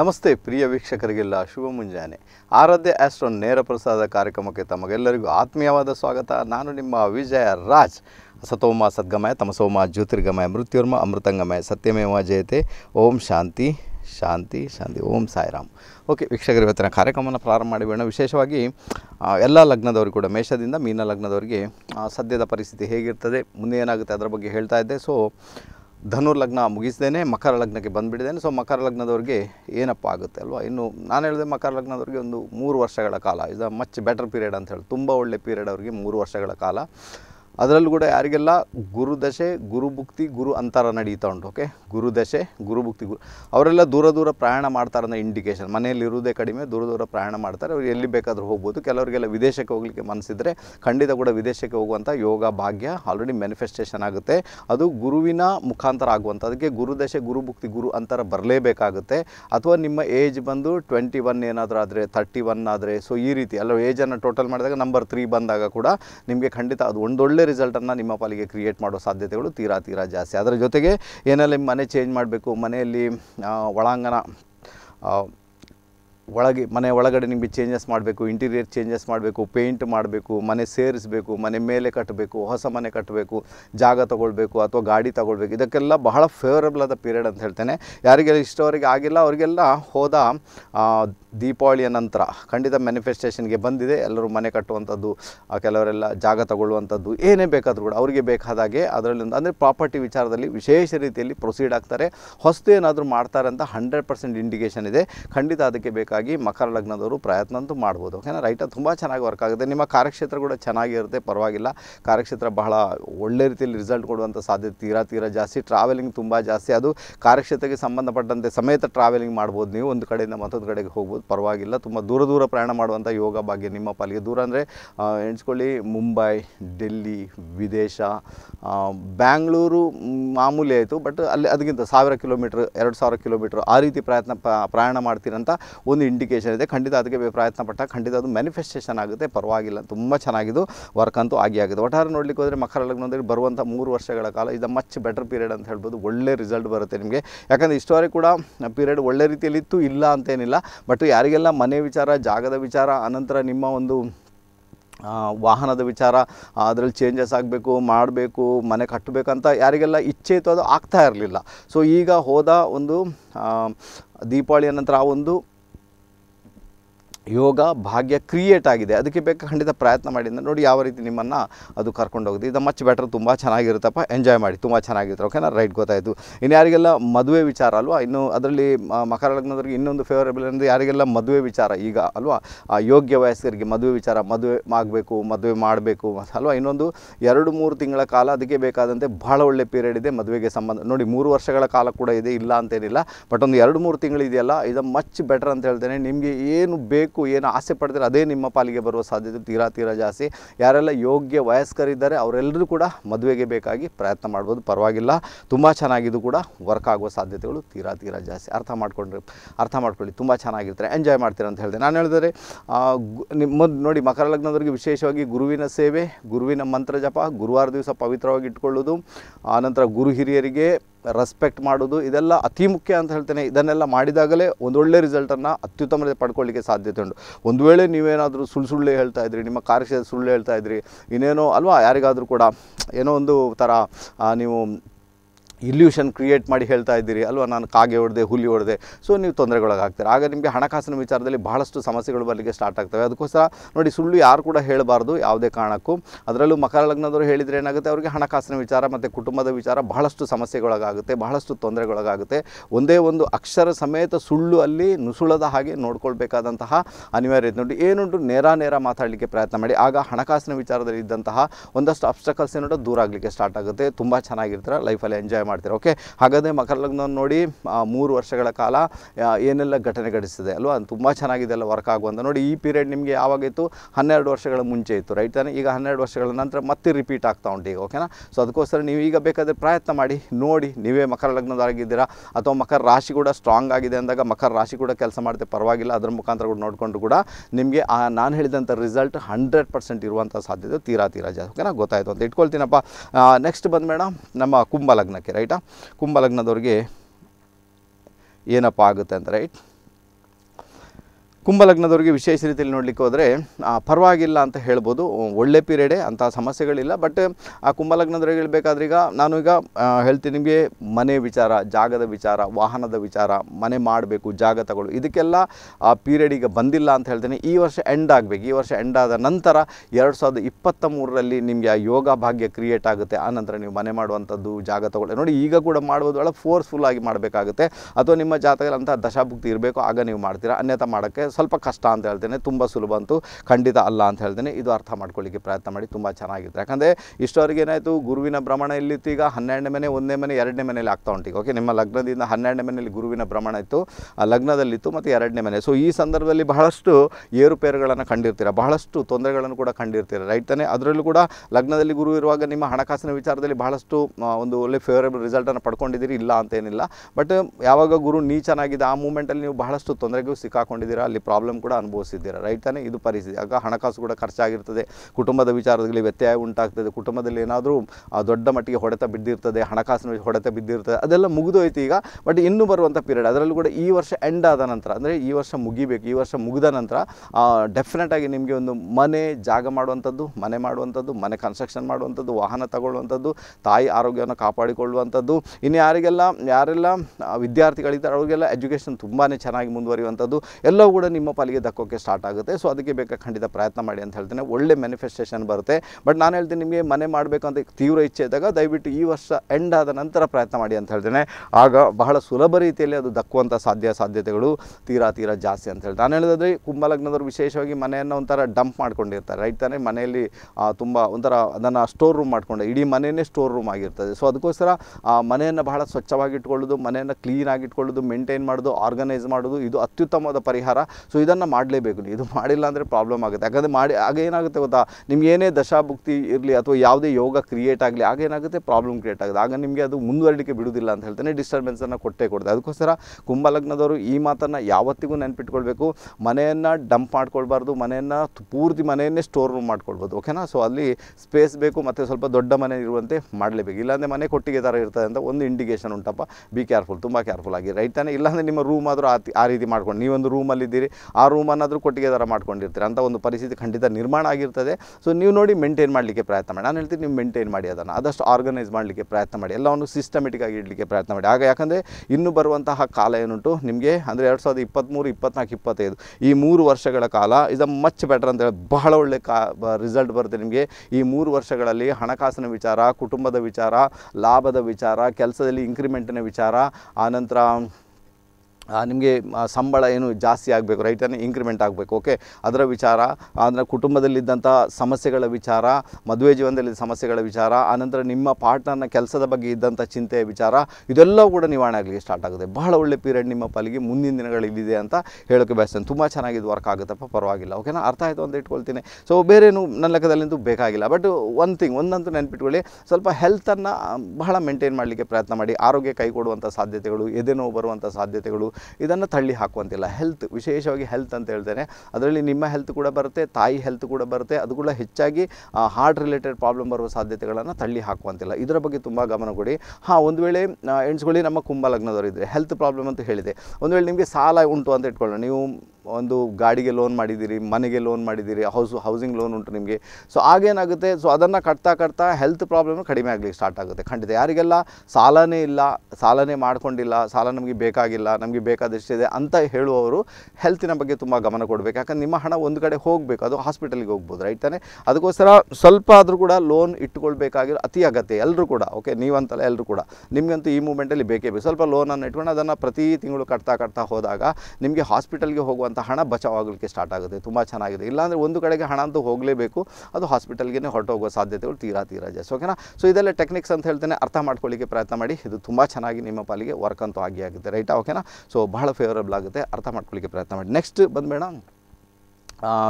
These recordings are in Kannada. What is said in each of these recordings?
ನಮಸ್ತೆ ಪ್ರಿಯ ವೀಕ್ಷಕರಿಗೆಲ್ಲ ಶುಭ ಮುಂಜಾನೆ ಆರಾಧ್ಯ ಆಸ್ಟ್ರೋ ನೇರ ಪ್ರಸಾದ ಕಾರ್ಯಕ್ರಮಕ್ಕೆ ತಮಗೆಲ್ಲರಿಗೂ ಆತ್ಮೀಯವಾದ ಸ್ವಾಗತ ನಾನು ನಿಮ್ಮ ವಿಜಯ ರಾಜ್ ಸತೋಮ ಸದ್ಗಮಯ ತಮಸೋಮ ಜ್ಯೋತಿರ್ಗಮಯ ಮೃತ್ಯುರ್ಮ ಅಮೃತಂಗಮಯ ಸತ್ಯಮೇವ ಜಯತೆ ಓಂ ಶಾಂತಿ ಶಾಂತಿ ಶಾಂತಿ ಓಂ ಸಾಯಿರಾಮ್ ಓಕೆ ವೀಕ್ಷಕರು ಇವತ್ತಿನ ಕಾರ್ಯಕ್ರಮವನ್ನು ಪ್ರಾರಂಭ ಮಾಡಿಬೇಡ ವಿಶೇಷವಾಗಿ ಎಲ್ಲ ಲಗ್ನದವರು ಕೂಡ ಮೇಷದಿಂದ ಮೀನ ಲಗ್ನದವರಿಗೆ ಸದ್ಯದ ಪರಿಸ್ಥಿತಿ ಹೇಗಿರ್ತದೆ ಮುಂದೆ ಏನಾಗುತ್ತೆ ಅದರ ಬಗ್ಗೆ ಹೇಳ್ತಾ ಇದ್ದೆ ಸೊ ಧನು ಲಗ್ನ ಮುಗಿಸ್ದೇನೆ ಮಕರ ಲಗ್ನಕ್ಕೆ ಬಂದುಬಿಟ್ಟಿದ್ದೇನೆ ಸೊ ಮಕರ ಲಗ್ನದವ್ರಿಗೆ ಏನಪ್ಪ ಆಗುತ್ತೆ ಅಲ್ವಾ ಇನ್ನು ನಾನು ಹೇಳಿದೆ ಮಕರ ಲಗ್ನದವ್ರಿಗೆ ಒಂದು ಮೂರು ವರ್ಷಗಳ ಕಾಲ is a much better period ಅಂತ ಹೇಳಿ ತುಂಬ ಒಳ್ಳೆ ಪೀರಿಯಡ್ ಅವ್ರಿಗೆ ಮೂರು ವರ್ಷಗಳ ಕಾಲ ಅದರಲ್ಲೂ ಕೂಡ ಯಾರಿಗೆಲ್ಲ ಗುರುದಶೆ ಗುರುಭುಕ್ತಿ ಗುರು ಅಂತರ ನಡೀತಾ ಉಂಟು ಓಕೆ ಗುರುದಶೆ ಗುರುಭುಕ್ತಿ ಗುರು ಅವರೆಲ್ಲ ದೂರ ದೂರ ಪ್ರಯಾಣ ಮಾಡ್ತಾರೆ ಅನ್ನೋ ಇಂಡಿಕೇಷನ್ ಮನೆಯಲ್ಲಿ ಇರುವುದೇ ಕಡಿಮೆ ದೂರ ದೂರ ಪ್ರಯಾಣ ಮಾಡ್ತಾರೆ ಅವ್ರು ಎಲ್ಲಿ ಬೇಕಾದರೂ ಹೋಗ್ಬೋದು ಕೆಲವರಿಗೆಲ್ಲ ವಿದೇಶಕ್ಕೆ ಹೋಗಲಿಕ್ಕೆ ಮನಸ್ಸಿದ್ರೆ ಖಂಡಿತ ಕೂಡ ವಿದೇಶಕ್ಕೆ ಹೋಗುವಂಥ ಯೋಗ ಭಾಗ್ಯ ಆಲ್ರೆಡಿ ಮ್ಯಾನಿಫೆಸ್ಟೇಷನ್ ಆಗುತ್ತೆ ಅದು ಗುರುವಿನ ಮುಖಾಂತರ ಆಗುವಂಥ ಅದಕ್ಕೆ ಗುರುದಶೆ ಗುರುಭುಕ್ತಿ ಗುರು ಅಂತರ ಬರಲೇಬೇಕಾಗುತ್ತೆ ಅಥವಾ ನಿಮ್ಮ ಏಜ್ ಬಂದು ಟ್ವೆಂಟಿ ಒನ್ ಏನಾದರೂ ಆದರೆ ತರ್ಟಿ ಒನ್ ಆದರೆ ಸೊ ಈ ರೀತಿ ಅಲ್ಲ ಏಜನ್ನು ಟೋಟಲ್ ಮಾಡಿದಾಗ ನಂಬರ್ ತ್ರೀ ಬಂದಾಗ ಕೂಡ ನಿಮಗೆ ಖಂಡಿತ ಅದು ಒಂದೊಳ್ಳೆ ಒಳ್ಳೆ ರಿಸಲ್ಟನ್ನು ನಿಮ್ಮ ಪಾಲಿಗೆ ಕ್ರಿಯೇಟ್ ಮಾಡೋ ಸಾಧ್ಯತೆಗಳು ತೀರಾ ತೀರಾ ಜಾಸ್ತಿ ಅದರ ಜೊತೆಗೆ ಏನೆಲ್ಲ ಮನೆ ಚೇಂಜ್ ಮಾಡಬೇಕು ಮನೆಯಲ್ಲಿ ಒಳಾಂಗಣ ಒಳಗೆ ಮನೆ ಒಳಗಡೆ ನಿಮಗೆ ಚೇಂಜಸ್ ಮಾಡಬೇಕು ಇಂಟೀರಿಯರ್ ಚೇಂಜಸ್ ಮಾಡಬೇಕು ಪೇಂಟ್ ಮಾಡಬೇಕು ಮನೆ ಸೇರಿಸಬೇಕು ಮನೆ ಮೇಲೆ ಕಟ್ಟಬೇಕು ಹೊಸ ಮನೆ ಕಟ್ಟಬೇಕು ಜಾಗ ತೊಗೊಳ್ಬೇಕು ಅಥವಾ ಗಾಡಿ ತೊಗೊಳ್ಬೇಕು ಇದಕ್ಕೆಲ್ಲ ಬಹಳ ಫೇವರಬಲ್ ಆದ ಪೀರಿಯಡ್ ಅಂತ ಹೇಳ್ತೇನೆ ಯಾರಿಗೆಲ್ಲ ಇಷ್ಟವರಿಗೆ ಆಗಿಲ್ಲ ಅವರಿಗೆಲ್ಲ ಹೋದ ದೀಪಾವಳಿಯ ನಂತರ ಖಂಡಿತ ಮ್ಯಾನಿಫೆಸ್ಟೇಷನ್ಗೆ ಬಂದಿದೆ ಎಲ್ಲರೂ ಮನೆ ಕಟ್ಟುವಂಥದ್ದು ಕೆಲವರೆಲ್ಲ ಜಾಗ ತಗೊಳ್ಳುವಂಥದ್ದು ಏನೇ ಬೇಕಾದರೂ ಕೂಡ ಅವರಿಗೆ ಬೇಕಾದಾಗೆ ಅದರಲ್ಲಿ ಅಂದರೆ ಪ್ರಾಪರ್ಟಿ ವಿಚಾರದಲ್ಲಿ ವಿಶೇಷ ರೀತಿಯಲ್ಲಿ ಪ್ರೊಸೀಡ್ ಆಗ್ತಾರೆ ಹೊಸದು ಏನಾದರೂ ಮಾಡ್ತಾರೆ ಅಂತ ಹಂಡ್ರೆಡ್ ಪರ್ಸೆಂಟ್ ಇಂಡಿಕೇಷನ್ ಇದೆ ಖಂಡಿತ ಅದಕ್ಕೆ ಬೇಕಾಗಿ ಮಕರ ಲಗ್ನದವರು ಪ್ರಯತ್ನ ಅಂತೂ ಮಾಡ್ಬೋದು ಓಕೆನಾ ರೈಟ ತುಂಬ ಚೆನ್ನಾಗಿ ವರ್ಕ್ ಆಗುತ್ತೆ ನಿಮ್ಮ ಕಾರ್ಯಕ್ಷೇತ್ರ ಕೂಡ ಚೆನ್ನಾಗಿರುತ್ತೆ ಪರವಾಗಿಲ್ಲ ಕಾರ್ಯಕ್ಷೇತ್ರ ಬಹಳ ಒಳ್ಳೆ ರೀತಿಯಲ್ಲಿ ರಿಸಲ್ಟ್ ಕೊಡುವಂಥ ಸಾಧ್ಯತೆ ತೀರಾ ತೀರಾ ಜಾಸ್ತಿ ಟ್ರಾವೆಲಿಂಗ್ ತುಂಬ ಜಾಸ್ತಿ ಅದು ಕಾರ್ಯಕ್ಷೇತ್ರಕ್ಕೆ ಸಂಬಂಧಪಟ್ಟಂತೆ ಸಮೇತ ಟ್ರಾವೆಲಿಂಗ್ ಮಾಡ್ಬೋದು ನೀವು ಒಂದು ಕಡೆಯಿಂದ ಮತ್ತೊಂದು ಕಡೆಗೆ ಹೋಗ್ಬೋದು ಪರವಾಗಿಲ್ಲ ತುಂಬ ದೂರ ದೂರ ಪ್ರಯಾಣ ಮಾಡುವಂಥ ಯೋಗ ಭಾಗ್ಯ ನಿಮ್ಮ ಪಾಲಿಗೆ ದೂರ ಅಂದರೆ ಎಣಿಸ್ಕೊಳ್ಳಿ ಮುಂಬೈ ಡೆಲ್ಲಿ ವಿದೇಶ ಬ್ಯಾಂಗ್ಳೂರು ಮಾಮೂಲಿ ಆಯಿತು ಬಟ್ ಅಲ್ಲಿ ಅದಕ್ಕಿಂತ ಸಾವಿರ ಕಿಲೋಮೀಟ್ರ್ ಎರಡು ಸಾವಿರ ಕಿಲೋಮೀಟ್ರ್ ಆ ರೀತಿ ಪ್ರಯತ್ನ ಪ್ರಯಾಣ ಮಾಡ್ತೀರಂತ ಒಂದು ಒಂದು ಇಂಡಿಕೇಷನ್ ಇದೆ ಖಂಡಿತ ಅದಕ್ಕೆ ಪ್ರಯತ್ನ ಪಟ್ಟ ಖಂಡಿತ ಅದು ಮ್ಯಾನಿಫೆಸ್ಟೇಷನ್ ಆಗುತ್ತೆ ಪರವಾಗಿಲ್ಲ ತುಂಬ ಚೆನ್ನಾಗಿದ್ದು ವರ್ಕ್ ಅಂತೂ ಆಗಿ ಆಗಿದೆ ಒಟ್ಟಾರೆ ನೋಡಲಿಕ್ಕೆ ಹೋದರೆ ಮಕರ ಲಗ್ನದಲ್ಲಿ ಬರುವಂಥ ಮೂರು ವರ್ಷಗಳ ಕಾಲ ಇದು ಮಚ್ ಬೆಟರ್ ಪೀರಿಯಡ್ ಅಂತ ಹೇಳ್ಬೋದು ಒಳ್ಳೆ ರಿಸಲ್ಟ್ ಬರುತ್ತೆ ನಿಮಗೆ ಯಾಕಂದರೆ ಇಷ್ಟವರೆ ಕೂಡ ಪೀರಿಯಡ್ ಒಳ್ಳೆ ರೀತಿಯಲ್ಲಿತ್ತು ಇಲ್ಲ ಅಂತೇನಿಲ್ಲ ಬಟ್ ಯಾರಿಗೆಲ್ಲ ಮನೆ ವಿಚಾರ ಜಾಗದ ವಿಚಾರ ಅನಂತರ ನಿಮ್ಮ ಒಂದು ವಾಹನದ ವಿಚಾರ ಅದರಲ್ಲಿ ಚೇಂಜಸ್ ಆಗಬೇಕು ಮಾಡಬೇಕು ಮನೆ ಕಟ್ಟಬೇಕಂತ ಯಾರಿಗೆಲ್ಲ ಇಚ್ಛೆ ಇತ್ತು ಅದು ಆಗ್ತಾ ಇರಲಿಲ್ಲ ಸೊ ಈಗ ಹೋದ ಒಂದು ದೀಪಾವಳಿಯ ನಂತರ ಆ ಒಂದು ಯೋಗ ಭಾಗ್ಯ ಕ್ರಿಯೇಟ್ ಆಗಿದೆ ಅದಕ್ಕೆ ಬೇಕು ಖಂಡಿತ ಪ್ರಯತ್ನ ಮಾಡಿಂದ ನೋಡಿ ಯಾವ ರೀತಿ ನಿಮ್ಮನ್ನು ಅದು ಕರ್ಕೊಂಡೋಗುತ್ತೆ ಇದು ಮಚ್ ಬೆಟರ್ ತುಂಬ ಚೆನ್ನಾಗಿರುತ್ತಪ್ಪ ಎಂಜಾಯ್ ಮಾಡಿ ತುಂಬ ಚೆನ್ನಾಗಿರುತ್ತೆ ಓಕೆನಾ ರೈಟ್ ಗೊತ್ತಾಯಿತು ಇನ್ನು ಯಾರಿಗೆಲ್ಲ ಮದುವೆ ವಿಚಾರ ಅಲ್ವಾ ಇನ್ನು ಅದರಲ್ಲಿ ಮಕರ ಲಗ್ನದವ್ರಿಗೆ ಇನ್ನೊಂದು ಫೇವರೇಬಲ್ ಅಂದರೆ ಯಾರಿಗೆಲ್ಲ ಮದುವೆ ವಿಚಾರ ಈಗ ಅಲ್ವಾ ಆ ಯೋಗ್ಯ ವಯಸ್ಕರಿಗೆ ಮದುವೆ ವಿಚಾರ ಮದುವೆ ಆಗಬೇಕು ಮದುವೆ ಮಾಡಬೇಕು ಅಲ್ವಾ ಇನ್ನೊಂದು ಎರಡು ಮೂರು ತಿಂಗಳ ಕಾಲ ಅದಕ್ಕೆ ಬೇಕಾದಂತೆ ಭಾಳ ಒಳ್ಳೆ ಪೀರಿಯಡ್ ಇದೆ ಮದುವೆಗೆ ಸಂಬಂಧ ನೋಡಿ ಮೂರು ವರ್ಷಗಳ ಕಾಲ ಕೂಡ ಇದೆ ಇಲ್ಲ ಅಂತೇನಿಲ್ಲ ಬಟ್ ಒಂದು ಎರಡು ಮೂರು ತಿಂಗಳು ಇದೆಯಲ್ಲ ಇದು ಮಚ್ ಬೆಟರ್ ಅಂತ ಹೇಳ್ತೇನೆ ನಿಮಗೆ ಏನು ಬೇಕು ಮಾಡಬೇಕು ಏನು ಆಸೆ ಪಡೆದರೆ ಅದೇ ನಿಮ್ಮ ಪಾಲಿಗೆ ಬರುವ ಸಾಧ್ಯತೆ ತೀರಾ ತೀರಾ ಜಾಸ್ತಿ ಯಾರೆಲ್ಲ ಯೋಗ್ಯ ವಯಸ್ಕರಿದ್ದಾರೆ ಅವರೆಲ್ಲರೂ ಕೂಡ ಮದುವೆಗೆ ಬೇಕಾಗಿ ಪ್ರಯತ್ನ ಮಾಡ್ಬೋದು ಪರವಾಗಿಲ್ಲ ತುಂಬ ಚೆನ್ನಾಗಿದ್ದು ಕೂಡ ವರ್ಕ್ ಆಗುವ ಸಾಧ್ಯತೆಗಳು ತೀರಾ ತೀರಾ ಜಾಸ್ತಿ ಅರ್ಥ ಮಾಡ್ಕೊಂಡ್ರೆ ಅರ್ಥ ಮಾಡ್ಕೊಳ್ಳಿ ತುಂಬ ಚೆನ್ನಾಗಿರ್ತಾರೆ ಎಂಜಾಯ್ ಮಾಡ್ತೀರ ಅಂತ ಹೇಳಿದೆ ನಾನು ಹೇಳಿದರೆ ನಿಮ್ಮ ನೋಡಿ ಮಕರ ಲಗ್ನದವರಿಗೆ ವಿಶೇಷವಾಗಿ ಗುರುವಿನ ಸೇವೆ ಗುರುವಿನ ಮಂತ್ರ ಜಪ ಗುರುವಾರ ದಿವಸ ಪವಿತ್ರವಾಗಿ ಇಟ್ಕೊಳ್ಳೋದು ಆನಂತರ ಗುರು ಹಿರಿಯರಿಗೆ ರೆಸ್ಪೆಕ್ಟ್ ಮಾಡೋದು ಇದೆಲ್ಲ ಅತಿ ಮುಖ್ಯ ಅಂತ ಹೇಳ್ತೇನೆ ಇದನ್ನೆಲ್ಲ ಮಾಡಿದಾಗಲೇ ಒಂದೊಳ್ಳೆ ರಿಸಲ್ಟನ್ನು ಅತ್ಯುತ್ತಮ ಪಡ್ಕೊಳ್ಳಿಕ್ಕೆ ಸಾಧ್ಯತೆ ಉಂಟು ಒಂದು ವೇಳೆ ನೀವೇನಾದರೂ ಸುಳ್ಳು ಸುಳ್ಳು ಹೇಳ್ತಾ ಇದ್ರಿ ನಿಮ್ಮ ಕಾರ್ಯಕ್ಷೇತ್ರ ಸುಳ್ಳು ಹೇಳ್ತಾ ಇದ್ರಿ ಇನ್ನೇನೋ ಅಲ್ವಾ ಯಾರಿಗಾದರೂ ಕೂಡ ಏನೋ ಒಂದು ಥರ ನೀವು ಇಲ್ಯೂಷನ್ ಕ್ರಿಯೇಟ್ ಮಾಡಿ ಹೇಳ್ತಾ ಇದ್ದೀರಿ ಅಲ್ವಾ ನಾನು ಕಾಗೆ ಹೊಡೆದೆ ಹುಲಿ ಹೊಡೆದೆ ಸೊ ನೀವು ತೊಂದರೆಗೊಳಗಾಗ್ತೀರ ಆಗ ನಿಮಗೆ ಹಣಕಾಸಿನ ವಿಚಾರದಲ್ಲಿ ಬಹಳಷ್ಟು ಸಮಸ್ಯೆಗಳು ಬರಲಿಕ್ಕೆ ಸ್ಟಾರ್ಟ್ ಆಗ್ತವೆ ಅದಕ್ಕೋಸ್ಕರ ನೋಡಿ ಸುಳ್ಳು ಯಾರು ಕೂಡ ಹೇಳಬಾರ್ದು ಯಾವುದೇ ಕಾರಣಕ್ಕೂ ಅದರಲ್ಲೂ ಮಕರ ಲಗ್ನದವರು ಹೇಳಿದರೆ ಏನಾಗುತ್ತೆ ಅವರಿಗೆ ಹಣಕಾಸಿನ ವಿಚಾರ ಮತ್ತು ಕುಟುಂಬದ ವಿಚಾರ ಬಹಳಷ್ಟು ಸಮಸ್ಯೆಗೊಳಗಾಗುತ್ತೆ ಬಹಳಷ್ಟು ತೊಂದರೆಗೊಳಗಾಗುತ್ತೆ ಒಂದೇ ಒಂದು ಅಕ್ಷರ ಸಮೇತ ಸುಳ್ಳು ಅಲ್ಲಿ ನುಸುಳದ ಹಾಗೆ ನೋಡ್ಕೊಳ್ಬೇಕಾದಂತಹ ಅನಿವಾರ್ಯ ನೋಡಿ ಏನುಂಟು ನೇರ ನೇರ ಮಾತಾಡಲಿಕ್ಕೆ ಪ್ರಯತ್ನ ಮಾಡಿ ಆಗ ಹಣಕಾಸಿನ ವಿಚಾರದಲ್ಲಿ ಇದ್ದಂತಹ ಒಂದಷ್ಟು ಅಬ್ಸ್ಟಕಲ್ಸ್ ಏನೋ ದೂರ ಆಗಲಿಕ್ಕೆ ಸ್ಟಾರ್ಟ್ ಆಗುತ್ತೆ ತುಂಬ ಚೆನ್ನಾಗಿರ್ತಾರೆ ಲೈಫಲ್ಲಿ ಎಂಜಾಯ್ ಮಾಡಿ ಮಾಡ್ತೀರಾ ಓಕೆ ಹಾಗಾದರೆ ಮಕರ ಲಗ್ನ ನೋಡಿ ಮೂರು ವರ್ಷಗಳ ಕಾಲ ಏನೆಲ್ಲ ಘಟನೆ ಘಟಿಸಿದೆ ಅಲ್ವಾ ತುಂಬ ಚೆನ್ನಾಗಿದೆ ಅಲ್ಲ ವರ್ಕ್ ಆಗುವಂಥ ನೋಡಿ ಈ ಪೀರಿಯಡ್ ನಿಮಗೆ ಯಾವಾಗಿತ್ತು ಹನ್ನೆರಡು ವರ್ಷಗಳ ಮುಂಚೆ ಇತ್ತು ರೈಟ್ ತಾನೆ ಈಗ ಹನ್ನೆರಡು ವರ್ಷಗಳ ನಂತರ ಮತ್ತೆ ರಿಪೀಟ್ ಆಗ್ತಾ ಉಂಟು ಈಗ ಓಕೆನಾ ಸೊ ಅದಕ್ಕೋಸ್ಕರ ನೀವು ಈಗ ಬೇಕಾದರೆ ಪ್ರಯತ್ನ ಮಾಡಿ ನೋಡಿ ನೀವೇ ಮಕರ ಲಗ್ನದಾಗಿದ್ದೀರಾ ಅಥವಾ ಮಕರ ರಾಶಿ ಕೂಡ ಸ್ಟ್ರಾಂಗ್ ಆಗಿದೆ ಅಂದಾಗ ಮಕರ ರಾಶಿ ಕೂಡ ಕೆಲಸ ಮಾಡಿದೆ ಪರವಾಗಿಲ್ಲ ಅದರ ಮುಖಾಂತರ ಕೂಡ ನೋಡಿಕೊಂಡು ಕೂಡ ನಿಮಗೆ ನಾನು ಹೇಳಿದಂಥ ರಿಸಲ್ಟ್ ಹಂಡ್ರೆಡ್ ಪರ್ಸೆಂಟ್ ಇರುವಂಥ ಸಾಧ್ಯತೆ ತೀರಾ ತೀರಾ ಜಾಸ್ತಿ ಓಕೆನಾ ಗೊತ್ತಾಯಿತು ಅಂತ ಇಟ್ಕೊಳ್ತೀನಪ್ಪ ನೆಕ್ಸ್ಟ್ ಬಂದ ಮೇಡಮ್ ನಮ್ಮ ಕುಂಭ ಲಗ್ನಕ್ಕೆ ರೈಟಾ ಕುಂಭಲಗ್ನದವ್ರಿಗೆ ಏನಪ್ಪ ಆಗುತ್ತೆ ಅಂತ ರೈಟ್ ಕುಂಭಲಗ್ನದವ್ರಿಗೆ ವಿಶೇಷ ರೀತಿಯಲ್ಲಿ ನೋಡಲಿಕ್ಕೆ ಹೋದರೆ ಪರವಾಗಿಲ್ಲ ಅಂತ ಹೇಳ್ಬೋದು ಒಳ್ಳೆ ಪೀರಿಯಡೇ ಅಂತ ಸಮಸ್ಯೆಗಳಿಲ್ಲ ಬಟ್ ಆ ಕುಂಭಲಗ್ನದವ್ರಿಗೆ ಹೇಳಬೇಕಾದ್ರೆ ಈಗ ನಾನು ಈಗ ಹೇಳ್ತೀನಿ ನಿಮಗೆ ಮನೆ ವಿಚಾರ ಜಾಗದ ವಿಚಾರ ವಾಹನದ ವಿಚಾರ ಮನೆ ಮಾಡಬೇಕು ಜಾಗ ತಗೊಳ್ಳು ಇದಕ್ಕೆಲ್ಲ ಆ ಪೀರಿಯಡ್ ಈಗ ಬಂದಿಲ್ಲ ಅಂತ ಹೇಳ್ತೀನಿ ಈ ವರ್ಷ ಎಂಡ್ ಆಗಬೇಕು ಈ ವರ್ಷ ಎಂಡ್ ಆದ ನಂತರ ಎರಡು ಸಾವಿರದ ಇಪ್ಪತ್ತ ಮೂರರಲ್ಲಿ ನಿಮಗೆ ಆ ಯೋಗ ಭಾಗ್ಯ ಕ್ರಿಯೇಟ್ ಆಗುತ್ತೆ ಆ ನಂತರ ನೀವು ಮನೆ ಮಾಡುವಂಥದ್ದು ಜಾಗ ತಗೊಳ್ಳಿ ನೋಡಿ ಈಗ ಕೂಡ ಮಾಡುವುದು ಭಾಳ ಫೋರ್ಸ್ಫುಲ್ ಆಗಿ ಮಾಡಬೇಕಾಗುತ್ತೆ ಅಥವಾ ನಿಮ್ಮ ಜಾತಕದಲ್ಲಿ ದಶಾಭುಕ್ತಿ ಇರಬೇಕು ಆಗ ನೀವು ಮಾಡ್ತೀರಾ ಅನ್ಯತ ಮಾಡೋಕ್ಕೆ ಸ್ವಲ್ಪ ಕಷ್ಟ ಅಂತ ಹೇಳ್ತೇನೆ ತುಂಬ ಸುಲಭ ಅಂತೂ ಖಂಡಿತ ಅಲ್ಲ ಅಂತ ಹೇಳ್ತೇನೆ ಇದು ಅರ್ಥ ಮಾಡ್ಕೊಳ್ಳಿಕ್ಕೆ ಪ್ರಯತ್ನ ಮಾಡಿ ತುಂಬ ಚೆನ್ನಾಗಿತ್ತು ಯಾಕಂದರೆ ಇಷ್ಟವರೆಗೆ ಏನಾಯಿತು ಗುರುವಿನ ಭ್ರಮಣ ಇಲ್ಲಿತ್ತು ಈಗ ಹನ್ನೆರಡನೇ ಮನೆ ಒಂದನೇ ಮನೆ ಎರಡನೇ ಮನೇಲಿ ಆಗ್ತಾ ಉಂಟು ಓಕೆ ನಿಮ್ಮ ಲಗ್ನದಿಂದ ಹನ್ನೆರಡನೇ ಮನೆಯಲ್ಲಿ ಗುರುವಿನ ಭ್ರಮಣ ಇತ್ತು ಲಗ್ನದಲ್ಲಿತ್ತು ಮತ್ತು ಎರಡನೇ ಮನೆ ಸೊ ಈ ಸಂದರ್ಭದಲ್ಲಿ ಬಹಳಷ್ಟು ಏರುಪೇರುಗಳನ್ನು ಕಂಡಿರ್ತೀರ ಬಹಳಷ್ಟು ತೊಂದರೆಗಳನ್ನು ಕೂಡ ಕಂಡಿರ್ತೀರ ರೈಟ್ ತಾನೆ ಅದರಲ್ಲೂ ಕೂಡ ಲಗ್ನದಲ್ಲಿ ಗುರು ಇರುವಾಗ ನಿಮ್ಮ ಹಣಕಾಸಿನ ವಿಚಾರದಲ್ಲಿ ಬಹಳಷ್ಟು ಒಂದು ಒಳ್ಳೆ ಫೇವರೇಬಲ್ ರಿಸಲ್ಟನ್ನು ಪಡ್ಕೊಂಡಿದ್ದೀರಿ ಇಲ್ಲ ಅಂತೇನಿಲ್ಲ ಬಟ್ ಯಾವಾಗ ಗುರು ನೀಚನಾಗಿದೆ ಆ ಮೂಮೆಂಟಲ್ಲಿ ನೀವು ಬಹಳಷ್ಟು ತೊಂದರೆಗೂ ಸಿಕ್ಕಾಕೊಂಡಿದ್ದೀರಾ ಅಲ್ಲಿ ಪ್ರಾಬ್ಲಮ್ ಕೂಡ ಅನುಭವಿಸಿದ್ದೀರಾ ರೈಟ್ ತಾನೇ ಇದು ಪರಿಸ್ಥಿತಿ ಆಗ ಹಣಕಾಸು ಕೂಡ ಖರ್ಚಾಗಿರ್ತದೆ ಕುಟುಂಬದ ವಿಚಾರದಲ್ಲಿ ವ್ಯತ್ಯಯ ಉಂಟಾಗ್ತದೆ ಕುಟುಂಬದಲ್ಲಿ ಏನಾದರೂ ದೊಡ್ಡ ಮಟ್ಟಿಗೆ ಹೊಡೆತ ಬಿದ್ದಿರ್ತದೆ ಹಣಕಾಸಿನ ಹೊಡೆತ ಬಿದ್ದಿರ್ತದೆ ಅದೆಲ್ಲ ಮುಗಿದೋಯ್ತು ಈಗ ಬಟ್ ಇನ್ನೂ ಬರುವಂಥ ಪೀರಿಯಡ್ ಅದರಲ್ಲೂ ಕೂಡ ಈ ವರ್ಷ ಎಂಡ್ ಆದ ನಂತರ ಅಂದರೆ ಈ ವರ್ಷ ಮುಗಿಬೇಕು ಈ ವರ್ಷ ಮುಗಿದ ನಂತರ ಡೆಫಿನೆಟಾಗಿ ನಿಮಗೆ ಒಂದು ಮನೆ ಜಾಗ ಮಾಡುವಂಥದ್ದು ಮನೆ ಮಾಡುವಂಥದ್ದು ಮನೆ ಕನ್ಸ್ಟ್ರಕ್ಷನ್ ಮಾಡುವಂಥದ್ದು ವಾಹನ ತಗೊಳ್ಳುವಂಥದ್ದು ತಾಯಿ ಆರೋಗ್ಯವನ್ನು ಕಾಪಾಡಿಕೊಳ್ಳುವಂಥದ್ದು ಇನ್ನು ಯಾರಿಗೆಲ್ಲ ಯಾರೆಲ್ಲ ವಿದ್ಯಾರ್ಥಿಗಳಿದ್ದಾರೆ ಅವರಿಗೆಲ್ಲ ಎಜುಕೇಷನ್ ತುಂಬಾ ಚೆನ್ನಾಗಿ ಮುಂದುವರಿಯುವಂಥದ್ದು ಎಲ್ಲವೂ ಕೂಡ ನಿಮ್ಮ ಪಾಲಿಗೆ ದಕ್ಕೋಕ್ಕೆ ಸ್ಟಾರ್ಟ್ ಆಗುತ್ತೆ ಸೊ ಅದಕ್ಕೆ ಬೇಕಾ ಖಂಡಿತ ಪ್ರಯತ್ನ ಮಾಡಿ ಅಂತ ಹೇಳ್ತೇನೆ ಒಳ್ಳೆ ಮ್ಯಾನಿಫೆಸ್ಟೇಷನ್ ಬರುತ್ತೆ ಬಟ್ ನಾನು ಹೇಳ್ತೀನಿ ನಿಮಗೆ ಮನೆ ಮಾಡಬೇಕು ಅಂತ ತೀವ್ರ ಇಚ್ಛೆ ಇದ್ದಾಗ ದಯವಿಟ್ಟು ಈ ವರ್ಷ ಎಂಡ್ ಆದ ನಂತರ ಪ್ರಯತ್ನ ಮಾಡಿ ಅಂತ ಹೇಳ್ತೇನೆ ಆಗ ಬಹಳ ಸುಲಭ ರೀತಿಯಲ್ಲಿ ಅದು ದಕ್ಕುವಂಥ ಸಾಧ್ಯ ಸಾಧ್ಯತೆಗಳು ತೀರಾ ತೀರಾ ಜಾಸ್ತಿ ಅಂತ ಹೇಳ್ತೇನೆ ನಾನು ಹೇಳಿದ್ರೆ ಕುಂಭಲಗ್ನದವರು ವಿಶೇಷವಾಗಿ ಮನೆಯನ್ನು ಒಂಥರ ಡಂಪ್ ಮಾಡ್ಕೊಂಡಿರ್ತಾರೆ ರೈಟ್ ತಾನೇ ಮನೆಯಲ್ಲಿ ತುಂಬ ಒಂಥರ ಅದನ್ನು ಸ್ಟೋರ್ ರೂಮ್ ಮಾಡ್ಕೊಂಡು ಇಡೀ ಮನೆಯೇ ಸ್ಟೋರ್ ರೂಮ್ ಆಗಿರ್ತದೆ ಸೊ ಅದಕ್ಕೋಸ್ಕರ ಮನೆಯನ್ನು ಬಹಳ ಸ್ವಚ್ಛವಾಗಿಟ್ಕೊಳ್ಳೋದು ಮನೆಯನ್ನು ಕ್ಲೀನಾಗಿ ಇಟ್ಕೊಳ್ಳೋದು ಮೇಂಟೈನ್ ಮಾಡೋದು ಆರ್ಗನೈಸ್ ಮಾಡೋದು ಇದು ಅತ್ಯುತ್ತಮವಾದ ಪರಿಹಾರ ಸೊ ಇದನ್ನು ಮಾಡಲೇಬೇಕು ಇದು ಮಾಡಿಲ್ಲ ಅಂದರೆ ಪ್ರಾಬ್ಲಮ್ ಆಗುತ್ತೆ ಯಾಕಂದರೆ ಮಾಡಿ ಆಗ ಏನಾಗುತ್ತೆ ಗೊತ್ತಾ ನಿಮ್ಗೆ ಏನೇ ದಶಾಭುಕ್ತಿ ಇರಲಿ ಅಥವಾ ಯಾವುದೇ ಯೋಗ ಕ್ರಿಯೇಟ್ ಆಗಲಿ ಆಗ ಏನಾಗುತ್ತೆ ಪ್ರಾಬ್ಲಮ್ ಕ್ರಿಯೇಟ್ ಆಗುತ್ತೆ ಆಗ ನಿಮಗೆ ಅದು ಮುಂದುವರಿಕೆ ಬಿಡೋದಿಲ್ಲ ಅಂತ ಹೇಳ್ತಾನೆ ಡಿಸ್ಟರ್ಬೆನ್ಸನ್ನು ಕೊಟ್ಟೇ ಕೊಡ್ತಾರೆ ಅದಕ್ಕೋಸ್ಕರ ಕುಂಭಲಗ್ನದವರು ಈ ಮಾತನ್ನು ಯಾವತ್ತಿಗೂ ನೆನಪಿಟ್ಕೊಳ್ಬೇಕು ಮನೆಯನ್ನು ಡಂಪ್ ಮಾಡ್ಕೊಳ್ಬಾರ್ದು ಮನೆಯನ್ನು ಪೂರ್ತಿ ಮನೆಯನ್ನೇ ಸ್ಟೋರ್ ರೂಮ್ ಮಾಡ್ಕೊಳ್ಬೋದು ಓಕೆನಾ ಸೊ ಅಲ್ಲಿ ಸ್ಪೇಸ್ ಬೇಕು ಮತ್ತು ಸ್ವಲ್ಪ ದೊಡ್ಡ ಮನೆ ಇರುವಂತೆ ಮಾಡಲೇಬೇಕು ಇಲ್ಲಾಂದರೆ ಮನೆ ಕೊಟ್ಟಿಗೆ ಥರ ಇರ್ತದೆ ಅಂತ ಒಂದು ಇಂಡಿಕೇಷನ್ ಉಂಟಪ್ಪ ಬಿ ಕೇರ್ಫುಲ್ ತುಂಬ ಕೇರ್ಫುಲ್ ಆಗಿ ರೈಟ್ ತಾನೆ ಇಲ್ಲಾಂದರೆ ನಿಮ್ಮ ರೂಮ್ ಆದರೂ ಆ ರೀತಿ ಮಾಡ್ಕೊಂಡು ನೀವೊಂದು ರೂಮಲ್ಲಿದ್ದೀರಿ ಆ ರೂಮನ್ನಾದರೂ ಕೊಟ್ಟಿಗೆ ಥರ ಮಾಡ್ಕೊಂಡಿರ್ತೀರ ಅಂತ ಒಂದು ಪರಿಸ್ಥಿತಿ ಖಂಡಿತ ನಿರ್ಮಾಣ ಆಗಿರ್ತದೆ ಸೊ ನೀವು ನೋಡಿ ಮೇಂಟೈನ್ ಮಾಡಲಿಕ್ಕೆ ಪ್ರಯತ್ನ ಮಾಡಿ ನಾನು ಹೇಳ್ತೀನಿ ನೀವು ಮೇಂಟೈನ್ ಮಾಡಿ ಅದನ್ನು ಆದಷ್ಟು ಆರ್ಗನೈಸ್ ಮಾಡಲಿಕ್ಕೆ ಪ್ರಯತ್ನ ಮಾಡಿ ಎಲ್ಲವನ್ನು ಸಿಸ್ಟಮೆಟಿಕ್ ಆಗಿ ಇಡಲಿಕ್ಕೆ ಪ್ರಯತ್ನ ಮಾಡಿ ಆಗ ಯಾಕಂದರೆ ಇನ್ನು ಬರುವಂತಹ ಕಾಲ ಏನುಂಟು ನಿಮಗೆ ಅಂದರೆ ಎರಡು ಸಾವಿರದ ಇಪ್ಪತ್ತ್ಮೂರು ಇಪ್ಪತ್ತ್ನಾಲ್ಕು ಇಪ್ಪತ್ತೈದು ಈ ಮೂರು ವರ್ಷಗಳ ಕಾಲ ಇಸ್ ಅ ಮಚ್ ಬೆಟರ್ ಅಂತ ಬಹಳ ಒಳ್ಳೆ ಕಾ ರಿಸಲ್ಟ್ ಬರುತ್ತೆ ನಿಮಗೆ ಈ ಮೂರು ವರ್ಷಗಳಲ್ಲಿ ಹಣಕಾಸಿನ ವಿಚಾರ ಕುಟುಂಬದ ವಿಚಾರ ಲಾಭದ ವಿಚಾರ ಕೆಲಸದಲ್ಲಿ ಇಂಕ್ರಿಮೆಂಟಿನ ವಿಚಾರ ಆನಂತರ ನಿಮಗೆ ಸಂಬಳ ಏನು ಜಾಸ್ತಿ ಆಗಬೇಕು ರೈಟನ್ನು ಇಂಕ್ರಿಮೆಂಟ್ ಆಗಬೇಕು ಓಕೆ ಅದರ ವಿಚಾರ ಅಂದರೆ ಕುಟುಂಬದಲ್ಲಿದ್ದಂಥ ಸಮಸ್ಯೆಗಳ ವಿಚಾರ ಮದುವೆ ಜೀವನದಲ್ಲಿ ಸಮಸ್ಯೆಗಳ ವಿಚಾರ ಆನಂತರ ನಿಮ್ಮ ಪಾರ್ಟ್ನರ್ನ ಕೆಲಸದ ಬಗ್ಗೆ ಇದ್ದಂಥ ಚಿಂತೆಯ ವಿಚಾರ ಇದೆಲ್ಲವೂ ಕೂಡ ನಿವಾರಣೆ ಆಗಲಿಕ್ಕೆ ಸ್ಟಾರ್ಟ್ ಆಗುತ್ತೆ ಬಹಳ ಒಳ್ಳೆ ಪೀರಿಯಡ್ ನಿಮ್ಮ ಪಾಲಿಗೆ ಮುಂದಿನ ದಿನಗಳಲ್ಲಿದೆ ಅಂತ ಹೇಳೋಕ್ಕೆ ಬಯಸ್ತೇನೆ ತುಂಬ ಚೆನ್ನಾಗಿ ಇದು ವರ್ಕ್ ಆಗುತ್ತಪ್ಪ ಪರವಾಗಿಲ್ಲ ಓಕೆನಾ ಅರ್ಥ ಆಯಿತು ಅಂತ ಇಟ್ಕೊಳ್ತೀನಿ ಸೊ ಬೇರೇನು ನನ್ನ ಲೆಕ್ಕದಲ್ಲಿಂತೂ ಬೇಕಾಗಿಲ್ಲ ಬಟ್ ಒನ್ ಥಿಂಗ್ ಒಂದಂತೂ ನೆನ್ಪಿಟ್ಕೊಳ್ಳಿ ಸ್ವಲ್ಪ ಹೆಲ್ತನ್ನು ಬಹಳ ಮೇಂಟೈನ್ ಮಾಡಲಿಕ್ಕೆ ಪ್ರಯತ್ನ ಮಾಡಿ ಆರೋಗ್ಯ ಕೊಡುವಂಥ ಸಾಧ್ಯತೆಗಳು ಎದೆನೋವು ಬರುವಂಥ ಸಾಧ್ಯತೆಗಳು ಇದನ್ನು ತಳ್ಳಿ ಹಾಕುವಂತಿಲ್ಲ ಹೆಲ್ತ್ ವಿಶೇಷವಾಗಿ ಹೆಲ್ತ್ ಅಂತ ಹೇಳ್ತೇನೆ ಅದರಲ್ಲಿ ನಿಮ್ಮ ಹೆಲ್ತ್ ಕೂಡ ಬರುತ್ತೆ ತಾಯಿ ಹೆಲ್ತ್ ಕೂಡ ಬರುತ್ತೆ ಅದು ಕೂಡ ಹೆಚ್ಚಾಗಿ ಹಾರ್ಟ್ ರಿಲೇಟೆಡ್ ಪ್ರಾಬ್ಲಮ್ ಬರುವ ಸಾಧ್ಯತೆಗಳನ್ನು ತಳ್ಳಿ ಹಾಕುವಂತಿಲ್ಲ ಇದರ ಬಗ್ಗೆ ತುಂಬ ಗಮನ ಕೊಡಿ ಹಾಂ ಒಂದು ವೇಳೆ ಎಣಿಸ್ಕೊಳ್ಳಿ ನಮ್ಮ ಕುಂಭ ಲಗ್ನದವರು ಹೆಲ್ತ್ ಪ್ರಾಬ್ಲಮ್ ಅಂತ ಹೇಳಿದೆ ಒಂದು ವೇಳೆ ನಿಮಗೆ ಸಾಲ ಉಂಟು ಅಂತ ಇಟ್ಕೊಳ್ಳೋಣ ನೀವು ಒಂದು ಗಾಡಿಗೆ ಲೋನ್ ಮಾಡಿದ್ದೀರಿ ಮನೆಗೆ ಲೋನ್ ಮಾಡಿದ್ದೀರಿ ಹೌಸ್ ಹೌಸಿಂಗ್ ಲೋನ್ ಉಂಟು ನಿಮಗೆ ಸೊ ಆಗೇನಾಗುತ್ತೆ ಸೊ ಅದನ್ನು ಕಟ್ತಾ ಕಟ್ತಾ ಹೆಲ್ತ್ ಪ್ರಾಬ್ಲಮ್ ಕಡಿಮೆ ಆಗಲಿಕ್ಕೆ ಸ್ಟಾರ್ಟ್ ಆಗುತ್ತೆ ಖಂಡಿತ ಯಾರಿಗೆಲ್ಲ ಸಾಲನೇ ಇಲ್ಲ ಸಾಲನೇ ಮಾಡ್ಕೊಂಡಿಲ್ಲ ಸಾಲ ನಮಗೆ ಬೇಕಾಗಿಲ್ಲ ನಮಗೆ ಬೇಕಾದಷ್ಟಿದೆ ಅಂತ ಹೇಳುವವರು ಹೆಲ್ತಿನ ಬಗ್ಗೆ ತುಂಬ ಗಮನ ಕೊಡಬೇಕು ಯಾಕಂದ್ರೆ ನಿಮ್ಮ ಹಣ ಒಂದು ಕಡೆ ಹೋಗಬೇಕು ಅದು ಹಾಸ್ಪಿಟಲ್ಗೆ ಹೋಗ್ಬೋದು ರೈಟ್ ತಾನೆ ಅದಕ್ಕೋಸ್ಕರ ಸ್ವಲ್ಪ ಆದರೂ ಕೂಡ ಲೋನ್ ಇಟ್ಕೊಳ್ಬೇಕಾಗಿರೋ ಅತಿ ಅಗತ್ಯ ಎಲ್ಲರೂ ಕೂಡ ಓಕೆ ನೀವಂತಲ್ಲ ಎಲ್ಲರೂ ಕೂಡ ನಿಮಗಂತೂ ಈ ಮೂಮೆಂಟಲ್ಲಿ ಬೇಕೇ ಬೇಕು ಸ್ವಲ್ಪ ಲೋನನ್ನು ಇಟ್ಕೊಂಡು ಅದನ್ನು ಪ್ರತಿ ತಿಂಗಳು ಕಟ್ತಾ ಕಟ್ತಾ ಹೋದಾಗ ನಿಮಗೆ ಹಾಸ್ಪಿಟಲ್ಗೆ ಹೋಗುವಂಥ ಅಂತ ಹಣ ಬಚಾವ್ ಆಗಲಿಕ್ಕೆ ಸ್ಟಾರ್ಟ್ ಆಗುತ್ತೆ ತುಂಬ ಚೆನ್ನಾಗಿದೆ ಇಲ್ಲಾಂದರೆ ಒಂದು ಕಡೆಗೆ ಹಣ ಅಂತೂ ಹೋಗಲೇಬೇಕು ಅದು ಹಾಸ್ಪಿಟಲ್ಗೆ ಹೊರಟೋಗೋ ಸಾಧ್ಯತೆಗಳು ತೀರಾ ತೀರಾ ಜಾಸ್ತಿ ಓಕೆನಾ ಸೊ ಇದೆಲ್ಲ ಟೆಕ್ನಿಕ್ಸ್ ಅಂತ ಹೇಳ್ತೇನೆ ಅರ್ಥ ಮಾಡ್ಕೊಳ್ಳಿಕ್ಕೆ ಪ್ರಯತ್ನ ಮಾಡಿ ಇದು ತುಂಬ ಚೆನ್ನಾಗಿ ನಿಮ್ಮ ಪಾಲಿಗೆ ವರ್ಕ್ ಅಂತೂ ಆಗಿ ಆಗುತ್ತೆ ರೈಟಾ ಓಕೆನಾ ಸೊ ಬಹಳ ಫೇವರಬಲ್ ಆಗುತ್ತೆ ಅರ್ಥ ಮಾಡ್ಕೊಳ್ಳಿಕ್ಕೆ ಪ್ರಯತ್ನ ಮಾಡಿ ನೆಕ್ಸ್ಟ್ ಬಂದಬೇಡ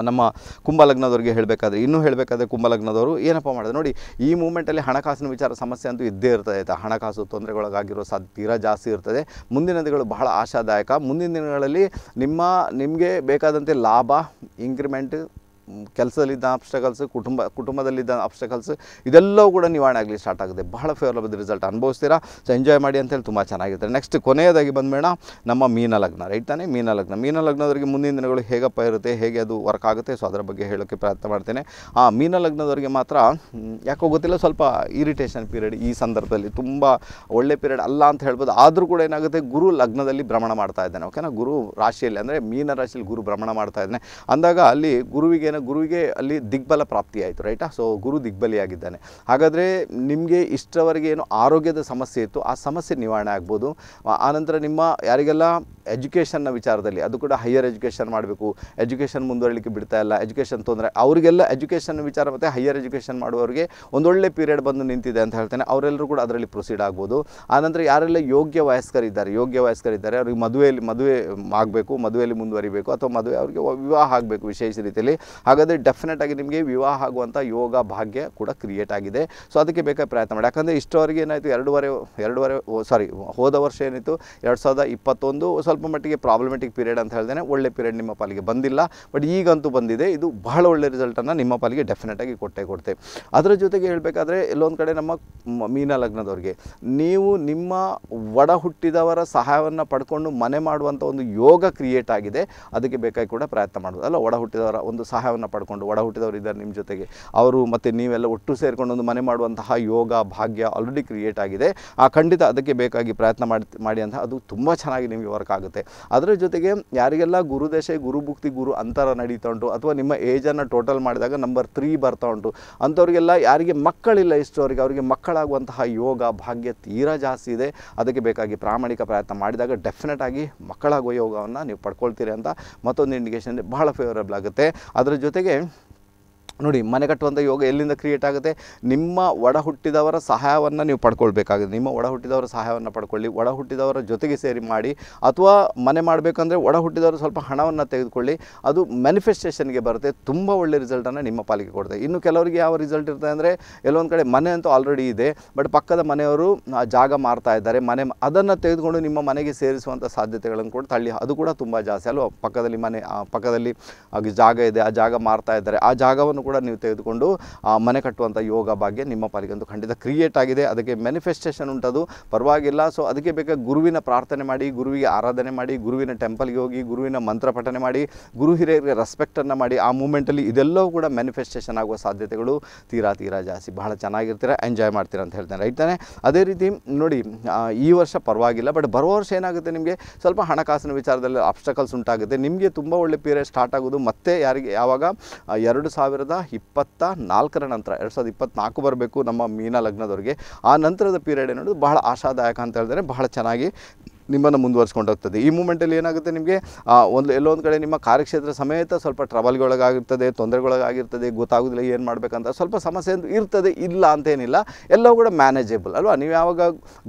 ನಮ್ಮ ಕುಂಭಲಗ್ನದವ್ರಿಗೆ ಹೇಳಬೇಕಾದ್ರೆ ಇನ್ನೂ ಹೇಳಬೇಕಾದ್ರೆ ಕುಂಭಲಗ್ನದವರು ಏನಪ್ಪ ಮಾಡಿದ್ರು ನೋಡಿ ಈ ಮೂಮೆಂಟಲ್ಲಿ ಹಣಕಾಸಿನ ವಿಚಾರ ಸಮಸ್ಯೆ ಅಂತೂ ಇದ್ದೇ ಇರ್ತದೆ ಆಯಿತಾ ಹಣಕಾಸು ತೊಂದರೆಗೊಳಗಾಗಿರೋ ಸಾಧ್ಯ ತೀರಾ ಜಾಸ್ತಿ ಇರ್ತದೆ ಮುಂದಿನ ದಿನಗಳು ಬಹಳ ಆಶಾದಾಯಕ ಮುಂದಿನ ದಿನಗಳಲ್ಲಿ ನಿಮ್ಮ ನಿಮಗೆ ಬೇಕಾದಂತೆ ಲಾಭ ಇಂಕ್ರಿಮೆಂಟ್ ಕೆಲಸದಲ್ಲಿದ್ದ ಆಬ್ಸ್ಟಕಲ್ಸ್ ಕುಟುಂಬ ಕುಟುಂಬದಲ್ಲಿದ್ದ ಆಬ್ಸ್ಟಕಲ್ಸ್ ಇದೆಲ್ಲವೂ ಕೂಡ ನಿವಾರಣೆ ಆಗಲಿ ಸ್ಟಾರ್ಟ್ ಆಗುತ್ತೆ ಬಹಳ ಫೇವರಬಲ್ ರಿಸಲ್ಟ್ ಅನುಭವಿಸ್ತೀರಾ ಸೊ ಎಂಜಾಯ್ ಮಾಡಿ ಅಂತೇಳಿ ತುಂಬ ಚೆನ್ನಾಗಿರ್ತಾರೆ ನೆಕ್ಸ್ಟ್ ಕೊನೆಯದಾಗಿ ಬಂದಮೇಣ ನಮ್ಮ ಮೀನ ಲಗ್ನ ರೈಟ್ ತಾನೇ ಮೀನ ಲಗ್ನ ಮೀನ ಮುಂದಿನ ದಿನಗಳು ಹೇಗಪ್ಪ ಇರುತ್ತೆ ಹೇಗೆ ಅದು ವರ್ಕ್ ಆಗುತ್ತೆ ಸೊ ಅದರ ಬಗ್ಗೆ ಹೇಳೋಕ್ಕೆ ಪ್ರಯತ್ನ ಮಾಡ್ತೇನೆ ಆ ಮೀನ ಲಗ್ನದವರಿಗೆ ಮಾತ್ರ ಯಾಕೋ ಗೊತ್ತಿಲ್ಲ ಸ್ವಲ್ಪ ಇರಿಟೇಷನ್ ಪೀರಿಯಡ್ ಈ ಸಂದರ್ಭದಲ್ಲಿ ತುಂಬ ಒಳ್ಳೆ ಪೀರಿಯಡ್ ಅಲ್ಲ ಅಂತ ಹೇಳ್ಬೋದು ಆದರೂ ಕೂಡ ಏನಾಗುತ್ತೆ ಗುರು ಲಗ್ನದಲ್ಲಿ ಭ್ರಮಣ ಮಾಡ್ತಾ ಇದ್ದಾನೆ ಓಕೆನಾ ಗುರು ರಾಶಿಯಲ್ಲಿ ಅಂದರೆ ಮೀನ ರಾಶಿಯಲ್ಲಿ ಗುರು ಭ್ರಮಣ ಮಾಡ್ತಾ ಇದ್ದಾನೆ ಅಂದಾಗ ಅಲ್ಲಿ ಗುರುವಿಗೆ ಗುರುವಿಗೆ ಅಲ್ಲಿ ದಿಗ್ಬಲ ಪ್ರಾಪ್ತಿಯಾಯಿತು ರೈಟಾ ಸೊ ಗುರು ದಿಗ್ಬಲಿಯಾಗಿದ್ದಾನೆ ಹಾಗಾದರೆ ನಿಮಗೆ ಇಷ್ಟವರೆಗೆ ಏನು ಆರೋಗ್ಯದ ಸಮಸ್ಯೆ ಇತ್ತು ಆ ಸಮಸ್ಯೆ ನಿವಾರಣೆ ಆಗ್ಬೋದು ಆನಂತರ ನಿಮ್ಮ ಯಾರಿಗೆಲ್ಲ ಎಜುಕೇಷನ್ನ ವಿಚಾರದಲ್ಲಿ ಅದು ಕೂಡ ಹೈಯರ್ ಎಜುಕೇಷನ್ ಮಾಡಬೇಕು ಎಜುಕೇಷನ್ ಮುಂದುವರಲಿಕ್ಕೆ ಬಿಡ್ತಾ ಇಲ್ಲ ಎಜುಕೇಷನ್ ತೊಂದರೆ ಅವರಿಗೆಲ್ಲ ಎಜುಕೇಷನ್ ವಿಚಾರ ಮತ್ತು ಹೈಯರ್ ಎಜುಕೇಷನ್ ಮಾಡುವವರಿಗೆ ಒಂದೊಳ್ಳೆ ಪೀರಿಯಡ್ ಬಂದು ನಿಂತಿದೆ ಅಂತ ಹೇಳ್ತೇನೆ ಅವರೆಲ್ಲರೂ ಕೂಡ ಅದರಲ್ಲಿ ಪ್ರೊಸೀಡ್ ಆಗ್ಬೋದು ಆನಂತರ ಯಾರೆಲ್ಲ ಯೋಗ್ಯ ವಯಸ್ಕರಿದ್ದಾರೆ ಯೋಗ್ಯ ವಯಸ್ಕರಿದ್ದಾರೆ ಅವರಿಗೆ ಮದುವೆಯಲ್ಲಿ ಮದುವೆ ಆಗಬೇಕು ಮದುವೆಯಲ್ಲಿ ಮುಂದುವರಿಬೇಕು ಅಥವಾ ಮದುವೆ ಅವರಿಗೆ ವಿವಾಹ ಆಗಬೇಕು ವಿಶೇಷ ರೀತಿಯಲ್ಲಿ ಹಾಗಾದರೆ ಡೆಫಿನೆಟ್ ಆಗಿ ನಿಮಗೆ ವಿವಾಹ ಆಗುವಂಥ ಯೋಗ ಭಾಗ್ಯ ಕೂಡ ಕ್ರಿಯೇಟ್ ಆಗಿದೆ ಸೊ ಅದಕ್ಕೆ ಬೇಕಾದ ಪ್ರಯತ್ನ ಮಾಡಿ ಯಾಕಂದರೆ ಇಷ್ಟವರೆಗೆ ಏನಾಯಿತು ಎರಡೂವರೆ ಎರಡೂವರೆ ಸಾರಿ ಹೋದ ವರ್ಷ ಏನಿತ್ತು ಎರಡು ಸಾವಿರದ ಇಪ್ಪತ್ತೊಂದು ಸ್ವಲ್ಪ ಮಟ್ಟಿಗೆ ಪ್ರಾಬ್ಲಮೆಟಿಕ್ ಪೀರಿಯಡ್ ಅಂತ ಹೇಳ್ದೇನೆ ಒಳ್ಳೆ ಪೀರಿಯಡ್ ನಿಮ್ಮ ಪಾಲಿಗೆ ಬಂದಿಲ್ಲ ಬಟ್ ಈಗಂತೂ ಬಂದಿದೆ ಇದು ಬಹಳ ಒಳ್ಳೆ ರಿಸಲ್ಟನ್ನು ನಿಮ್ಮ ಪಾಲಿಗೆ ಡೆಫಿನೆಟಾಗಿ ಕೊಟ್ಟೆ ಕೊಡ್ತೆ ಅದರ ಜೊತೆಗೆ ಹೇಳಬೇಕಾದ್ರೆ ಎಲ್ಲೊಂದು ಕಡೆ ನಮ್ಮ ಮೀನ ಲಗ್ನದವ್ರಿಗೆ ನೀವು ನಿಮ್ಮ ಒಡ ಹುಟ್ಟಿದವರ ಸಹಾಯವನ್ನು ಪಡ್ಕೊಂಡು ಮನೆ ಮಾಡುವಂಥ ಒಂದು ಯೋಗ ಕ್ರಿಯೇಟ್ ಆಗಿದೆ ಅದಕ್ಕೆ ಬೇಕಾಗಿ ಕೂಡ ಪ್ರಯತ್ನ ಮಾಡೋದು ಅಲ್ಲ ಒಡ ಹುಟ್ಟಿದವರ ಒಂದು ಸಹಾಯ ಪಡ್ಕೊಂಡು ಒಡ ಹುಟ್ಟಿದವರು ಇದ್ದಾರೆ ನಿಮ್ಮ ಜೊತೆಗೆ ಅವರು ಮತ್ತು ನೀವೆಲ್ಲ ಒಟ್ಟು ಸೇರಿಕೊಂಡು ಒಂದು ಮನೆ ಮಾಡುವಂತಹ ಯೋಗ ಭಾಗ್ಯ ಆಲ್ರೆಡಿ ಕ್ರಿಯೇಟ್ ಆಗಿದೆ ಆ ಖಂಡಿತ ಅದಕ್ಕೆ ಬೇಕಾಗಿ ಪ್ರಯತ್ನ ಮಾಡಿ ಮಾಡಿ ಅಂತ ಅದು ತುಂಬ ಚೆನ್ನಾಗಿ ನಿಮಗೆ ವರ್ಕ್ ಆಗುತ್ತೆ ಅದರ ಜೊತೆಗೆ ಯಾರಿಗೆಲ್ಲ ಗುರುದಶೆ ಗುರುಭುಕ್ತಿ ಗುರು ಅಂತರ ನಡೀತಾ ಉಂಟು ಅಥವಾ ನಿಮ್ಮ ಏಜನ್ನು ಟೋಟಲ್ ಮಾಡಿದಾಗ ನಂಬರ್ ತ್ರೀ ಬರ್ತಾ ಉಂಟು ಅಂಥವ್ರಿಗೆಲ್ಲ ಯಾರಿಗೆ ಮಕ್ಕಳಿಲ್ಲ ಇಷ್ಟವರಿಗೆ ಅವರಿಗೆ ಮಕ್ಕಳಾಗುವಂತಹ ಯೋಗ ಭಾಗ್ಯ ತೀರಾ ಜಾಸ್ತಿ ಇದೆ ಅದಕ್ಕೆ ಬೇಕಾಗಿ ಪ್ರಾಮಾಣಿಕ ಪ್ರಯತ್ನ ಮಾಡಿದಾಗ ಡೆಫಿನೆಟ್ ಆಗಿ ಮಕ್ಕಳಾಗುವ ಯೋಗವನ್ನು ನೀವು ಪಡ್ಕೊಳ್ತೀರಿ ಅಂತ ಮತ್ತೊಂದು ಇಂಡಿಕೇಶನ್ ಬಹಳ ಫೇವರೇಬಲ್ ಆಗುತ್ತೆ ಅದರ ಜೊತೆಗೆ ನೋಡಿ ಮನೆ ಕಟ್ಟುವಂಥ ಯೋಗ ಎಲ್ಲಿಂದ ಕ್ರಿಯೇಟ್ ಆಗುತ್ತೆ ನಿಮ್ಮ ಒಡ ಹುಟ್ಟಿದವರ ಸಹಾಯವನ್ನು ನೀವು ಪಡ್ಕೊಳ್ಬೇಕಾಗುತ್ತೆ ನಿಮ್ಮ ಒಡ ಹುಟ್ಟಿದವರ ಸಹಾಯವನ್ನು ಪಡ್ಕೊಳ್ಳಿ ಒಡ ಹುಟ್ಟಿದವರ ಜೊತೆಗೆ ಸೇರಿ ಮಾಡಿ ಅಥವಾ ಮನೆ ಮಾಡಬೇಕಂದ್ರೆ ಒಡ ಹುಟ್ಟಿದವರು ಸ್ವಲ್ಪ ಹಣವನ್ನು ತೆಗೆದುಕೊಳ್ಳಿ ಅದು ಮ್ಯಾನಿಫೆಸ್ಟೇಷನ್ಗೆ ಬರುತ್ತೆ ತುಂಬ ಒಳ್ಳೆ ರಿಸಲ್ಟನ್ನು ನಿಮ್ಮ ಪಾಲಿಗೆ ಕೊಡುತ್ತೆ ಇನ್ನು ಕೆಲವರಿಗೆ ಯಾವ ರಿಸಲ್ಟ್ ಇರ್ತದೆ ಅಂದರೆ ಎಲ್ಲೊಂದು ಕಡೆ ಮನೆ ಅಂತೂ ಆಲ್ರೆಡಿ ಇದೆ ಬಟ್ ಪಕ್ಕದ ಮನೆಯವರು ಜಾಗ ಮಾರ್ತಾ ಇದ್ದಾರೆ ಮನೆ ಅದನ್ನು ತೆಗೆದುಕೊಂಡು ನಿಮ್ಮ ಮನೆಗೆ ಸೇರಿಸುವಂಥ ಸಾಧ್ಯತೆಗಳನ್ನು ಕೂಡ ತಳ್ಳಿ ಅದು ಕೂಡ ತುಂಬ ಜಾಸ್ತಿ ಅಲ್ವಾ ಪಕ್ಕದಲ್ಲಿ ಮನೆ ಪಕ್ಕದಲ್ಲಿ ಜಾಗ ಇದೆ ಆ ಜಾಗ ಮಾರ್ತಾ ಇದ್ದಾರೆ ಆ ಜಾಗವನ್ನು ಕೂಡ ನೀವು ತೆಗೆದುಕೊಂಡು ಆ ಮನೆ ಕಟ್ಟುವಂಥ ಯೋಗ ಭಾಗ್ಯ ನಿಮ್ಮ ಪಾಲಿಗಂತೂ ಖಂಡಿತ ಕ್ರಿಯೇಟ್ ಆಗಿದೆ ಅದಕ್ಕೆ ಮ್ಯಾನಿಫೆಸ್ಟೇಷನ್ ಉಂಟದು ಪರವಾಗಿಲ್ಲ ಸೊ ಅದಕ್ಕೆ ಬೇಕಾದ ಗುರುವಿನ ಪ್ರಾರ್ಥನೆ ಮಾಡಿ ಗುರುವಿಗೆ ಆರಾಧನೆ ಮಾಡಿ ಗುರುವಿನ ಟೆಂಪಲ್ಗೆ ಹೋಗಿ ಗುರುವಿನ ಮಂತ್ರ ಪಠನೆ ಮಾಡಿ ಗುರು ಹಿರಿಯರಿಗೆ ರೆಸ್ಪೆಕ್ಟನ್ನು ಮಾಡಿ ಆ ಮೂಮೆಂಟಲ್ಲಿ ಇದೆಲ್ಲವೂ ಕೂಡ ಮ್ಯಾನಿಫೆಸ್ಟೇಷನ್ ಆಗುವ ಸಾಧ್ಯತೆಗಳು ತೀರಾ ತೀರಾ ಜಾಸ್ತಿ ಬಹಳ ಚೆನ್ನಾಗಿರ್ತೀರ ಎಂಜಾಯ್ ಮಾಡ್ತೀರ ಅಂತ ಹೇಳ್ತಾನೆ ರೈತಾನೆ ಅದೇ ರೀತಿ ನೋಡಿ ಈ ವರ್ಷ ಪರವಾಗಿಲ್ಲ ಬಟ್ ಬರುವ ವರ್ಷ ಏನಾಗುತ್ತೆ ನಿಮಗೆ ಸ್ವಲ್ಪ ಹಣಕಾಸಿನ ವಿಚಾರದಲ್ಲಿ ಆಬ್ಸ್ಟಕಲ್ಸ್ ಉಂಟಾಗುತ್ತೆ ನಿಮಗೆ ತುಂಬ ಒಳ್ಳೆ ಪೀರಿಯಡ್ ಸ್ಟಾರ್ಟ್ ಆಗೋದು ಮತ್ತೆ ಯಾರಿಗೆ ಯಾವಾಗ ಎರಡು ಸಾವಿರದ ಸಾವಿರದ ಇಪ್ಪತ್ತ ನಾಲ್ಕರ ನಂತರ ಎರಡು ಸಾವಿರದ ಇಪ್ಪತ್ತ್ನಾಲ್ಕು ಬರಬೇಕು ನಮ್ಮ ಮೀನ ಲಗ್ನದವರಿಗೆ ಆ ನಂತರದ ಪೀರಿಯಡ್ ಏನೋದು ಬಹಳ ಆಶಾದಾಯಕ ಅಂತ ಹೇಳಿದ್ರೆ ಬಹಳ ಚೆನ್ನಾಗಿ ನಿಮ್ಮನ್ನು ಹೋಗ್ತದೆ ಈ ಮೂಮೆಂಟಲ್ಲಿ ಏನಾಗುತ್ತೆ ನಿಮಗೆ ಒಂದು ಎಲ್ಲೋ ಒಂದು ಕಡೆ ನಿಮ್ಮ ಕಾರ್ಯಕ್ಷೇತ್ರ ಸಮೇತ ಸ್ವಲ್ಪ ಟ್ರಬಲ್ಗೊಳಗಾಗಿರ್ತದೆ ತೊಂದರೆಗೊಳಗಾಗಿರ್ತದೆ ಗೊತ್ತಾಗೋದಿಲ್ಲ ಏನು ಮಾಡಬೇಕಂತ ಸ್ವಲ್ಪ ಸಮಸ್ಯೆ ಇರ್ತದೆ ಇಲ್ಲ ಅಂತೇನಿಲ್ಲ ಎಲ್ಲವೂ ಕೂಡ ಮ್ಯಾನೇಜೇಬಲ್ ಅಲ್ವಾ ನೀವು ಯಾವಾಗ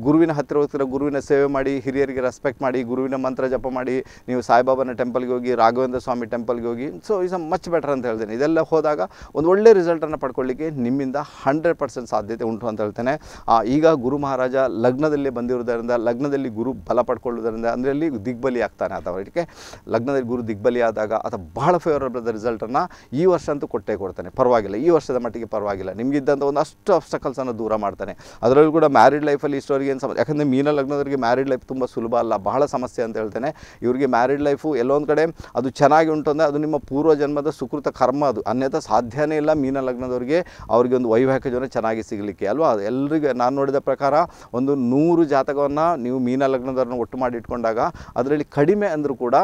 ಗುರುವಿನ ಹತ್ತಿರ ಹೋಗ್ತೀರ ಗುರುವಿನ ಸೇವೆ ಮಾಡಿ ಹಿರಿಯರಿಗೆ ರೆಸ್ಪೆಕ್ಟ್ ಮಾಡಿ ಗುರುವಿನ ಮಂತ್ರ ಜಪ ಮಾಡಿ ನೀವು ಸಾಯಿಬಾಬನ ಟೆಂಪಲ್ಗೆ ಹೋಗಿ ರಾಘವೇಂದ್ರ ಸ್ವಾಮಿ ಟೆಂಪಲ್ಗೆ ಹೋಗಿ ಸೊ ಇಸ್ ಮಚ್ ಬೆಟರ್ ಅಂತ ಹೇಳ್ತೇನೆ ಇದೆಲ್ಲ ಹೋದಾಗ ಒಂದು ಒಳ್ಳೆ ರಿಸಲ್ಟನ್ನು ಪಡ್ಕೊಳ್ಳಿಕ್ಕೆ ನಿಮ್ಮಿಂದ ಹಂಡ್ರೆಡ್ ಪರ್ಸೆಂಟ್ ಸಾಧ್ಯತೆ ಉಂಟು ಅಂತ ಹೇಳ್ತೇನೆ ಈಗ ಗುರು ಮಹಾರಾಜ ಲಗ್ನದಲ್ಲಿ ಬಂದಿರೋದರಿಂದ ಲಗ್ನದಲ್ಲಿ ಗುರು ಬಲ ಪಡ್ಕೊಳ್ಳೋದ್ರಿಂದ ಅಂದರೆ ಅಲ್ಲಿ ದಿಗ್ಬಲಿ ಆಗ್ತಾನೆ ಅಥವಾ ಅದಕ್ಕೆ ಲಗ್ನದಲ್ಲಿ ಗುರು ದಿಗ್ಬಲಿ ಆದಾಗ ಅಥವಾ ಬಹಳ ಫೇವರಬಲ್ ರಿಸಲ್ಟನ್ನು ಈ ವರ್ಷ ಅಂತೂ ಕೊಟ್ಟೇ ಕೊಡ್ತಾನೆ ಪರವಾಗಿಲ್ಲ ಈ ವರ್ಷದ ಮಟ್ಟಿಗೆ ಪರವಾಗಿಲ್ಲ ನಿಮಗಿದ್ದಂಥ ಒಂದು ಅಷ್ಟು ಅಬ್ಸ್ಟಕಲ್ಸನ್ನು ದೂರ ಮಾಡ್ತಾನೆ ಅದರಲ್ಲೂ ಕೂಡ ಮ್ಯಾರಿಡ್ ಲೈಫಲ್ಲಿ ಇಷ್ಟೋರಿಗೆ ಏನು ಸಮಸ್ಯೆ ಯಾಕಂದರೆ ಮೀನ ಲಗ್ನದವರಿಗೆ ಮ್ಯಾರಿಡ್ ಲೈಫ್ ತುಂಬ ಸುಲಭ ಅಲ್ಲ ಬಹಳ ಸಮಸ್ಯೆ ಅಂತ ಹೇಳ್ತೇನೆ ಇವರಿಗೆ ಮ್ಯಾರಿಡ್ ಲೈಫು ಎಲ್ಲೊಂದು ಕಡೆ ಅದು ಚೆನ್ನಾಗಿ ಉಂಟು ಅಂದರೆ ಅದು ನಿಮ್ಮ ಪೂರ್ವ ಜನ್ಮದ ಸುಕೃತ ಕರ್ಮ ಅದು ಅನ್ಯಥ ಸಾಧ್ಯನೇ ಇಲ್ಲ ಮೀನ ಲಗ್ನದವರಿಗೆ ಅವರಿಗೆ ಒಂದು ವೈವಾಹಿಕ ಜೀವನ ಚೆನ್ನಾಗಿ ಸಿಗಲಿಕ್ಕೆ ಅಲ್ವಾ ಎಲ್ಲರಿಗೂ ನಾನು ನೋಡಿದ ಪ್ರಕಾರ ಒಂದು ನೂರು ಜಾತಕವನ್ನು ನೀವು ಮೀನ ಲಗ್ನದವ್ರು ಒಟ್ಟು ಮಾಡಿ ಇಟ್ಕೊಂಡಾಗ ಅದರಲ್ಲಿ ಕಡಿಮೆ ಅಂದರೂ ಕೂಡ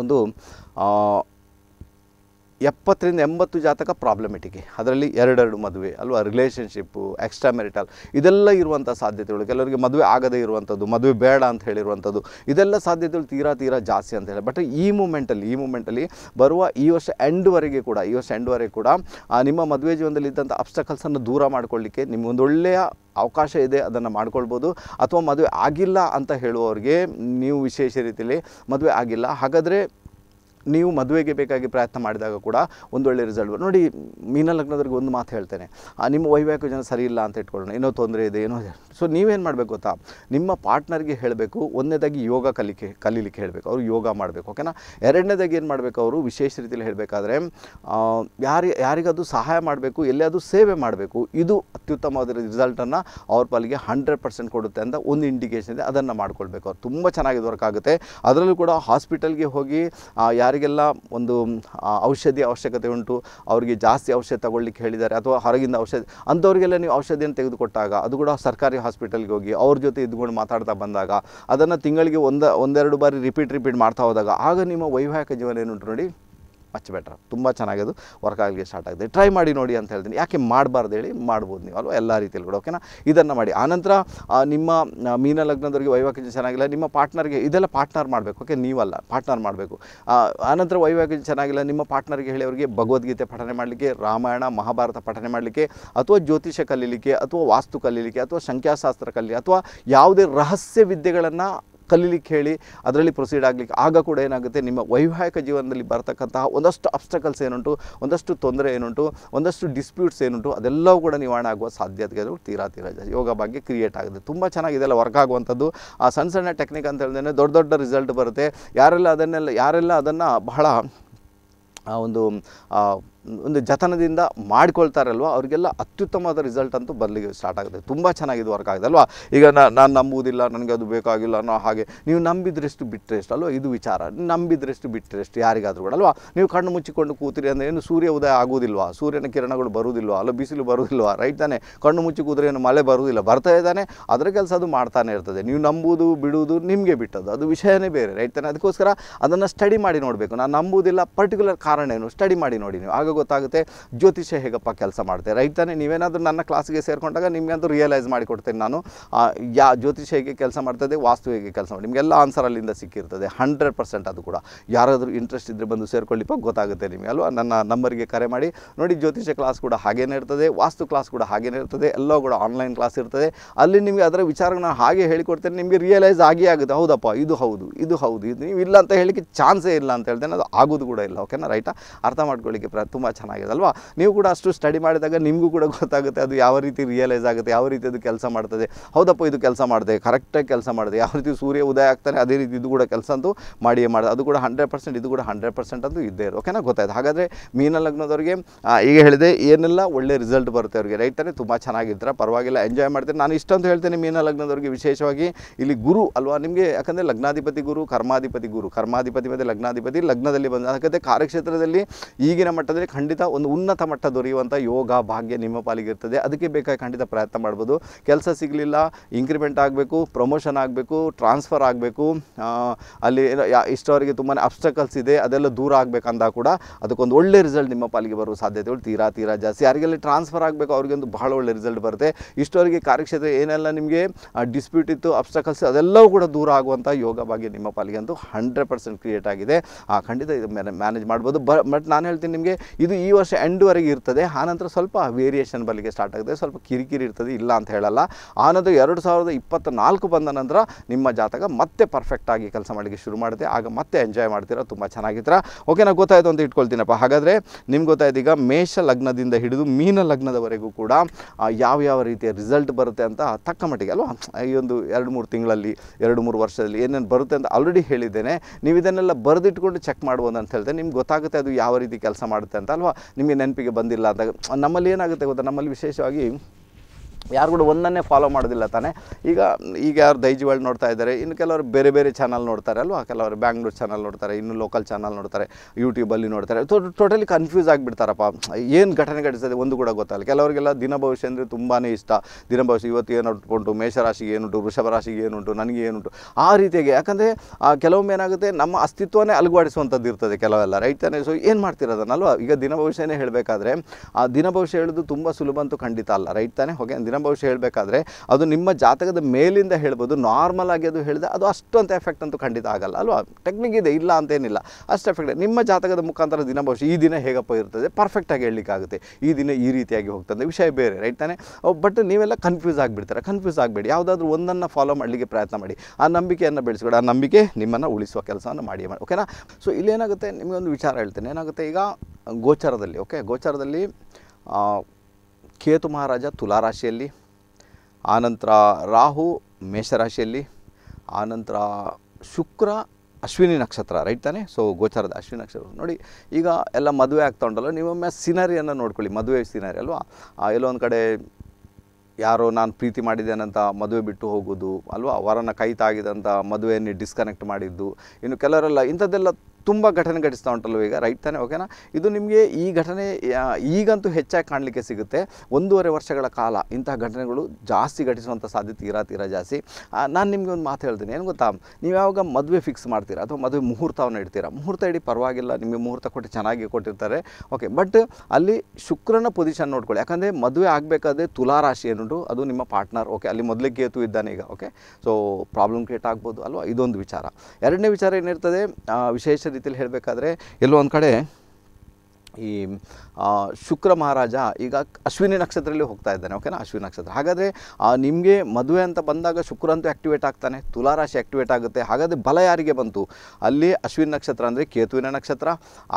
ಒಂದು ಎಪ್ಪತ್ತರಿಂದ ಎಂಬತ್ತು ಜಾತಕ ಪ್ರಾಬ್ಲಮೆಟಿಕೆ ಅದರಲ್ಲಿ ಎರಡೆರಡು ಮದುವೆ ಅಲ್ವಾ ರಿಲೇಷನ್ಶಿಪ್ಪು ಎಕ್ಸ್ಟ್ರಾ ಮೆರಿಟಲ್ ಇದೆಲ್ಲ ಇರುವಂಥ ಸಾಧ್ಯತೆಗಳು ಕೆಲವರಿಗೆ ಮದುವೆ ಆಗದೇ ಇರುವಂಥದ್ದು ಮದುವೆ ಬೇಡ ಅಂತ ಹೇಳಿರುವಂಥದ್ದು ಇದೆಲ್ಲ ಸಾಧ್ಯತೆಗಳು ತೀರಾ ತೀರಾ ಜಾಸ್ತಿ ಅಂತ ಹೇಳಿ ಬಟ್ ಈ ಮೂಮೆಂಟಲ್ಲಿ ಈ ಮೂಮೆಂಟಲ್ಲಿ ಬರುವ ಈ ವರ್ಷ ಎಂಡ್ವರೆಗೆ ಕೂಡ ಈ ವರ್ಷ ಎಂಡ್ವರೆಗೆ ಕೂಡ ನಿಮ್ಮ ಮದುವೆ ಜೀವನದಲ್ಲಿ ಇದ್ದಂಥ ಅಬ್ಸ್ಟಕಲ್ಸನ್ನು ದೂರ ಮಾಡಿಕೊಳ್ಳಿಕ್ಕೆ ನಿಮಗೊಂದೊಳ್ಳೆಯ ಅವಕಾಶ ಇದೆ ಅದನ್ನು ಮಾಡ್ಕೊಳ್ಬೋದು ಅಥವಾ ಮದುವೆ ಆಗಿಲ್ಲ ಅಂತ ಹೇಳುವವರಿಗೆ ನೀವು ವಿಶೇಷ ರೀತಿಯಲ್ಲಿ ಮದುವೆ ಆಗಿಲ್ಲ ಹಾಗಾದರೆ ನೀವು ಮದುವೆಗೆ ಬೇಕಾಗಿ ಪ್ರಯತ್ನ ಮಾಡಿದಾಗ ಕೂಡ ಒಂದೊಳ್ಳೆ ರಿಸಲ್ಟ್ ನೋಡಿ ಮೀನ ಲಗ್ನದವ್ರಿಗೆ ಒಂದು ಮಾತು ಹೇಳ್ತೇನೆ ನಿಮ್ಮ ವೈವಾಹಿಕ ಜನ ಸರಿ ಇಲ್ಲ ಅಂತ ಇಟ್ಕೊಳ್ಳೋಣ ಏನೋ ತೊಂದರೆ ಇದೆ ಏನೋ ಸೊ ನೀವೇನು ಮಾಡಬೇಕು ಗೊತ್ತಾ ನಿಮ್ಮ ಪಾರ್ಟ್ನರ್ಗೆ ಹೇಳಬೇಕು ಒಂದನೇದಾಗಿ ಯೋಗ ಕಲಿಕೆ ಕಲೀಲಿಕ್ಕೆ ಹೇಳಬೇಕು ಅವರು ಯೋಗ ಮಾಡಬೇಕು ಓಕೆನಾ ಎರಡನೇದಾಗಿ ಏನು ಮಾಡಬೇಕು ಅವರು ವಿಶೇಷ ರೀತಿಯಲ್ಲಿ ಹೇಳಬೇಕಾದ್ರೆ ಯಾರಿ ಯಾರಿಗದು ಸಹಾಯ ಮಾಡಬೇಕು ಎಲ್ಲಿಯಾದರೂ ಸೇವೆ ಮಾಡಬೇಕು ಇದು ಅತ್ಯುತ್ತಮವಾದ ರಿಸಲ್ಟನ್ನು ಅವ್ರ ಪಾಲಿಗೆ ಹಂಡ್ರೆಡ್ ಪರ್ಸೆಂಟ್ ಕೊಡುತ್ತೆ ಅಂತ ಒಂದು ಇಂಡಿಕೇಷನ್ ಇದೆ ಅದನ್ನು ಮಾಡ್ಕೊಳ್ಬೇಕು ಅವ್ರು ತುಂಬ ಚೆನ್ನಾಗಿ ವರ್ಕ್ ಆಗುತ್ತೆ ಅದರಲ್ಲೂ ಕೂಡ ಹಾಸ್ಪಿಟಲ್ಗೆ ಹೋಗಿ ಯಾರು ಯಾರಿಗೆಲ್ಲ ಒಂದು ಔಷಧಿ ಅವಶ್ಯಕತೆ ಉಂಟು ಅವರಿಗೆ ಜಾಸ್ತಿ ಔಷಧಿ ತಗೊಳ್ಳಿಕ್ಕೆ ಹೇಳಿದ್ದಾರೆ ಅಥವಾ ಹೊರಗಿಂದ ಔಷಧಿ ಅಂಥವರಿಗೆಲ್ಲ ನೀವು ಔಷಧಿಯನ್ನು ತೆಗೆದುಕೊಟ್ಟಾಗ ಅದು ಕೂಡ ಸರ್ಕಾರಿ ಹಾಸ್ಪಿಟಲ್ಗೆ ಹೋಗಿ ಅವ್ರ ಜೊತೆ ಇದ್ಕೊಂಡು ಮಾತಾಡ್ತಾ ಬಂದಾಗ ಅದನ್ನು ತಿಂಗಳಿಗೆ ಒಂದು ಒಂದೆರಡು ಬಾರಿ ರಿಪೀಟ್ ರಿಪೀಟ್ ಮಾಡ್ತಾ ಹೋದಾಗ ಆಗ ನಿಮ್ಮ ವೈವಾಹಿಕ ಜೀವನ ಏನುಂಟು ನೋಡಿ ಮಚ್ ಬೆಟರ್ ತುಂಬ ಚೆನ್ನಾಗಿದೆ ವರ್ಕ್ ಆಗಲಿಕ್ಕೆ ಸ್ಟಾರ್ಟ್ ಆಗಿದೆ ಟ್ರೈ ಮಾಡಿ ನೋಡಿ ಅಂತ ಹೇಳ್ತೀನಿ ಯಾಕೆ ಮಾಡಬಾರ್ದು ಹೇಳಿ ಮಾಡ್ಬೋದು ನೀವು ಅಲ್ವಾ ಎಲ್ಲ ರೀತಿಯಲ್ಲಿ ಕೂಡ ಓಕೆನಾ ಇದನ್ನು ಮಾಡಿ ಆನಂತರ ನಿಮ್ಮ ಮೀನ ಲಗ್ನದವರಿಗೆ ವೈವಾಹಿಕ ಚೆನ್ನಾಗಿಲ್ಲ ನಿಮ್ಮ ಪಾರ್ಟ್ನರ್ಗೆ ಇದೆಲ್ಲ ಪಾರ್ಟ್ನರ್ ಮಾಡಬೇಕು ಓಕೆ ನೀವಲ್ಲ ಪಾರ್ಟ್ನರ್ ಮಾಡಬೇಕು ಆನಂತರ ವೈವಾಹಿಕ ಚೆನ್ನಾಗಿಲ್ಲ ನಿಮ್ಮ ಪಾರ್ಟ್ನರ್ಗೆ ಹೇಳಿ ಅವರಿಗೆ ಭಗವದ್ಗೀತೆ ಪಠನೆ ಮಾಡಲಿಕ್ಕೆ ರಾಮಾಯಣ ಮಹಾಭಾರತ ಪಠನೆ ಮಾಡಲಿಕ್ಕೆ ಅಥವಾ ಜ್ಯೋತಿಷ ಕಲೀಲಿಕ್ಕೆ ಅಥವಾ ವಾಸ್ತು ಕಲೀಲಿಕ್ಕೆ ಅಥವಾ ಸಂಖ್ಯಾಶಾಸ್ತ್ರ ಕಲಿ ಅಥವಾ ಯಾವುದೇ ರಹಸ್ಯ ವಿದ್ಯೆಗಳನ್ನು ಕಲೀಲಿಕ್ಕೆ ಹೇಳಿ ಅದರಲ್ಲಿ ಪ್ರೊಸೀಡ್ ಆಗಲಿಕ್ಕೆ ಆಗ ಕೂಡ ಏನಾಗುತ್ತೆ ನಿಮ್ಮ ವೈವಾಹಿಕ ಜೀವನದಲ್ಲಿ ಬರತಕ್ಕಂತಹ ಒಂದಷ್ಟು ಅಬ್ಸ್ಟಕಲ್ಸ್ ಏನುಂಟು ಒಂದಷ್ಟು ತೊಂದರೆ ಏನುಂಟು ಒಂದಷ್ಟು ಡಿಸ್ಪ್ಯೂಟ್ಸ್ ಏನುಂಟು ಅದೆಲ್ಲವೂ ಕೂಡ ನಿವಾರಣೆ ಆಗುವ ಅದು ತೀರಾ ತೀರ ಯೋಗ ಬಗ್ಗೆ ಕ್ರಿಯೇಟ್ ಆಗುತ್ತೆ ತುಂಬ ಚೆನ್ನಾಗಿ ಇದೆಲ್ಲ ವರ್ಕ್ ಆಗುವಂಥದ್ದು ಆ ಸಣ್ಣ ಸಣ್ಣ ಟೆಕ್ನಿಕ್ ಅಂತ ಹೇಳಿದ್ರೆ ದೊಡ್ಡ ದೊಡ್ಡ ರಿಸಲ್ಟ್ ಬರುತ್ತೆ ಯಾರೆಲ್ಲ ಅದನ್ನೆಲ್ಲ ಯಾರೆಲ್ಲ ಅದನ್ನು ಬಹಳ ಒಂದು ಒಂದು ಜತನದಿಂದ ಮಾಡ್ಕೊಳ್ತಾರಲ್ವ ಅವರಿಗೆಲ್ಲ ಅತ್ಯುತ್ತಮವಾದ ರಿಸಲ್ಟ್ ಅಂತೂ ಬರಲಿಕ್ಕೆ ಸ್ಟಾರ್ಟ್ ಆಗುತ್ತೆ ತುಂಬ ಚೆನ್ನಾಗಿದ್ದು ವರ್ಕ್ ಆಗಿದೆ ಅಲ್ವಾ ಈಗ ನಾನು ನಂಬುವುದಿಲ್ಲ ನನಗೆ ಅದು ಬೇಕಾಗಿಲ್ಲ ಅನ್ನೋ ಹಾಗೆ ನೀವು ನಂಬಿದ್ರೆಷ್ಟು ಬಿಟ್ಟರೆ ಎಷ್ಟು ಅಲ್ವಾ ಇದು ವಿಚಾರ ನಂಬಿದ್ರೆಷ್ಟು ಬಿಟ್ಟರೆ ಎಷ್ಟು ಯಾರಿಗಾದರೂ ಕೂಡ ಅಲ್ವಾ ನೀವು ಕಣ್ಣು ಮುಚ್ಚಿಕೊಂಡು ಕೂತಿರಿ ಅಂದರೆ ಏನು ಸೂರ್ಯ ಉದಯ ಆಗೋದಿಲ್ವಾ ಸೂರ್ಯನ ಕಿರಣಗಳು ಬರುವುದಿಲ್ವಾ ಅಲ್ಲ ಬಿಸಿಲು ಬರುವುದಿಲ್ವಾ ರೈಟ್ ತಾನೆ ಕಣ್ಣು ಮುಚ್ಚಿ ಕೂತ್ರೆ ಏನು ಮಳೆ ಬರುವುದಿಲ್ಲ ಬರ್ತಾ ಇದ್ದಾನೆ ಅದರ ಕೆಲಸ ಅದು ಮಾಡ್ತಾನೆ ಇರ್ತದೆ ನೀವು ನಂಬುವುದು ಬಿಡುವುದು ನಿಮಗೆ ಬಿಟ್ಟದ್ದು ಅದು ವಿಷಯನೇ ಬೇರೆ ರೈಟ್ ತಾನೆ ಅದಕ್ಕೋಸ್ಕರ ಅದನ್ನು ಸ್ಟಡಿ ಮಾಡಿ ನೋಡಬೇಕು ನಾನು ನಂಬುವುದಿಲ್ಲ ಪರ್ಟಿಕ್ಯುಲರ್ ಕಾರಣ ಏನು ಸ್ಟಡಿ ಮಾಡಿ ನೋಡಿ ನೀವು ಆಗ ಗೊತ್ತಾಗುತ್ತೆ ಜ್ಯೋತಿಷ್ಯ ಹೇಗಪ್ಪ ಕೆಲಸ ಮಾಡುತ್ತೆ ರೈಟ್ ತಾನೇ ನೀವೇನಾದರೂ ನನ್ನ ಕ್ಲಾಸ್ಗೆ ಸೇರಿಕೊಂಡಾಗ ನಿಮಗಂತೂ ರಿಯಲೈಸ್ ಮಾಡಿಕೊಡ್ತೇನೆ ನಾನು ಯಾ ಜ್ಯೋತಿಷ್ಯ ಹೇಗೆ ಕೆಲಸ ಮಾಡ್ತದೆ ವಾಸ್ತು ಹೇಗೆ ಕೆಲಸ ಮಾಡಿ ನಿಮಗೆಲ್ಲ ಆನ್ಸರ್ ಅಲ್ಲಿಂದ ಸಿಕ್ಕಿರ್ತದೆ ಹಂಡ್ರೆಡ್ ಪರ್ಸೆಂಟ್ ಅದು ಕೂಡ ಯಾರಾದರೂ ಇಂಟ್ರೆಸ್ಟ್ ಇದ್ದರೆ ಬಂದು ಸೇರಿಕೊಳ್ಳಿಪ್ಪ ಗೊತ್ತಾಗುತ್ತೆ ನಿಮಗೆ ಅಲ್ವಾ ನನ್ನ ನಂಬರಿಗೆ ಕರೆ ಮಾಡಿ ನೋಡಿ ಜ್ಯೋತಿಷ್ಯ ಕ್ಲಾಸ್ ಕೂಡ ಹಾಗೇನೇ ಇರ್ತದೆ ವಾಸ್ತು ಕ್ಲಾಸ್ ಕೂಡ ಹಾಗೇನೇ ಇರ್ತದೆ ಎಲ್ಲೋ ಕೂಡ ಆನ್ಲೈನ್ ಕ್ಲಾಸ್ ಇರ್ತದೆ ಅಲ್ಲಿ ನಿಮಗೆ ಅದರ ವಿಚಾರಗಳನ್ನ ಹಾಗೆ ಹೇಳಿಕೊಡ್ತೇನೆ ನಿಮಗೆ ರಿಯಲೈಸ್ ಆಗೇ ಆಗುತ್ತೆ ಹೌದಪ್ಪ ಇದು ಹೌದು ಇದು ಹೌದು ಇದು ನೀವು ಇಲ್ಲ ಅಂತ ಹೇಳಿಕ್ಕೆ ಚಾನ್ಸೇ ಇಲ್ಲ ಅಂತ ಹೇಳ್ತೇನೆ ಅದು ಆಗೋದು ಕೂಡ ಇಲ್ಲ ಓಕೆನಾ ರೈಟಾ ಅರ್ಥ ಮಾಡ್ಕೊಳ್ಳಿಕ್ಕೆ ಪ್ರ ತುಂಬ ತುಂಬ ಚೆನ್ನಾಗಿದೆ ಅಲ್ವಾ ನೀವು ಕೂಡ ಅಷ್ಟು ಸ್ಟಡಿ ಮಾಡಿದಾಗ ನಿಮಗೂ ಕೂಡ ಗೊತ್ತಾಗುತ್ತೆ ಅದು ಯಾವ ರೀತಿ ರಿಯಲೈಸ್ ಆಗುತ್ತೆ ಯಾವ ರೀತಿ ಅದು ಕೆಲಸ ಮಾಡ್ತದೆ ಹೌದಪ್ಪ ಇದು ಕೆಲಸ ಮಾಡಿದೆ ಕರೆಕ್ಟಾಗಿ ಕೆಲಸ ಮಾಡಿದೆ ಯಾವ ರೀತಿ ಸೂರ್ಯ ಉದಯ ಆಗ್ತಾನೆ ಅದೇ ರೀತಿ ಇದು ಕೂಡ ಕೆಲಸ ಅಂತೂ ಮಾಡಿಯೇ ಮಾಡಿದೆ ಅದು ಕೂಡ ಹಂಡ್ರೆಡ್ ಪರ್ಸೆಂಟ್ ಇದು ಕೂಡ ಹಂಡ್ರೆಡ್ ಪರ್ಸೆಂಟ್ ಅಂತೂ ಇದ್ದೇ ಇರೋ ಓಕೆನಾ ಗೊತ್ತಾಯ್ತು ಹಾಗಾದರೆ ಮೀನ ಲಗ್ನದವ್ರಿಗೆ ಈಗ ಹೇಳಿದೆ ಏನೆಲ್ಲ ಒಳ್ಳೆ ರಿಸಲ್ಟ್ ಬರುತ್ತೆ ಅವರಿಗೆ ರೈತರೇ ತುಂಬ ಚೆನ್ನಾಗಿರ್ತಾರೆ ಪರವಾಗಿಲ್ಲ ಎಂಜಾಯ್ ಮಾಡ್ತೀನಿ ನಾನು ಇಷ್ಟಂತ ಹೇಳ್ತೇನೆ ಮೀನ ಲಗ್ನದವ್ರಿಗೆ ವಿಶೇಷವಾಗಿ ಇಲ್ಲಿ ಗುರು ಅಲ್ವಾ ನಿಮಗೆ ಯಾಕಂದರೆ ಲಗ್ನಾಧಿಪತಿ ಗುರು ಕರ್ಮಾಧಿಪತಿ ಗುರು ಕರ್ಮಾಧಿಪತಿ ಮತ್ತು ಲಗ್ನಾಧಿಪತಿ ಲಗ್ನದಲ್ಲಿ ಬಂದ ಯಾಕಂದರೆ ಕಾರ್ಯಕ್ಷೇತ್ರದಲ್ಲಿ ಈಗಿನ ಮಟ್ಟದಲ್ಲಿ ಖಂಡಿತ ಒಂದು ಉನ್ನತ ಮಟ್ಟ ದೊರೆಯುವಂಥ ಯೋಗ ಭಾಗ್ಯ ನಿಮ್ಮ ಪಾಲಿಗೆ ಇರ್ತದೆ ಅದಕ್ಕೆ ಬೇಕಾಗಿ ಖಂಡಿತ ಪ್ರಯತ್ನ ಮಾಡ್ಬೋದು ಕೆಲಸ ಸಿಗಲಿಲ್ಲ ಇಂಕ್ರಿಮೆಂಟ್ ಆಗಬೇಕು ಪ್ರಮೋಷನ್ ಆಗಬೇಕು ಟ್ರಾನ್ಸ್ಫರ್ ಆಗಬೇಕು ಅಲ್ಲಿ ಇಷ್ಟವರಿಗೆ ತುಂಬಾ ಅಬ್ಸ್ಟಕಲ್ಸ್ ಇದೆ ಅದೆಲ್ಲ ದೂರ ಆಗಬೇಕಂದಾಗ ಕೂಡ ಅದಕ್ಕೊಂದು ಒಳ್ಳೆ ರಿಸಲ್ಟ್ ನಿಮ್ಮ ಪಾಲಿಗೆ ಬರುವ ಸಾಧ್ಯತೆಗಳು ತೀರಾ ತೀರಾ ಜಾಸ್ತಿ ಯಾರಿಗೆಲ್ಲ ಟ್ರಾನ್ಸ್ಫರ್ ಆಗಬೇಕು ಅವ್ರಿಗೊಂದು ಬಹಳ ಒಳ್ಳೆ ರಿಸಲ್ಟ್ ಬರುತ್ತೆ ಇಷ್ಟವರಿಗೆ ಕಾರ್ಯಕ್ಷೇತ್ರ ಏನೆಲ್ಲ ನಿಮಗೆ ಡಿಸ್ಪ್ಯೂಟ್ ಇತ್ತು ಅಬ್ಸ್ಟಕಲ್ಸ್ ಅದೆಲ್ಲವೂ ಕೂಡ ದೂರ ಆಗುವಂಥ ಯೋಗ ಭಾಗ್ಯ ನಿಮ್ಮ ಪಾಲಿಗೆ ಅಂತೂ ಹಂಡ್ರೆಡ್ ಪರ್ಸೆಂಟ್ ಕ್ರಿಯೇಟ್ ಆಗಿದೆ ಆ ಖಂಡಿತ ಇದು ಮ್ಯಾನೇಜ್ ಮಾಡ್ಬೋದು ಬಟ್ ನಾನು ಹೇಳ್ತೀನಿ ನಿಮಗೆ ಇದು ಈ ವರ್ಷ ಎಂಡ್ವರೆಗೆ ಇರ್ತದೆ ಆನಂತರ ಸ್ವಲ್ಪ ವೇರಿಯೇಷನ್ ಬರಲಿಕ್ಕೆ ಸ್ಟಾರ್ಟ್ ಆಗುತ್ತೆ ಸ್ವಲ್ಪ ಕಿರಿಕಿರಿ ಇರ್ತದೆ ಇಲ್ಲ ಅಂತ ಹೇಳಲ್ಲ ಆನಂತರ ಎರಡು ಸಾವಿರದ ಇಪ್ಪತ್ತ ನಾಲ್ಕು ಬಂದ ನಂತರ ನಿಮ್ಮ ಜಾತಕ ಮತ್ತೆ ಪರ್ಫೆಕ್ಟಾಗಿ ಕೆಲಸ ಮಾಡಲಿಕ್ಕೆ ಶುರು ಮಾಡುತ್ತೆ ಆಗ ಮತ್ತೆ ಎಂಜಾಯ್ ಮಾಡ್ತೀರಾ ತುಂಬ ಚೆನ್ನಾಗಿತ್ತರ ಓಕೆ ನಾನು ಗೊತ್ತಾಯಿತು ಅಂತ ಇಟ್ಕೊಳ್ತೀನಪ್ಪ ಹಾಗಾದರೆ ನಿಮ್ಗೆ ಗೊತ್ತಾಯ್ತು ಈಗ ಮೇಷ ಲಗ್ನದಿಂದ ಹಿಡಿದು ಮೀನ ಲಗ್ನದವರೆಗೂ ಕೂಡ ಯಾವ ಯಾವ ರೀತಿಯ ರಿಸಲ್ಟ್ ಬರುತ್ತೆ ಅಂತ ತಕ್ಕ ಮಟ್ಟಿಗೆ ಅಲ್ವಾ ಈ ಒಂದು ಎರಡು ಮೂರು ತಿಂಗಳಲ್ಲಿ ಎರಡು ಮೂರು ವರ್ಷದಲ್ಲಿ ಏನೇನು ಬರುತ್ತೆ ಅಂತ ಆಲ್ರೆಡಿ ಹೇಳಿದ್ದೇನೆ ನೀವು ಇದನ್ನೆಲ್ಲ ಬರೆದಿಟ್ಕೊಂಡು ಚೆಕ್ ಮಾಡ್ಬೋದು ಅಂತ ಹೇಳ್ತೇನೆ ನಿಮ್ಗೆ ಗೊತ್ತಾಗುತ್ತೆ ಅದು ಯಾವ ರೀತಿ ಕೆಲಸ ಮಾಡುತ್ತೆ ಅಂತ ಅಂತ ಅಲ್ವಾ ನಿಮಗೆ ನೆನಪಿಗೆ ಬಂದಿಲ್ಲ ಅಂತ ನಮ್ಮಲ್ಲಿ ಏನಾಗುತ್ತೆ ಗೊತ್ತಾ ನಮ್ಮಲ್ಲಿ ವಿಶೇಷವಾಗಿ ಯಾರು ಕೂಡ ಒಂದನ್ನೇ ಫಾಲೋ ಮಾಡೋದಿಲ್ಲ ತಾನೆ ಈಗ ಈಗ ಯಾರು ದೈಜಿವಾಳ್ ನೋಡ್ತಾ ಇದ್ದಾರೆ ಇನ್ನು ಕೆಲವರು ಬೇರೆ ಬೇರೆ ಚಾನಲ್ ನೋಡ್ತಾರೆ ಅಲ್ವಾ ಕೆಲವರು ಬ್ಯಾಂಗ್ಳೂರು ಚಾನಲ್ ನೋಡ್ತಾರೆ ಇನ್ನು ಲೋಕಲ್ ಚಾನಲ್ ನೋಡ್ತಾರೆ ಯೂಟ್ಯೂಬಲ್ಲಿ ನೋಡ್ತಾರೆ ಟೋಟಲಿ ಕನ್ಫ್ಯೂಸ್ ಆಗಿಬಿಡ್ತಾರಪ್ಪ ಏನು ಘಟನೆ ಘಟಿಸಿದೆ ಒಂದು ಕೂಡ ಗೊತ್ತಲ್ಲ ಕೆಲವರಿಗೆಲ್ಲ ದಿನ ಭವಿಷ್ಯ ಅಂದರೆ ತುಂಬಾ ಇಷ್ಟ ದಿನ ಭವಿಷ್ಯ ಇವತ್ತು ಏನು ಉಂಟು ಮೇಷರಾಶಿಗೆ ಏನುಂಟು ವೃಷಭ ರಾಶಿಗೆ ಏನುಂಟು ನನಗೆ ಏನುಂಟು ಆ ರೀತಿಯಾಗಿ ಯಾಕಂದರೆ ಕೆಲವೊಮ್ಮೆ ಏನಾಗುತ್ತೆ ನಮ್ಮ ಅಸ್ತಿತ್ವನೇ ಅಲುಗಾಡಿಸುವಂಥದ್ದು ಇರ್ತದೆ ಕೆಲವೆಲ್ಲ ರೈಟ್ ತಾನೆ ಸೊ ಏನು ಮಾಡ್ತಿರೋದನ್ನಲ್ವಾ ಈಗ ದಿನ ಭವಿಷ್ಯನೇ ಹೇಳಬೇಕಾದ್ರೆ ಆ ದಿನ ಭವಿಷ್ಯ ಹೇಳೋದು ತುಂಬ ಸುಲಭ ಅಂತೂ ಖಂಡಿತ ಅಲ್ಲ ರೈಟ್ ತಾನೇ ಹೋಗಿ ದಿನ ದಿನ ಹೇಳಬೇಕಾದ್ರೆ ಅದು ನಿಮ್ಮ ಜಾತಕದ ಮೇಲಿಂದ ಹೇಳ್ಬೋದು ನಾರ್ಮಲ್ ಆಗಿ ಅದು ಹೇಳಿದೆ ಅದು ಅಷ್ಟೊಂದು ಎಫೆಕ್ಟ್ ಅಂತೂ ಖಂಡಿತ ಆಗಲ್ಲ ಅಲ್ವಾ ಟೆಕ್ನಿಕ್ ಇದೆ ಇಲ್ಲ ಅಂತೇನಿಲ್ಲ ಅಷ್ಟು ಎಫೆಕ್ಟ್ ನಿಮ್ಮ ಜಾತಕದ ಮುಖಾಂತರ ದಿನ ಭವಿಷ್ಯ ಈ ದಿನ ಹೇಗಪ್ಪ ಇರ್ತದೆ ಪರ್ಫೆಕ್ಟಾಗಿ ಹೇಳಲಿಕ್ಕಾಗುತ್ತೆ ಈ ದಿನ ಈ ರೀತಿಯಾಗಿ ಹೋಗ್ತದೆ ವಿಷಯ ಬೇರೆ ರೈಟ್ ತಾನೆ ಬಟ್ ನೀವೆಲ್ಲ ಕನ್ಫ್ಯೂಸ್ ಆಗಿಬಿಡ್ತಾರೆ ಕನ್ಫ್ಯೂಸ್ ಆಗಬೇಡಿ ಯಾವುದಾದ್ರೂ ಒಂದನ್ನು ಫಾಲೋ ಮಾಡಲಿಕ್ಕೆ ಪ್ರಯತ್ನ ಮಾಡಿ ಆ ನಂಬಿಕೆಯನ್ನು ಬೆಳೆಸ್ಕೊಡಿ ಆ ನಂಬಿಕೆ ನಿಮ್ಮನ್ನು ಉಳಿಸುವ ಕೆಲಸವನ್ನು ಮಾಡಿ ಮಾಡಿ ಓಕೆನಾ ಸೊ ಇಲ್ಲೇನಾಗುತ್ತೆ ನಿಮಗೊಂದು ವಿಚಾರ ಹೇಳ್ತೇನೆ ಏನಾಗುತ್ತೆ ಈಗ ಗೋಚಾರದಲ್ಲಿ ಓಕೆ ಗೋಚಾರದಲ್ಲಿ ಕೇತು ಮಹಾರಾಜ ತುಲಾರಾಶಿಯಲ್ಲಿ ಆನಂತರ ರಾಹು ಮೇಷರಾಶಿಯಲ್ಲಿ ಆನಂತರ ಶುಕ್ರ ಅಶ್ವಿನಿ ನಕ್ಷತ್ರ ರೈಟ್ ತಾನೆ ಸೊ ಗೋಚರದ ಅಶ್ವಿನಿ ನಕ್ಷತ್ರ ನೋಡಿ ಈಗ ಎಲ್ಲ ಮದುವೆ ಆಗ್ತಾ ಉಂಟಲ್ಲ ನೀವೊಮ್ಮೆ ಸೀನರಿಯನ್ನು ನೋಡ್ಕೊಳ್ಳಿ ಮದುವೆ ಸೀನರಿ ಅಲ್ವಾ ಎಲ್ಲೊಂದು ಕಡೆ ಯಾರೋ ನಾನು ಪ್ರೀತಿ ಮಾಡಿದ್ದೇನಂತ ಮದುವೆ ಬಿಟ್ಟು ಹೋಗೋದು ಅಲ್ವಾ ವರನ ಕೈ ತಾಗಿದಂಥ ಮದುವೆಯನ್ನು ಡಿಸ್ಕನೆಕ್ಟ್ ಮಾಡಿದ್ದು ಇನ್ನು ಕೆಲವರೆಲ್ಲ ಇಂಥದ್ದೆಲ್ಲ ತುಂಬ ಘಟನೆ ಘಟಿಸ್ತಾ ಉಂಟಲ್ವ ಈಗ ರೈಟ್ ತಾನೆ ಓಕೆನಾ ಇದು ನಿಮಗೆ ಈ ಘಟನೆ ಈಗಂತೂ ಹೆಚ್ಚಾಗಿ ಕಾಣಲಿಕ್ಕೆ ಸಿಗುತ್ತೆ ಒಂದೂವರೆ ವರ್ಷಗಳ ಕಾಲ ಇಂತಹ ಘಟನೆಗಳು ಜಾಸ್ತಿ ಘಟಿಸುವಂಥ ಸಾಧ್ಯತೆ ತೀರಾ ತೀರಾ ಜಾಸ್ತಿ ನಾನು ನಿಮಗೆ ಒಂದು ಮಾತು ಹೇಳ್ತೀನಿ ಏನು ಗೊತ್ತಾ ನೀವು ಯಾವಾಗ ಮದುವೆ ಫಿಕ್ಸ್ ಮಾಡ್ತೀರಾ ಅಥವಾ ಮದುವೆ ಮುಹೂರ್ತವನ್ನು ಇಡ್ತೀರಾ ಮುಹೂರ್ತ ಇಡಿ ಪರವಾಗಿಲ್ಲ ನಿಮಗೆ ಮುಹೂರ್ತ ಕೊಟ್ಟು ಚೆನ್ನಾಗಿ ಕೊಟ್ಟಿರ್ತಾರೆ ಓಕೆ ಬಟ್ ಅಲ್ಲಿ ಶುಕ್ರನ ಪೊಸಿಷನ್ ನೋಡ್ಕೊಳ್ಳಿ ಯಾಕಂದರೆ ಮದುವೆ ಆಗಬೇಕಾದ್ರೆ ತುಲಾರಾಶಿ ಏನುಂಟು ಅದು ನಿಮ್ಮ ಪಾರ್ಟ್ನರ್ ಓಕೆ ಅಲ್ಲಿ ಮೊದಲೇ ಕೇತು ಇದ್ದಾನೆ ಈಗ ಓಕೆ ಸೊ ಪ್ರಾಬ್ಲಮ್ ಕ್ರಿಯೇಟ್ ಆಗ್ಬೋದು ಅಲ್ವಾ ಇದೊಂದು ವಿಚಾರ ಎರಡನೇ ವಿಚಾರ ಏನಿರ್ತದೆ ವಿಶೇಷ ರೀತಿಯಲ್ಲಿ ಹೇಳಬೇಕಾದ್ರೆ ಎಲ್ಲೋ ಒಂದು ಕಡೆ ಈ ಶುಕ್ರ ಮಹಾರಾಜ ಈಗ ಅಶ್ವಿನಿ ನಕ್ಷತ್ರದಲ್ಲಿ ಹೋಗ್ತಾ ಇದ್ದಾನೆ ಓಕೆನಾ ಅಶ್ವಿನಿ ನಕ್ಷತ್ರ ಹಾಗಾದರೆ ನಿಮಗೆ ಮದುವೆ ಅಂತ ಬಂದಾಗ ಶುಕ್ರ ಅಂತೂ ಆ್ಯಕ್ಟಿವೇಟ್ ಆಗ್ತಾನೆ ತುಲಾರಾಶಿ ಆ್ಯಕ್ಟಿವೇಟ್ ಆಗುತ್ತೆ ಹಾಗಾದರೆ ಬಲ ಯಾರಿಗೆ ಬಂತು ಅಲ್ಲಿ ಅಶ್ವಿನಿ ನಕ್ಷತ್ರ ಅಂದರೆ ಕೇತುವಿನ ನಕ್ಷತ್ರ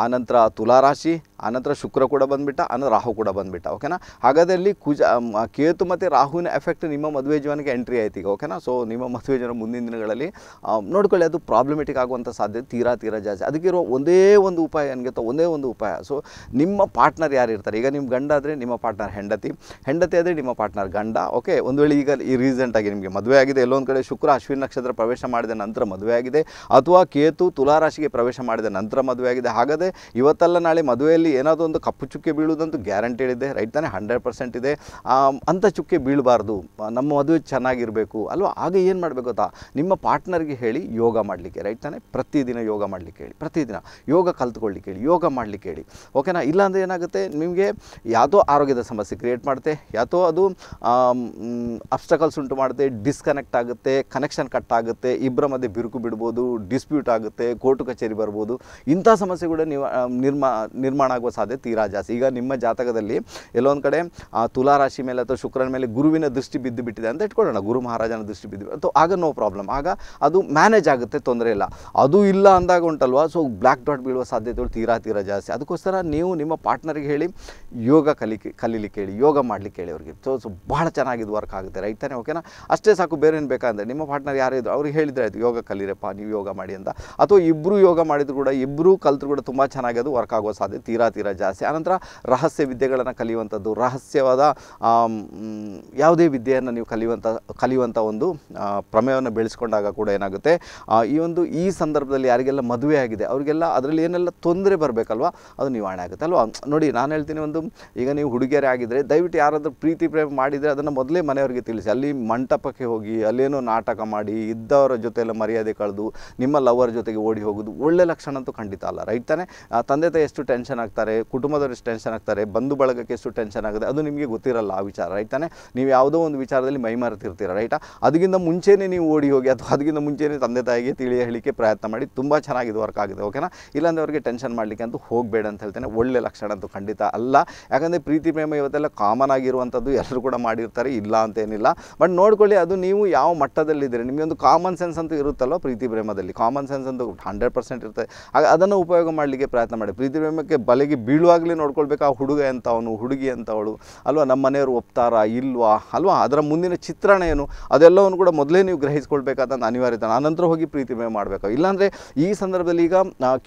ಆನಂತರ ತುಲಾರಾಶಿ ಆನಂತರ ಶುಕ್ರ ಕೂಡ ಬಂದುಬಿಟ್ಟ ಆನಂತರ ರಾಹು ಕೂಡ ಬಂದುಬಿಟ್ಟ ಓಕೆನಾ ಹಾಗಾದರೆ ಅಲ್ಲಿ ಕುಜ ಕೇತು ಮತ್ತು ರಾಹುವಿನ ಎಫೆಕ್ಟ್ ನಿಮ್ಮ ಮದುವೆ ಜೀವನಕ್ಕೆ ಎಂಟ್ರಿ ಆಯ್ತು ಈಗ ಓಕೆನಾ ಸೊ ನಿಮ್ಮ ಮದುವೆ ಜೀವನ ಮುಂದಿನ ದಿನಗಳಲ್ಲಿ ನೋಡ್ಕೊಳ್ಳಿ ಅದು ಪ್ರಾಬ್ಲಮೆಟಿಕ್ ಆಗುವಂಥ ಸಾಧ್ಯತೆ ತೀರಾ ತೀರಾ ಜಾಸ್ತಿ ಅದಕ್ಕಿರೋ ಒಂದೇ ಒಂದು ಉಪಾಯ ಏನಿಗೆ ಒಂದೇ ಒಂದು ಉಪಾಯ ಸೊ ನಿಮ್ಮ ಪಾಠ ಪಾರ್ಟ್ನರ್ ಯಾರು ಇರ್ತಾರೆ ಈಗ ನಿಮ್ಮ ಗಂಡ ಆದರೆ ನಿಮ್ಮ ಪಾರ್ಟ್ನರ್ ಹೆಂಡತಿ ಹೆಂಡತಿ ಆದರೆ ನಿಮ್ಮ ಪಾರ್ಟ್ನರ್ ಗಂಡ ಓಕೆ ಒಂದು ವೇಳೆ ಈಗ ಈ ರೀಸೆಂಟಾಗಿ ನಿಮಗೆ ಮದುವೆ ಆಗಿದೆ ಎಲ್ಲೊಂದು ಕಡೆ ಶುಕ್ರ ಅಶ್ವಿನ ನಕ್ಷತ್ರ ಪ್ರವೇಶ ಮಾಡಿದ ನಂತರ ಮದುವೆ ಆಗಿದೆ ಅಥವಾ ಕೇತು ತುಲಾರಾಶಿಗೆ ಪ್ರವೇಶ ಮಾಡಿದ ನಂತರ ಮದುವೆ ಆಗಿದೆ ಹಾಗಾದರೆ ಇವತ್ತಲ್ಲ ನಾಳೆ ಮದುವೆಯಲ್ಲಿ ಏನಾದರೂ ಒಂದು ಕಪ್ಪು ಚುಕ್ಕೆ ಬೀಳುವುದಂತೂ ಗ್ಯಾರಂಟಿ ಇದೆ ರೈಟ್ ತಾನೇ ಹಂಡ್ರೆಡ್ ಪರ್ಸೆಂಟ್ ಇದೆ ಅಂಥ ಚುಕ್ಕೆ ಬೀಳಬಾರ್ದು ನಮ್ಮ ಮದುವೆ ಚೆನ್ನಾಗಿರಬೇಕು ಅಲ್ವಾ ಆಗ ಏನು ಮಾಡಬೇಕು ಗೊತ್ತಾ ನಿಮ್ಮ ಪಾರ್ಟ್ನರ್ಗೆ ಹೇಳಿ ಯೋಗ ಮಾಡಲಿಕ್ಕೆ ರೈಟ್ ತಾನೇ ಪ್ರತಿದಿನ ಯೋಗ ಮಾಡಲಿಕ್ಕೆ ಹೇಳಿ ಪ್ರತಿದಿನ ಯೋಗ ಕಲ್ತ್ಕೊಳ್ಳಿಕ್ಕೆ ಹೇಳಿ ಯೋಗ ಮಾಡಲಿಕ್ಕೆ ಹೇಳಿ ಓಕೆನಾ ಇಲ್ಲಾಂದರೆ ಏನಾಗುತ್ತೆ ಏನಾಗುತ್ತೆ ನಿಮಗೆ ಯಾವುದೋ ಆರೋಗ್ಯದ ಸಮಸ್ಯೆ ಕ್ರಿಯೇಟ್ ಮಾಡುತ್ತೆ ಯಾವುದೋ ಅದು ಅಬ್ಸ್ಟಕಲ್ಸ್ ಉಂಟು ಮಾಡುತ್ತೆ ಡಿಸ್ಕನೆಕ್ಟ್ ಆಗುತ್ತೆ ಕನೆಕ್ಷನ್ ಕಟ್ ಆಗುತ್ತೆ ಇಬ್ಬರ ಮಧ್ಯೆ ಬಿರುಕು ಬಿಡ್ಬೋದು ಡಿಸ್ಪ್ಯೂಟ್ ಆಗುತ್ತೆ ಕೋರ್ಟ್ ಕಚೇರಿ ಬರ್ಬೋದು ಇಂಥ ಸಮಸ್ಯೆ ನಿರ್ಮಾಣ ಆಗುವ ಸಾಧ್ಯತೆ ತೀರಾ ಜಾಸ್ತಿ ಈಗ ನಿಮ್ಮ ಜಾತಕದಲ್ಲಿ ಎಲ್ಲೊಂದು ಕಡೆ ತುಲಾ ರಾಶಿ ಮೇಲೆ ಅಥವಾ ಶುಕ್ರನ ಮೇಲೆ ಗುರುವಿನ ದೃಷ್ಟಿ ಬಿದ್ದು ಬಿಟ್ಟಿದೆ ಅಂತ ಇಟ್ಕೊಳ್ಳೋಣ ಗುರು ಮಹಾರಾಜನ ದೃಷ್ಟಿ ಬಿದ್ದು ಅಥವಾ ಆಗ ನೋ ಪ್ರಾಬ್ಲಮ್ ಆಗ ಅದು ಮ್ಯಾನೇಜ್ ಆಗುತ್ತೆ ತೊಂದರೆ ಇಲ್ಲ ಅದು ಇಲ್ಲ ಅಂದಾಗ ಉಂಟಲ್ವಾ ಸೊ ಬ್ಲ್ಯಾಕ್ ಡಾಟ್ ಬೀಳುವ ಸಾಧ್ಯತೆಗಳು ತೀರಾ ತೀರಾ ಜಾಸ್ತಿ ಅದಕ್ಕೋಸ್ಕರ ನೀವು ನಿಮ್ಮ ಪಾರ್ಟ್ನರ್ ರೈತನರಿಗೆ ಹೇಳಿ ಯೋಗ ಕಲಿಕೆ ಕಲೀಲಿಕ್ಕೆ ಹೇಳಿ ಯೋಗ ಮಾಡಲಿಕ್ಕೆ ಹೇಳಿ ಅವರಿಗೆ ಸೊ ಸೊ ಭಾಳ ಚೆನ್ನಾಗಿದ್ದು ವರ್ಕ್ ಆಗುತ್ತೆ ರೈತನೇ ಓಕೆನಾ ಅಷ್ಟೇ ಸಾಕು ಬೇರೆ ಏನು ಬೇಕಾದರೆ ನಿಮ್ಮ ಪಾರ್ಟ್ನರ್ ಯಾರು ಇದ್ದರು ಅವ್ರಿಗೆ ಹೇಳಿದ್ರೆ ಆಯಿತು ಯೋಗ ಕಲೀರಪ್ಪ ನೀವು ಯೋಗ ಮಾಡಿ ಅಂತ ಅಥವಾ ಇಬ್ಬರು ಯೋಗ ಮಾಡಿದ್ರು ಕೂಡ ಇಬ್ಬರೂ ಕಲಿತ್ರು ಕೂಡ ತುಂಬ ಚೆನ್ನಾಗಿ ಅದು ವರ್ಕ್ ಆಗೋ ಸಾಧ್ಯತೆ ತೀರಾ ತೀರಾ ಜಾಸ್ತಿ ಆನಂತರ ರಹಸ್ಯ ವಿದ್ಯೆಗಳನ್ನು ಕಲಿಯುವಂಥದ್ದು ರಹಸ್ಯವಾದ ಯಾವುದೇ ವಿದ್ಯೆಯನ್ನು ನೀವು ಕಲಿಯುವಂಥ ಕಲಿಯುವಂಥ ಒಂದು ಪ್ರಮೇಯವನ್ನು ಬೆಳೆಸ್ಕೊಂಡಾಗ ಕೂಡ ಏನಾಗುತ್ತೆ ಈ ಒಂದು ಈ ಸಂದರ್ಭದಲ್ಲಿ ಯಾರಿಗೆಲ್ಲ ಮದುವೆ ಆಗಿದೆ ಅವರಿಗೆಲ್ಲ ಅದರಲ್ಲಿ ಏನೆಲ್ಲ ತೊಂದರೆ ಬರಬೇಕಲ್ವಾ ಅದು ನಿವಾರಣೆ ಆಗುತ್ತೆ ಅಲ್ವಾ ನೋಡಿ ನಾನು ಹೇಳ್ತೀನಿ ಒಂದು ಈಗ ನೀವು ಹುಡುಗಿಯರೇ ಆಗಿದ್ದರೆ ದಯವಿಟ್ಟು ಯಾರಾದರೂ ಪ್ರೀತಿ ಪ್ರೇಮ ಮಾಡಿದರೆ ಅದನ್ನು ಮೊದಲೇ ಮನೆಯವರಿಗೆ ತಿಳಿಸಿ ಅಲ್ಲಿ ಮಂಟಪಕ್ಕೆ ಹೋಗಿ ಅಲ್ಲೇನೋ ನಾಟಕ ಮಾಡಿ ಇದ್ದವರ ಜೊತೆ ಎಲ್ಲ ಮರ್ಯಾದೆ ಕಳೆದು ನಿಮ್ಮ ಲವರ್ ಜೊತೆಗೆ ಓಡಿ ಹೋಗೋದು ಒಳ್ಳೆ ಲಕ್ಷಣ ಅಂತೂ ಖಂಡಿತ ಅಲ್ಲ ರೈಟ್ ತಾನೆ ತಂದೆ ತಾಯಿ ಎಷ್ಟು ಟೆನ್ಷನ್ ಆಗ್ತಾರೆ ಕುಟುಂಬದವರು ಎಷ್ಟು ಟೆನ್ಷನ್ ಆಗ್ತಾರೆ ಬಂಧು ಬಳಗಕ್ಕೆ ಎಷ್ಟು ಟೆನ್ಷನ್ ಆಗುತ್ತೆ ಅದು ನಿಮಗೆ ಗೊತ್ತಿರಲ್ಲ ಆ ವಿಚಾರ ರೈಟ್ ತಾನೆ ನೀವು ಯಾವುದೋ ಒಂದು ವಿಚಾರದಲ್ಲಿ ಮರೆತಿರ್ತೀರ ರೈಟಾ ಅದಕ್ಕಿಂತ ಮುಂಚೆನೇ ನೀವು ಓಡಿ ಹೋಗಿ ಅಥವಾ ಅದಕ್ಕಿಂತ ಮುಂಚೆನೇ ತಂದೆ ತಾಯಿಗೆ ತಿಳಿ ಹೇಳಿಕೆ ಪ್ರಯತ್ನ ಮಾಡಿ ತುಂಬ ಚೆನ್ನಾಗಿ ವರ್ಕ್ ಆಗಿದೆ ಓಕೆನಾ ಇಲ್ಲಾಂದ್ರೆ ಅವರಿಗೆ ಟೆನ್ಷನ್ ಮಾಡಲಿಕ್ಕೆ ಅಂತೂ ಹೋಗಬೇಡ ಅಂತ ಹೇಳ್ತೇನೆ ಒಳ್ಳೆ ಲಕ್ಷಣ ಅಂತ ಖಂಡಿತ ಅಲ್ಲ ಯಾಕಂದರೆ ಪ್ರೀತಿ ಪ್ರೇಮ ಇವತ್ತೆಲ್ಲ ಕಾಮನ್ ಆಗಿರುವಂಥದ್ದು ಎಲ್ಲರೂ ಕೂಡ ಮಾಡಿರ್ತಾರೆ ಇಲ್ಲ ಅಂತೇನಿಲ್ಲ ಬಟ್ ನೋಡ್ಕೊಳ್ಳಿ ಅದು ನೀವು ಯಾವ ಮಟ್ಟದಲ್ಲಿದ್ದೀರಿ ನಿಮಗೊಂದು ಕಾಮನ್ ಸೆನ್ಸ್ ಅಂತ ಇರುತ್ತಲ್ವ ಪ್ರೀತಿ ಪ್ರೇಮದಲ್ಲಿ ಕಾಮನ್ ಸೆನ್ಸ್ ಅಂತ ಹಂಡ್ರೆಡ್ ಪರ್ಸೆಂಟ್ ಇರುತ್ತೆ ಆಗ ಅದನ್ನು ಉಪಯೋಗ ಮಾಡಲಿಕ್ಕೆ ಪ್ರಯತ್ನ ಮಾಡಿ ಪ್ರೀತಿ ಪ್ರೇಮಕ್ಕೆ ಬಲೆಗೆ ಬೀಳುವಾಗಲೇ ನೋಡ್ಕೊಳ್ಬೇಕು ಆ ಹುಡುಗ ಅಂತ ಅವನು ಹುಡುಗಿ ಅಂತ ಅವಳು ಅಲ್ವಾ ನಮ್ಮ ಮನೆಯವರು ಒಪ್ತಾರಾ ಇಲ್ವಾ ಅಲ್ವಾ ಅದರ ಮುಂದಿನ ಚಿತ್ರಣ ಏನು ಅದೆಲ್ಲವನ್ನು ಕೂಡ ಮೊದಲೇ ನೀವು ಗ್ರಹಿಸ್ಕೊಳ್ಬೇಕಾದ ಅನಿವಾರ್ಯತೆ ಆನಂತರ ಹೋಗಿ ಪ್ರೀತಿ ಪ್ರೇಮ ಮಾಡಬೇಕು ಇಲ್ಲಾಂದರೆ ಈ ಸಂದರ್ಭದಲ್ಲಿ ಈಗ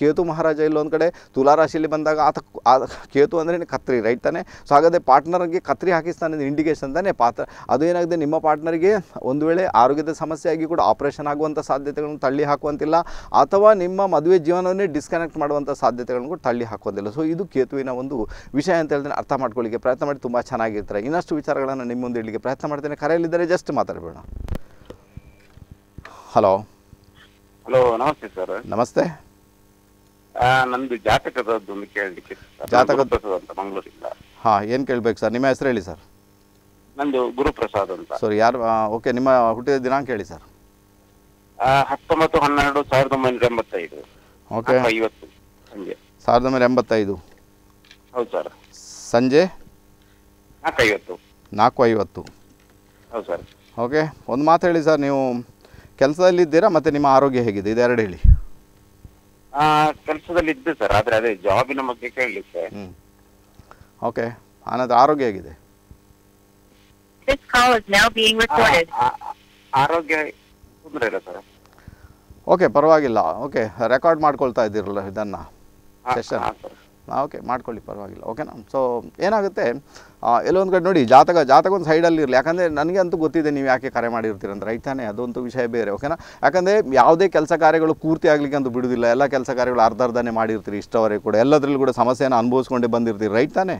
ಕೇತು ಮಹಾರಾಜ ಇಲ್ಲೊಂದು ಕಡೆ ತುಲಾರಾಶಿಯಲ್ಲಿ ಬಂದಾಗ ಆತ ಕೇತು ಅಂದರೆ ಕತ್ರಿ ರೈಟ್ ತಾನೆ ಸೊ ಹಾಗಾದರೆ ಪಾರ್ಟ್ನರ್ಗೆ ಕತ್ರಿ ಹಾಕಿಸ್ತಾನೆ ಇಂಡಿಕೇಶನ್ ತಾನೆ ಪಾತ್ರ ಅದು ಏನಾಗಿದೆ ನಿಮ್ಮ ಪಾರ್ಟ್ನರ್ಗೆ ಒಂದು ವೇಳೆ ಆರೋಗ್ಯದ ಸಮಸ್ಯೆಯಾಗಿ ಕೂಡ ಆಪರೇಷನ್ ಆಗುವಂಥ ಸಾಧ್ಯತೆಗಳನ್ನು ತಳ್ಳಿ ಹಾಕುವಂತಿಲ್ಲ ಅಥವಾ ನಿಮ್ಮ ಮದುವೆ ಜೀವನವನ್ನೇ ಡಿಸ್ಕನೆಕ್ಟ್ ಮಾಡುವಂಥ ಸಾಧ್ಯತೆಗಳನ್ನು ಕೂಡ ತಳ್ಳಿ ಹಾಕುವಂತಿಲ್ಲ ಸೊ ಇದು ಕೇತುವಿನ ಒಂದು ವಿಷಯ ಅಂತ ಹೇಳಿದ್ರೆ ಅರ್ಥ ಮಾಡ್ಕೊಳ್ಳಿಕ್ಕೆ ಪ್ರಯತ್ನ ಮಾಡಿ ತುಂಬ ಚೆನ್ನಾಗಿರ್ತಾರೆ ಇನ್ನಷ್ಟು ವಿಚಾರಗಳನ್ನು ನಿಮ್ಮ ಮುಂದೆ ಇಡಲಿಕ್ಕೆ ಪ್ರಯತ್ನ ಮಾಡ್ತೇನೆ ಕರೆಯಲ್ಲಿದ್ದರೆ ಜಸ್ಟ್ ಮಾತಾಡಬೇಡ ಹಲೋ ಹಲೋ ನಮಸ್ತೆ ಸರ್ ನಮಸ್ತೆ ನಂದು ಜಾತಕದದ್ದು ಒಂದು ಕೇಳಲಿಕ್ಕೆ ಜಾತಕ ಅಂತ ಮಂಗಳೂರಿಂದ ಹಾ ಏನ್ ಕೇಳ್ಬೇಕು ಸರ್ ನಿಮ್ಮ ಹೆಸರು ಹೇಳಿ ಸರ್ ನಂದು ಗುರುಪ್ರಸಾದ್ ಅಂತ ಸರ್ ಯಾರು ಓಕೆ ನಿಮ್ಮ ಹುಟ್ಟಿದ ದಿನಾಂಕ ಹೇಳಿ ಸರ್ ಹತ್ತೊಂಬತ್ತು ಹನ್ನೆರಡು ಸಾವಿರದ ಒಂಬೈನೂರ ಎಂಬತ್ತೈದು ಓಕೆ ಐವತ್ತು ಸಂಜೆ ಸಾವಿರದ ಒಂಬೈನೂರ ಎಂಬತ್ತೈದು ಹೌದು ಸರ್ ಸಂಜೆ ನಾಲ್ಕು ಐವತ್ತು ನಾಲ್ಕು ಐವತ್ತು ಹೌದು ಸರ್ ಓಕೆ ಒಂದು ಮಾತು ಹೇಳಿ ಸರ್ ನೀವು ಇದ್ದೀರಾ ಮತ್ತು ನಿಮ್ಮ ಆರೋಗ್ಯ ಹೇಗಿದೆ ಇದೆರಡು ಹೇಳಿ ಕೆಲಸದಲ್ಲಿ ಇದ್ದೆ ಸರ್ ಆದ್ರೆ ಅದೇ ಜಾಬಿನ ಬಗ್ಗೆ ಕೇಳಲಿ ಸರ್ ಓಕೆ ಆನಂದ್ ಆರೋಗ್ಯ ಹೇಗಿದೆ ಆರೋಗ್ಯ ತೊಂದರೆ ಇಲ್ಲ ಸರ್ ಓಕೆ ಪರವಾಗಿಲ್ಲ ಓಕೆ ರೆಕಾರ್ಡ್ ಮಾಡ್ಕೊಳ್ತಾ ಇದ್ದೀರಲ್ಲ ಇದನ್ನ ಸೆಷನ್ ಓಕೆ ಮಾಡ್ಕೊಳ್ಳಿ ಪರವಾಗಿಲ್ಲ ಓಕೆನಾ ಸೊ ಏನಾಗುತ್ತೆ ಎಲ್ಲೊಂದು ಕಡೆ ನೋಡಿ ಜಾತಕ ಜಾತಕ ಒಂದು ಸೈಡಲ್ಲಿ ಇರಲಿ ಯಾಕಂದರೆ ನನಗೆ ಅಂತೂ ಗೊತ್ತಿದೆ ನೀವು ಯಾಕೆ ಕರೆ ಮಾಡಿರ್ತೀರಂತ ರೈಟ್ ತಾನೇ ಅದೊಂದು ವಿಷಯ ಬೇರೆ ಓಕೆನಾ ಯಾಕಂದರೆ ಯಾವುದೇ ಕೆಲಸ ಕಾರ್ಯಗಳು ಪೂರ್ತಿ ಆಗಲಿಕ್ಕೆ ಅಂತೂ ಬಿಡುವುದಿಲ್ಲ ಎಲ್ಲ ಕೆಲಸ ಕಾರ್ಯಗಳು ಅರ್ಧ ಅರ್ಧನೇ ಮಾಡಿರ್ತೀರಿ ಇಷ್ಟವರೆಗೂ ಕೂಡ ಎಲ್ಲದರಲ್ಲೂ ಕೂಡ ಸಮಸ್ಯೆಯನ್ನು ಅನುಭವಿಸ್ಕೊಂಡೇ ಬಂದಿರ್ತೀರಿ ರೈಟ್ ತಾನೇ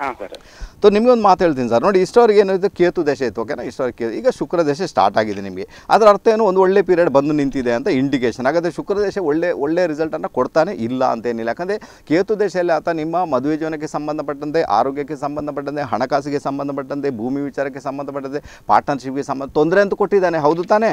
ಹಾಂ ಸರ್ ಸೊ ನಿಮಗೊಂದು ಮಾತು ಹೇಳ್ತೀನಿ ಸರ್ ನೋಡಿ ಇಷ್ಟವರೆಗೆ ಏನಿದೆ ಕೇತು ದಶೆ ಇತ್ತು ಓಕೆನಾ ಇಷ್ಟವರೆಗೆ ಕೇತು ಈಗ ಶುಕ್ರ ದಶೆ ಸ್ಟಾರ್ಟ್ ಆಗಿದೆ ನಿಮಗೆ ಅದರ ಅರ್ಥ ಏನು ಒಂದು ಒಳ್ಳೆ ಪೀರಿಯಡ್ ಬಂದು ನಿಂತಿದೆ ಅಂತ ಇಂಡಿಕೇಷನ್ ಹಾಗಾದರೆ ಶುಕ್ರ ದೇಶ ಒಳ್ಳೆ ಒಳ್ಳೆ ರಿಸಲ್ಟನ್ನು ಕೊಡ್ತಾನೆ ಇಲ್ಲ ಅಂತೇನಿಲ್ಲ ಯಾಕಂದರೆ ಕೇತು ದೇಶದಲ್ಲಿ ಆತ ನಿಮ್ಮ ಮದುವೆ ಜೀವನಕ್ಕೆ ಸಂಬಂಧಪಟ್ಟಂತೆ ಆರೋಗ್ಯಕ್ಕೆ ಸಂಬಂಧಪಟ್ಟಂತೆ ಹಣಕಾಸಿಗೆ ಸಂಬಂಧಪಟ್ಟಂತೆ ಭೂಮಿ ವಿಚಾರಕ್ಕೆ ಸಂಬಂಧಪಟ್ಟಂತೆ ಪಾರ್ಟ್ನರ್ಶಿಪ್ಗೆ ಸಂಬಂಧ ತೊಂದರೆ ಅಂತ ಕೊಟ್ಟಿದ್ದಾನೆ ಹೌದು ತಾನೆ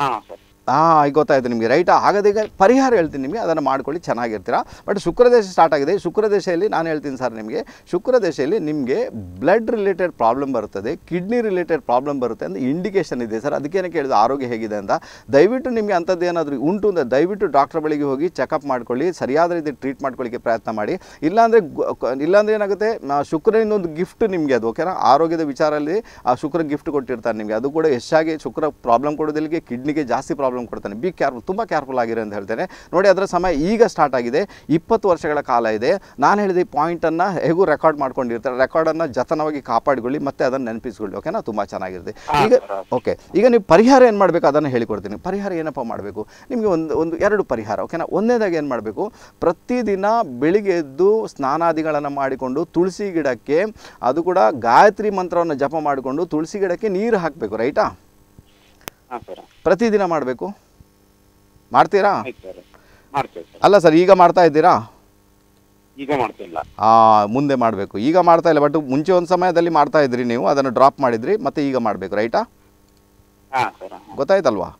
ಹಾಂ ಸರ್ ಹಾಂ ಗೊತ್ತಾಯಿತು ನಿಮಗೆ ರೈಟ್ ಆಗೋದೀಗ ಪರಿಹಾರ ಹೇಳ್ತೀನಿ ನಿಮಗೆ ಅದನ್ನು ಮಾಡ್ಕೊಳ್ಳಿ ಚೆನ್ನಾಗಿರ್ತೀರಾ ಬಟ್ ಶುಕ್ರದೇಶ ಸ್ಟಾರ್ಟ್ ಆಗಿದೆ ದೇಶೆಯಲ್ಲಿ ನಾನು ಹೇಳ್ತೀನಿ ಸರ್ ನಿಮಗೆ ಶುಕ್ರದೇಶೆಯಲ್ಲಿ ನಿಮಗೆ ಬ್ಲಡ್ ರಿಲೇಟೆಡ್ ಪ್ರಾಬ್ಲಮ್ ಬರುತ್ತದೆ ಕಿಡ್ನಿ ರಿಲೇಟೆಡ್ ಪ್ರಾಬ್ಲಮ್ ಬರುತ್ತೆ ಅಂತ ಇಂಡಿಕೇಷನ್ ಇದೆ ಸರ್ ಅದಕ್ಕೇನೆ ಕೇಳಿದೆ ಆರೋಗ್ಯ ಹೇಗಿದೆ ಅಂತ ದಯವಿಟ್ಟು ನಿಮಗೆ ಅಂಥದ್ದು ಏನಾದರೂ ಉಂಟು ಅಂದರೆ ದಯವಿಟ್ಟು ಡಾಕ್ಟ್ರ್ ಬಳಿಗೆ ಹೋಗಿ ಚೆಕಪ್ ಮಾಡ್ಕೊಳ್ಳಿ ಸರಿಯಾದ ರೀತಿ ಟ್ರೀಟ್ ಮಾಡ್ಕೊಳ್ಳಿಕ್ಕೆ ಪ್ರಯತ್ನ ಮಾಡಿ ಇಲ್ಲಾಂದರೆ ಇಲ್ಲಾಂದರೆ ಏನಾಗುತ್ತೆ ಶುಕ್ರನಿಂದೊಂದು ಗಿಫ್ಟ್ ನಿಮಗೆ ಅದು ಓಕೆನಾ ಆರೋಗ್ಯದ ವಿಚಾರದಲ್ಲಿ ಆ ಶುಕ್ರ ಗಿಫ್ಟ್ ಕೊಟ್ಟಿರ್ತಾರೆ ನಿಮಗೆ ಅದು ಕೂಡ ಹೆಚ್ಚಾಗಿ ಶುಕ್ರ ಪ್ರಾಬ್ಲಮ್ ಕೊಡೋದಿಲ್ಲಿಗೆ ಕಿಡ್ನಿಗೆ ಜಾಸ್ತಿ ಪ್ರಾಬ್ಲಮ್ ಕಾರ್ಯಗಳನ್ನು ಕೊಡ್ತಾನೆ ಬಿ ಕೇರ್ಫುಲ್ ತುಂಬ ಕೇರ್ಫುಲ್ ಆಗಿರೋ ಅಂತ ಹೇಳ್ತೇನೆ ನೋಡಿ ಅದರ ಸಮಯ ಈಗ ಸ್ಟಾರ್ಟ್ ಆಗಿದೆ ಇಪ್ಪತ್ತು ವರ್ಷಗಳ ಕಾಲ ಇದೆ ನಾನು ಹೇಳಿದ ಈ ಪಾಯಿಂಟನ್ನು ಹೇಗೂ ರೆಕಾರ್ಡ್ ಮಾಡ್ಕೊಂಡಿರ್ತಾರೆ ರೆಕಾರ್ಡನ್ನು ಜತನವಾಗಿ ಕಾಪಾಡಿಕೊಳ್ಳಿ ಮತ್ತೆ ಅದನ್ನು ನೆನಪಿಸ್ಕೊಳ್ಳಿ ಓಕೆನಾ ತುಂಬ ಚೆನ್ನಾಗಿರುತ್ತೆ ಈಗ ಓಕೆ ಈಗ ನೀವು ಪರಿಹಾರ ಏನು ಮಾಡಬೇಕು ಅದನ್ನು ಹೇಳಿಕೊಡ್ತೀನಿ ಪರಿಹಾರ ಏನಪ್ಪ ಮಾಡಬೇಕು ನಿಮಗೆ ಒಂದು ಒಂದು ಎರಡು ಪರಿಹಾರ ಓಕೆನಾ ಒಂದೇದಾಗಿ ಏನು ಮಾಡಬೇಕು ಪ್ರತಿದಿನ ಬೆಳಿಗ್ಗೆ ಎದ್ದು ಸ್ನಾನಾದಿಗಳನ್ನು ಮಾಡಿಕೊಂಡು ತುಳಸಿ ಗಿಡಕ್ಕೆ ಅದು ಕೂಡ ಗಾಯತ್ರಿ ಮಂತ್ರವನ್ನು ಜಪ ಮಾಡಿಕೊಂಡು ತುಳಸಿ ಗಿಡಕ್ಕೆ ನೀರು ಹಾಕಬೇಕು ರೈಟಾ ಪ್ರತಿದಿನ ಮಾಡಬೇಕು ಮಾಡ್ತೀರಾ ಅಲ್ಲ ಸರ್ ಈಗ ಮಾಡ್ತಾ ಇದ್ದೀರಾ ಈಗ ಮುಂದೆ ಮಾಡಬೇಕು ಈಗ ಮಾಡ್ತಾ ಇಲ್ಲ ಬಟ್ ಮುಂಚೆ ಒಂದು ಸಮಯದಲ್ಲಿ ಮಾಡ್ತಾ ಇದ್ರಿ ನೀವು ಅದನ್ನು ಡ್ರಾಪ್ ಮಾಡಿದ್ರಿ ಮತ್ತೆ ಈಗ ಮಾಡಬೇಕು ರೈಟಾ ಗೊತ್ತಾಯ್ತಲ್ವಾ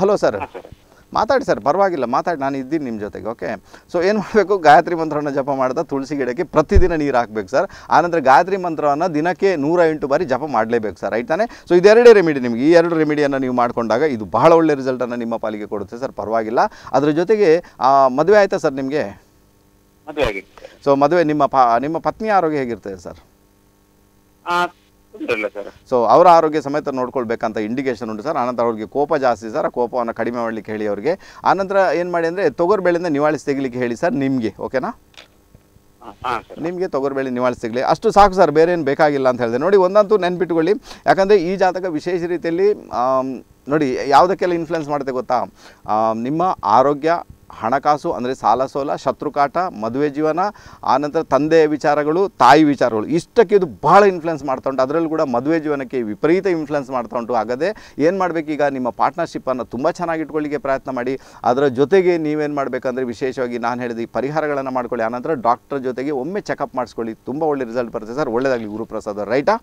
ಹಲೋ ಸರ್ ಮಾತಾಡಿ ಸರ್ ಪರವಾಗಿಲ್ಲ ಮಾತಾಡಿ ನಾನು ಇದ್ದೀನಿ ನಿಮ್ಮ ಜೊತೆಗೆ ಓಕೆ ಸೊ ಏನು ಮಾಡಬೇಕು ಗಾಯತ್ರಿ ಮಂತ್ರವನ್ನು ಜಪ ಮಾಡ್ತಾ ತುಳಸಿ ಗಿಡಕ್ಕೆ ಪ್ರತಿದಿನ ನೀರು ಹಾಕ್ಬೇಕು ಸರ್ ಆನಂತರ ಗಾಯತ್ರಿ ಮಂತ್ರವನ್ನು ದಿನಕ್ಕೆ ನೂರ ಎಂಟು ಬಾರಿ ಜಪ ಮಾಡಲೇಬೇಕು ಸರ್ ಆಯ್ತಾನೆ ಸೊ ಇದೆರಡೇ ರೆಮಿಡಿ ನಿಮಗೆ ಈ ಎರಡು ರೆಮಿಡಿಯನ್ನು ನೀವು ಮಾಡಿಕೊಂಡಾಗ ಇದು ಬಹಳ ಒಳ್ಳೆ ರಿಸಲ್ಟನ್ನು ನಿಮ್ಮ ಪಾಲಿಗೆ ಕೊಡುತ್ತೆ ಸರ್ ಪರವಾಗಿಲ್ಲ ಅದರ ಜೊತೆಗೆ ಮದುವೆ ಆಯಿತಾ ಸರ್ ನಿಮಗೆ ಮದುವೆ ಸೊ ಮದುವೆ ನಿಮ್ಮ ನಿಮ್ಮ ಪತ್ನಿ ಆರೋಗ್ಯ ಹೇಗಿರ್ತದೆ ಸರ್ ಸೊ ಅವರ ಆರೋಗ್ಯ ಸಮೇತ ನೋಡ್ಕೊಳ್ಬೇಕಂತ ಇಂಡಿಕೇಶನ್ ಉಂಟು ಸರ್ ಆನಂತರ ಅವ್ರಿಗೆ ಕೋಪ ಜಾಸ್ತಿ ಸರ್ ಆ ಕೋಪವನ್ನು ಕಡಿಮೆ ಮಾಡಲಿಕ್ಕೆ ಹೇಳಿ ಅವರಿಗೆ ಆನಂತರ ಏನು ಮಾಡಿ ಅಂದರೆ ತೊಗರು ಬೆಳೆಯಿಂದ ನಿವಾಳಿಸಿ ತೆಗಿಲಿಕ್ಕೆ ಹೇಳಿ ಸರ್ ನಿಮಗೆ ಓಕೆನಾ ನಿಮಗೆ ಬೆಳೆ ನಿವಾಳಿಸ್ ಸಿಗಲಿ ಅಷ್ಟು ಸಾಕು ಸರ್ ಬೇರೆ ಏನು ಬೇಕಾಗಿಲ್ಲ ಅಂತ ಹೇಳಿದೆ ನೋಡಿ ಒಂದಂತೂ ನೆನ್ಪಿಟ್ಕೊಳ್ಳಿ ಯಾಕಂದರೆ ಈ ಜಾತಕ ವಿಶೇಷ ರೀತಿಯಲ್ಲಿ ನೋಡಿ ಯಾವುದಕ್ಕೆಲ್ಲ ಇನ್ಫ್ಲುಯೆನ್ಸ್ ಮಾಡುತ್ತೆ ಗೊತ್ತಾ ನಿಮ್ಮ ಆರೋಗ್ಯ ಹಣಕಾಸು ಅಂದರೆ ಸಾಲ ಸೋಲ ಶತ್ರುಕಾಟ ಮದುವೆ ಜೀವನ ಆನಂತರ ತಂದೆಯ ವಿಚಾರಗಳು ತಾಯಿ ವಿಚಾರಗಳು ಇಷ್ಟಕ್ಕೆ ಇದು ಭಾಳ ಇನ್ಫ್ಲುಯೆನ್ಸ್ ಮಾಡ್ತಾ ಉಂಟು ಅದರಲ್ಲೂ ಕೂಡ ಮದುವೆ ಜೀವನಕ್ಕೆ ವಿಪರೀತ ಇನ್ಫ್ಲುಯೆನ್ಸ್ ಮಾಡ್ತಾ ಉಂಟು ಆಗದೆ ಏನು ಈಗ ನಿಮ್ಮ ಪಾರ್ಟ್ನರ್ಶಿಪ್ಪನ್ನು ತುಂಬ ಚೆನ್ನಾಗಿ ಇಟ್ಕೊಳ್ಳಿಕ್ಕೆ ಪ್ರಯತ್ನ ಮಾಡಿ ಅದರ ಜೊತೆಗೆ ನೀವೇನು ಮಾಡಬೇಕಂದ್ರೆ ವಿಶೇಷವಾಗಿ ನಾನು ಹೇಳಿದ ಈ ಪರಿಹಾರಗಳನ್ನು ಮಾಡ್ಕೊಳ್ಳಿ ಆನಂತರ ಡಾಕ್ಟರ್ ಜೊತೆಗೆ ಒಮ್ಮೆ ಚೆಕಪ್ ಮಾಡಿಸ್ಕೊಳ್ಳಿ ತುಂಬ ಒಳ್ಳೆ ರಿಸಲ್ಟ್ ಬರುತ್ತೆ ಸರ್ ಒಳ್ಳೆಯದಾಗಲಿ ಗುರುಪ್ರಸಾದ್ ರೈಟಾ